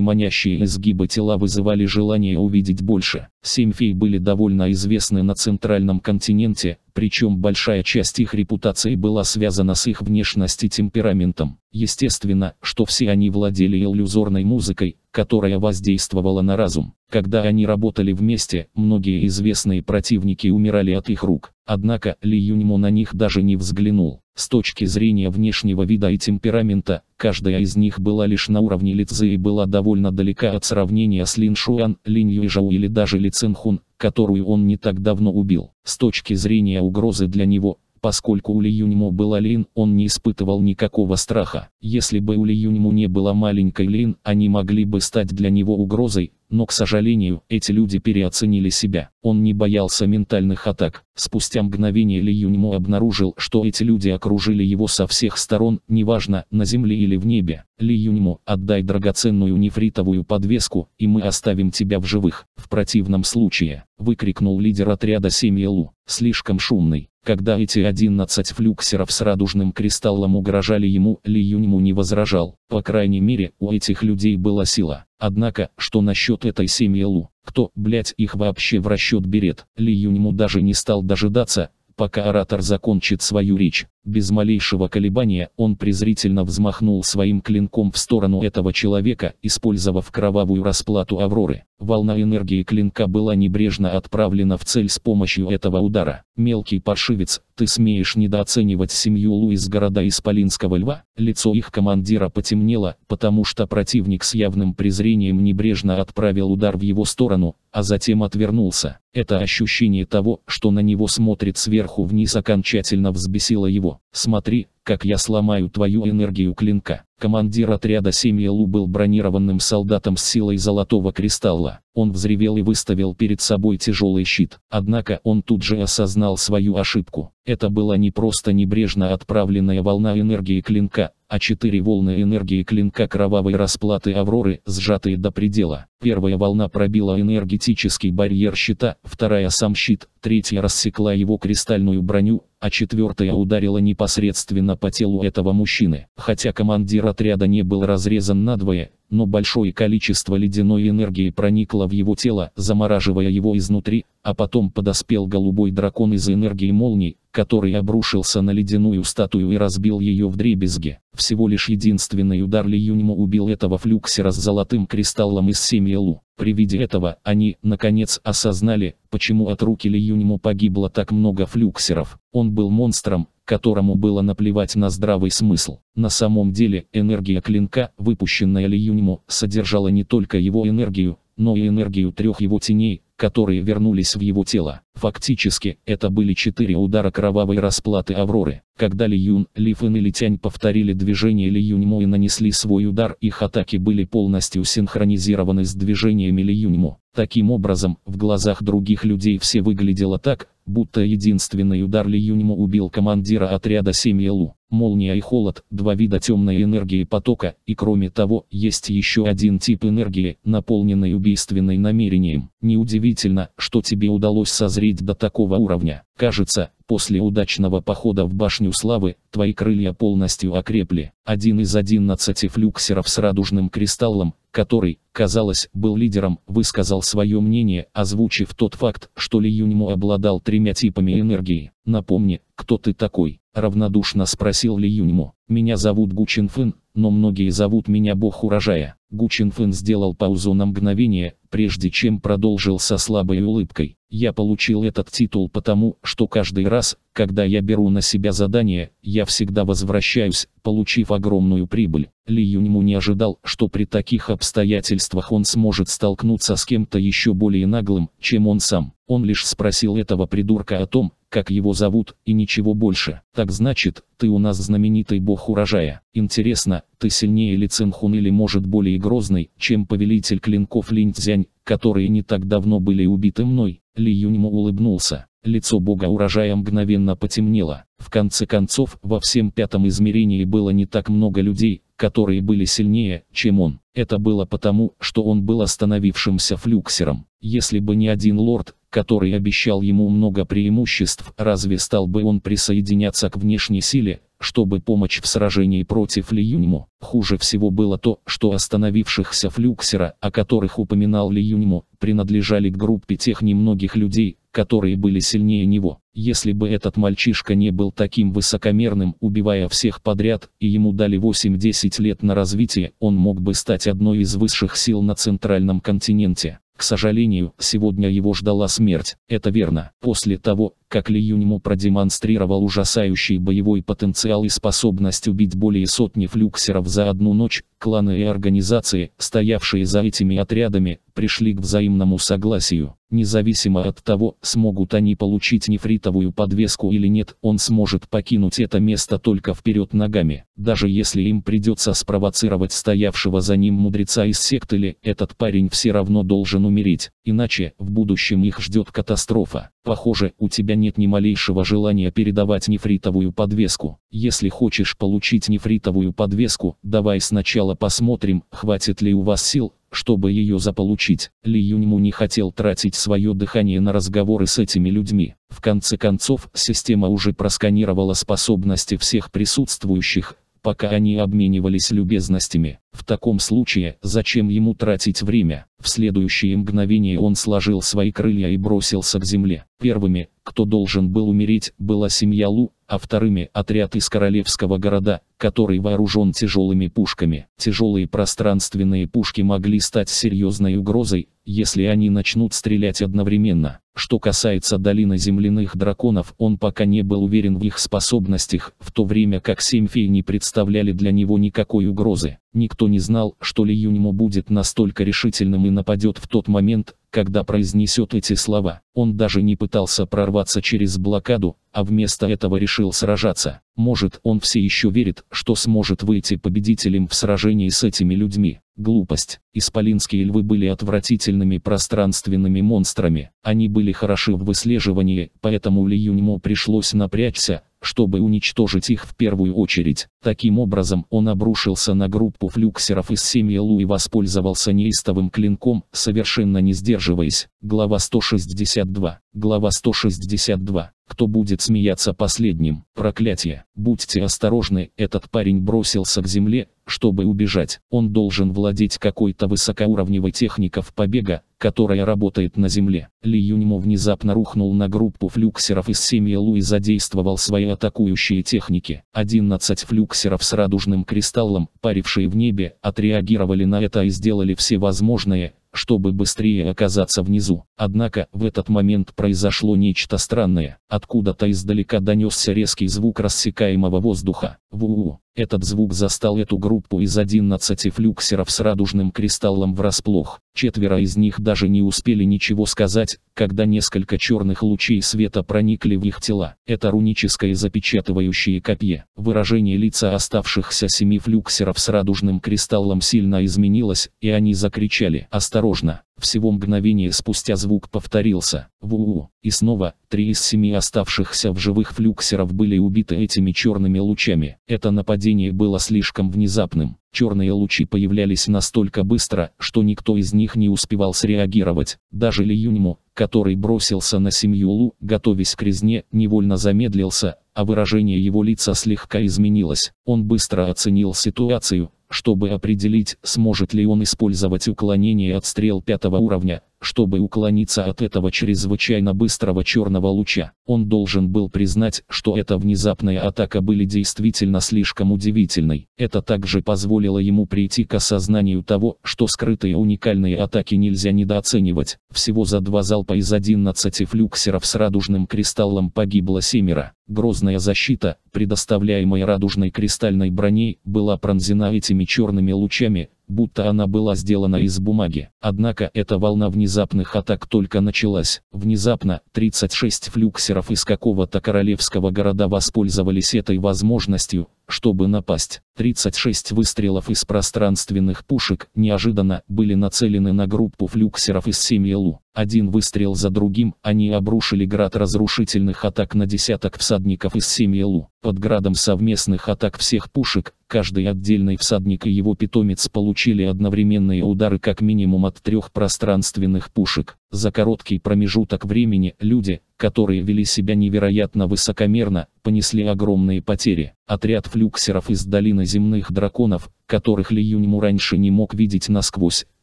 манящие изгибы тела вызывали желание увидеть больше. Семь фей были довольно известны на центральном континенте, причем большая часть их репутации была связана с их внешностью и темпераментом. Естественно, что все они владели иллюзорной музыкой, которая воздействовала на разум. Когда они работали вместе, многие известные противники девушки умирали от их рук. Однако, Ли Юньмо на них даже не взглянул. С точки зрения внешнего вида и темперамента, каждая из них была лишь на уровне лица и была довольно далека от сравнения с Лин Шуан, Лин Юйжоу или даже Ли Цинхун, которую он не так давно убил. С точки зрения угрозы для него, поскольку у Ли Юньмо была Лин, он не испытывал никакого страха. Если бы у Ли Юньмо не было маленькой Лин, они могли бы стать для него угрозой, но, к сожалению, эти люди переоценили себя. Он не боялся ментальных атак. Спустя мгновение Ли Юньмо обнаружил, что эти люди окружили его со всех сторон, неважно, на земле или в небе. Ли Юньмо, отдай драгоценную нефритовую подвеску, и мы оставим тебя в живых. В противном случае, выкрикнул лидер отряда Семьелу, слишком шумный. Когда эти 11 флюксеров с радужным кристаллом угрожали ему, Ли Юньму не возражал. По крайней мере, у этих людей была сила. Однако, что насчет этой семьи Лу? Кто, блять, их вообще в расчет берет? Ли Юнь даже не стал дожидаться, пока оратор закончит свою речь. Без малейшего колебания он презрительно взмахнул своим клинком в сторону этого человека, использовав кровавую расплату Авроры. Волна энергии клинка была небрежно отправлена в цель с помощью этого удара. «Мелкий паршивец, ты смеешь недооценивать семью Луис города Исполинского льва?» Лицо их командира потемнело, потому что противник с явным презрением небрежно отправил удар в его сторону, а затем отвернулся. Это ощущение того, что на него смотрит сверху вниз окончательно взбесило его. Смотри, как я сломаю твою энергию клинка. Командир отряда Семьелу был бронированным солдатом с силой золотого кристалла. Он взревел и выставил перед собой тяжелый щит. Однако он тут же осознал свою ошибку. Это была не просто небрежно отправленная волна энергии клинка, а четыре волны энергии клинка кровавой расплаты Авроры, сжатые до предела. Первая волна пробила энергетический барьер щита, вторая сам щит, третья рассекла его кристальную броню, а четвертая ударила непосредственно по телу этого мужчины. Хотя командир отряда не был разрезан надвое, но большое количество ледяной энергии проникло в его тело, замораживая его изнутри, а потом подоспел голубой дракон из энергии молний, который обрушился на ледяную статую и разбил ее в дребезги. Всего лишь единственный удар Ли Юньму убил этого флюксера с золотым кристаллом из семьи Лу. При виде этого они, наконец, осознали, почему от руки Ли Юньму погибло так много флюксеров. Он был монстром, которому было наплевать на здравый смысл. На самом деле, энергия клинка, выпущенная Лиюньму, содержала не только его энергию, но и энергию трех его теней, которые вернулись в его тело. Фактически, это были четыре удара кровавой расплаты Авроры. Когда Ли Юн, Ли Фэн и Ли Тянь повторили движение Ли Юньмо и нанесли свой удар, их атаки были полностью синхронизированы с движениями Ли Юньмо. Таким образом, в глазах других людей все выглядело так, будто единственный удар Ли Юньмо убил командира отряда семьи Лу. Молния и холод – два вида темной энергии потока, и кроме того, есть еще один тип энергии, наполненный убийственным намерением. Неудивительно, что тебе удалось созреть до такого уровня. Кажется, после удачного похода в башню славы, твои крылья полностью окрепли. Один из 11 флюксеров с радужным кристаллом, который, казалось, был лидером, высказал свое мнение, озвучив тот факт, что Ли Юньму обладал тремя типами энергии. Напомни, кто ты такой. Равнодушно спросил Ли Юньму. «Меня зовут Гучин Фын, но многие зовут меня Бог Урожая». Гучин Фын сделал паузу на мгновение, прежде чем продолжил со слабой улыбкой. «Я получил этот титул потому, что каждый раз, когда я беру на себя задание, я всегда возвращаюсь, получив огромную прибыль». Ли Юньму не ожидал, что при таких обстоятельствах он сможет столкнуться с кем-то еще более наглым, чем он сам. Он лишь спросил этого придурка о том, как его зовут, и ничего больше. Так значит, ты у нас знаменитый бог урожая. Интересно, ты сильнее Ли Цинхун или может более грозный, чем повелитель клинков Линь Цзянь, которые не так давно были убиты мной? Ли Юньму улыбнулся. Лицо бога урожая мгновенно потемнело. В конце концов, во всем пятом измерении было не так много людей, которые были сильнее, чем он. Это было потому, что он был остановившимся флюксером. Если бы не один лорд, который обещал ему много преимуществ, разве стал бы он присоединяться к внешней силе, чтобы помочь в сражении против Ли Хуже всего было то, что остановившихся флюксера, о которых упоминал Ли принадлежали к группе тех немногих людей, которые были сильнее него. Если бы этот мальчишка не был таким высокомерным, убивая всех подряд, и ему дали 8-10 лет на развитие, он мог бы стать одной из высших сил на центральном континенте. К сожалению, сегодня его ждала смерть, это верно. После того, как Ли Юньму продемонстрировал ужасающий боевой потенциал и способность убить более сотни флюксеров за одну ночь, кланы и организации, стоявшие за этими отрядами, пришли к взаимному согласию. Независимо от того, смогут они получить нефритовую подвеску или нет, он сможет покинуть это место только вперед ногами. Даже если им придется спровоцировать стоявшего за ним мудреца из секты, или этот парень все равно должен умереть, иначе в будущем их ждет катастрофа. Похоже, у тебя нет ни малейшего желания передавать нефритовую подвеску. Если хочешь получить нефритовую подвеску, давай сначала посмотрим, хватит ли у вас сил, чтобы ее заполучить. Ли Юньму не хотел тратить свое дыхание на разговоры с этими людьми. В конце концов, система уже просканировала способности всех присутствующих, пока они обменивались любезностями. В таком случае, зачем ему тратить время? В следующее мгновение он сложил свои крылья и бросился к земле. Первыми, кто должен был умереть, была семья Лу, а вторыми – отряд из королевского города, который вооружен тяжелыми пушками. Тяжелые пространственные пушки могли стать серьезной угрозой, если они начнут стрелять одновременно. Что касается долины земляных драконов, он пока не был уверен в их способностях, в то время как семь фей не представляли для него никакой угрозы. Никто не знал, что Ли Юньмо будет настолько решительным и нападет в тот момент, когда произнесет эти слова. Он даже не пытался прорваться через блокаду, а вместо этого решил сражаться. Может, он все еще верит, что сможет выйти победителем в сражении с этими людьми. Глупость. Исполинские львы были отвратительными пространственными монстрами. Они были хороши в выслеживании, поэтому Ли Юньмо пришлось напрячься, чтобы уничтожить их в первую очередь. Таким образом он обрушился на группу флюксеров из семьи Лу и воспользовался неистовым клинком, совершенно не сдерживаясь. Глава 162. Глава 162 кто будет смеяться последним. Проклятие. Будьте осторожны, этот парень бросился к земле, чтобы убежать. Он должен владеть какой-то высокоуровневой техникой побега, которая работает на земле. Ли Юньмо внезапно рухнул на группу флюксеров из семьи Лу и задействовал свои атакующие техники. 11 флюксеров с радужным кристаллом, парившие в небе, отреагировали на это и сделали все возможное, чтобы быстрее оказаться внизу. Однако, в этот момент произошло нечто странное. Откуда-то издалека донесся резкий звук рассекаемого воздуха. Вуу! Этот звук застал эту группу из 11 флюксеров с радужным кристаллом врасплох. Четверо из них даже не успели ничего сказать, когда несколько черных лучей света проникли в их тела. Это руническое запечатывающее копье. Выражение лица оставшихся семи флюксеров с радужным кристаллом сильно изменилось, и они закричали «Осторожно!». Всего мгновение спустя звук повторился. Вуу. И снова, три из семи оставшихся в живых флюксеров были убиты этими черными лучами. Это нападение было слишком внезапным. Черные лучи появлялись настолько быстро, что никто из них не успевал среагировать. Даже Ли Юньму, который бросился на семью Лу, готовясь к резне, невольно замедлился, а выражение его лица слегка изменилось. Он быстро оценил ситуацию, чтобы определить, сможет ли он использовать уклонение от стрел пятого уровня, чтобы уклониться от этого чрезвычайно быстрого черного луча. Он должен был признать, что эта внезапная атака были действительно слишком удивительной. Это также позволило ему прийти к осознанию того, что скрытые уникальные атаки нельзя недооценивать. Всего за два залпа из 11 флюксеров с радужным кристаллом погибло семеро. Грозная защита, предоставляемая радужной кристальной броней, была пронзена этими черными лучами, будто она была сделана из бумаги. Однако эта волна внезапных атак только началась. Внезапно, 36 флюксеров из какого-то королевского города воспользовались этой возможностью, чтобы напасть. 36 выстрелов из пространственных пушек неожиданно были нацелены на группу флюксеров из Семьелу. Один выстрел за другим они обрушили град разрушительных атак на десяток всадников из Семьелу. Под градом совместных атак всех пушек, каждый отдельный всадник и его питомец получили одновременные удары как минимум от трех пространственных пушек. За короткий промежуток времени люди, которые вели себя невероятно высокомерно, понесли огромные потери. Отряд флюксеров из долины земных драконов, которых Ли Юньму раньше не мог видеть насквозь,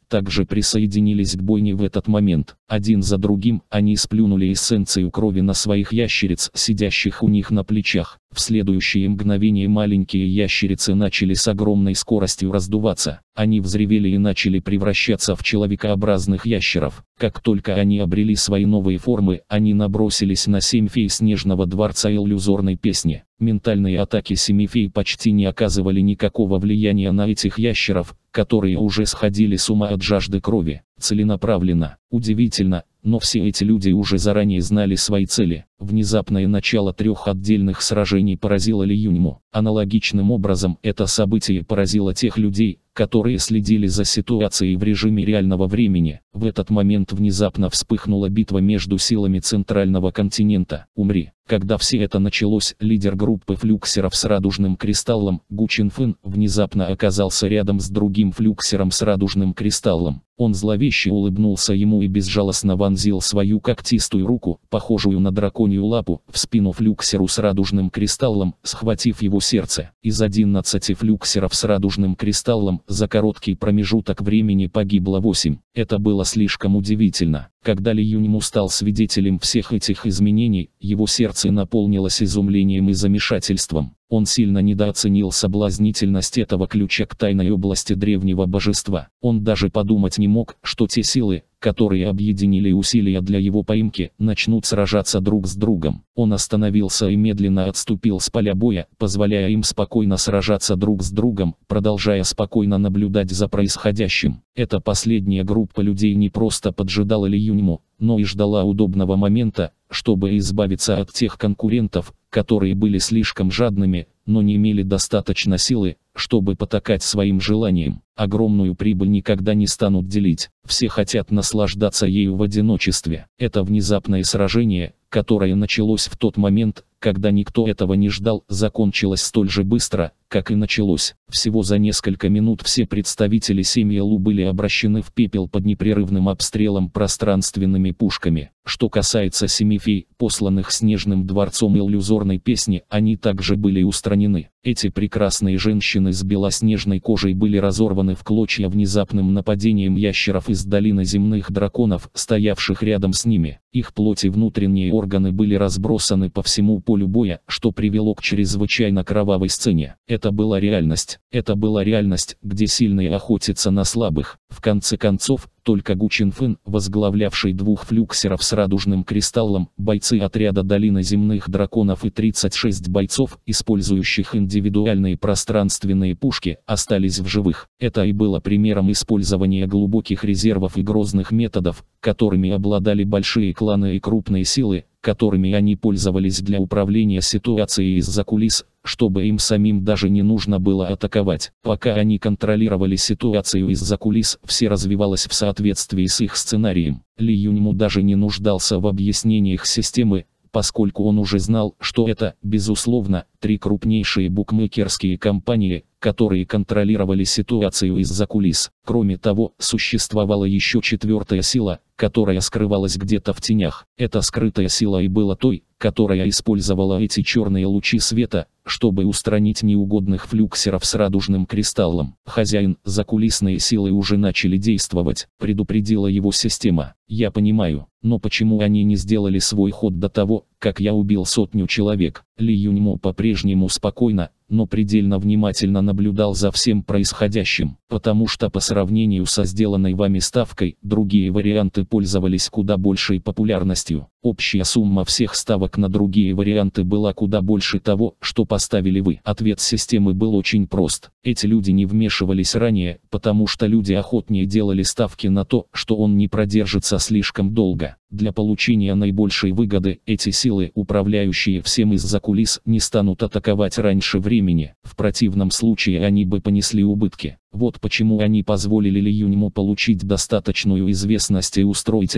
также присоединились к бойне в этот момент. Один за другим они сплюнули эссенцию крови на своих ящериц, сидящих у них на плечах. В следующее мгновение маленькие ящерицы начали с огромной скоростью раздуваться. Они взревели и начали превращаться в человекообразных ящеров. Как только они обрели свои новые формы, они набросились на семь фей Снежного Дворца и иллюзорной песни. Ментальные атаки семи фей почти не оказывали никакого влияния на этих ящеров, которые уже сходили с ума от жажды крови целенаправленно. Удивительно, но все эти люди уже заранее знали свои цели. Внезапное начало трех отдельных сражений поразило Ли Юньму. Аналогичным образом это событие поразило тех людей, которые следили за ситуацией в режиме реального времени. В этот момент внезапно вспыхнула битва между силами Центрального континента. Умри. Когда все это началось, лидер группы флюксеров с радужным кристаллом, Гучин Фэн, внезапно оказался рядом с другим флюксером с радужным кристаллом. Он зловеще улыбнулся ему и безжалостно вонзил свою когтистую руку, похожую на драконью лапу, в спину флюксеру с радужным кристаллом, схватив его сердце. Из 11 флюксеров с радужным кристаллом, за короткий промежуток времени погибло 8. Это было слишком удивительно. Когда Ли Юньму стал свидетелем всех этих изменений, его сердце наполнилось изумлением и замешательством. Он сильно недооценил соблазнительность этого ключа к тайной области древнего божества. Он даже подумать не мог, что те силы, которые объединили усилия для его поимки, начнут сражаться друг с другом. Он остановился и медленно отступил с поля боя, позволяя им спокойно сражаться друг с другом, продолжая спокойно наблюдать за происходящим. Эта последняя группа людей не просто поджидала Ли тюрьму, но и ждала удобного момента, чтобы избавиться от тех конкурентов, которые были слишком жадными, но не имели достаточно силы, чтобы потакать своим желаниям огромную прибыль никогда не станут делить, все хотят наслаждаться ею в одиночестве. Это внезапное сражение, которое началось в тот момент, когда никто этого не ждал, закончилось столь же быстро, как и началось. Всего за несколько минут все представители семьи Лу были обращены в пепел под непрерывным обстрелом пространственными пушками. Что касается семи фей, посланных снежным дворцом иллюзорной песни, они также были устранены. Эти прекрасные женщины с белоснежной кожей были разорваны разорваны в клочья внезапным нападением ящеров из долины земных драконов, стоявших рядом с ними. Их плоти и внутренние органы были разбросаны по всему полю боя, что привело к чрезвычайно кровавой сцене. Это была реальность. Это была реальность, где сильные охотятся на слабых. В конце концов, только Гучинфын, возглавлявший двух флюксеров с радужным кристаллом, бойцы отряда долины земных драконов и 36 бойцов, использующих индивидуальные пространственные пушки, остались в живых. Это и было примером использования глубоких резервов и грозных методов, которыми обладали большие кланы и крупные силы, которыми они пользовались для управления ситуацией из-за кулис, чтобы им самим даже не нужно было атаковать. Пока они контролировали ситуацию из-за кулис, все развивалось в соответствии с их сценарием. Ли Юньму даже не нуждался в объяснениях системы, поскольку он уже знал, что это, безусловно, три крупнейшие букмекерские компании, которые контролировали ситуацию из-за кулис. Кроме того, существовала еще четвертая сила, которая скрывалась где-то в тенях. Эта скрытая сила и была той, которая использовала эти черные лучи света, чтобы устранить неугодных флюксеров с радужным кристаллом. Хозяин, закулисные силы уже начали действовать, предупредила его система. Я понимаю, но почему они не сделали свой ход до того, как я убил сотню человек? Ли Юньмо по-прежнему спокойно, но предельно внимательно наблюдал за всем происходящим, потому что по сравнению со сделанной вами ставкой, другие варианты пользовались куда большей популярностью. Общая сумма всех ставок на другие варианты была куда больше того, что по поставили вы? Ответ системы был очень прост. Эти люди не вмешивались ранее, потому что люди охотнее делали ставки на то, что он не продержится слишком долго. Для получения наибольшей выгоды эти силы, управляющие всем из-за кулис, не станут атаковать раньше времени. В противном случае они бы понесли убытки. Вот почему они позволили Ли Юньму получить достаточную известность и устроить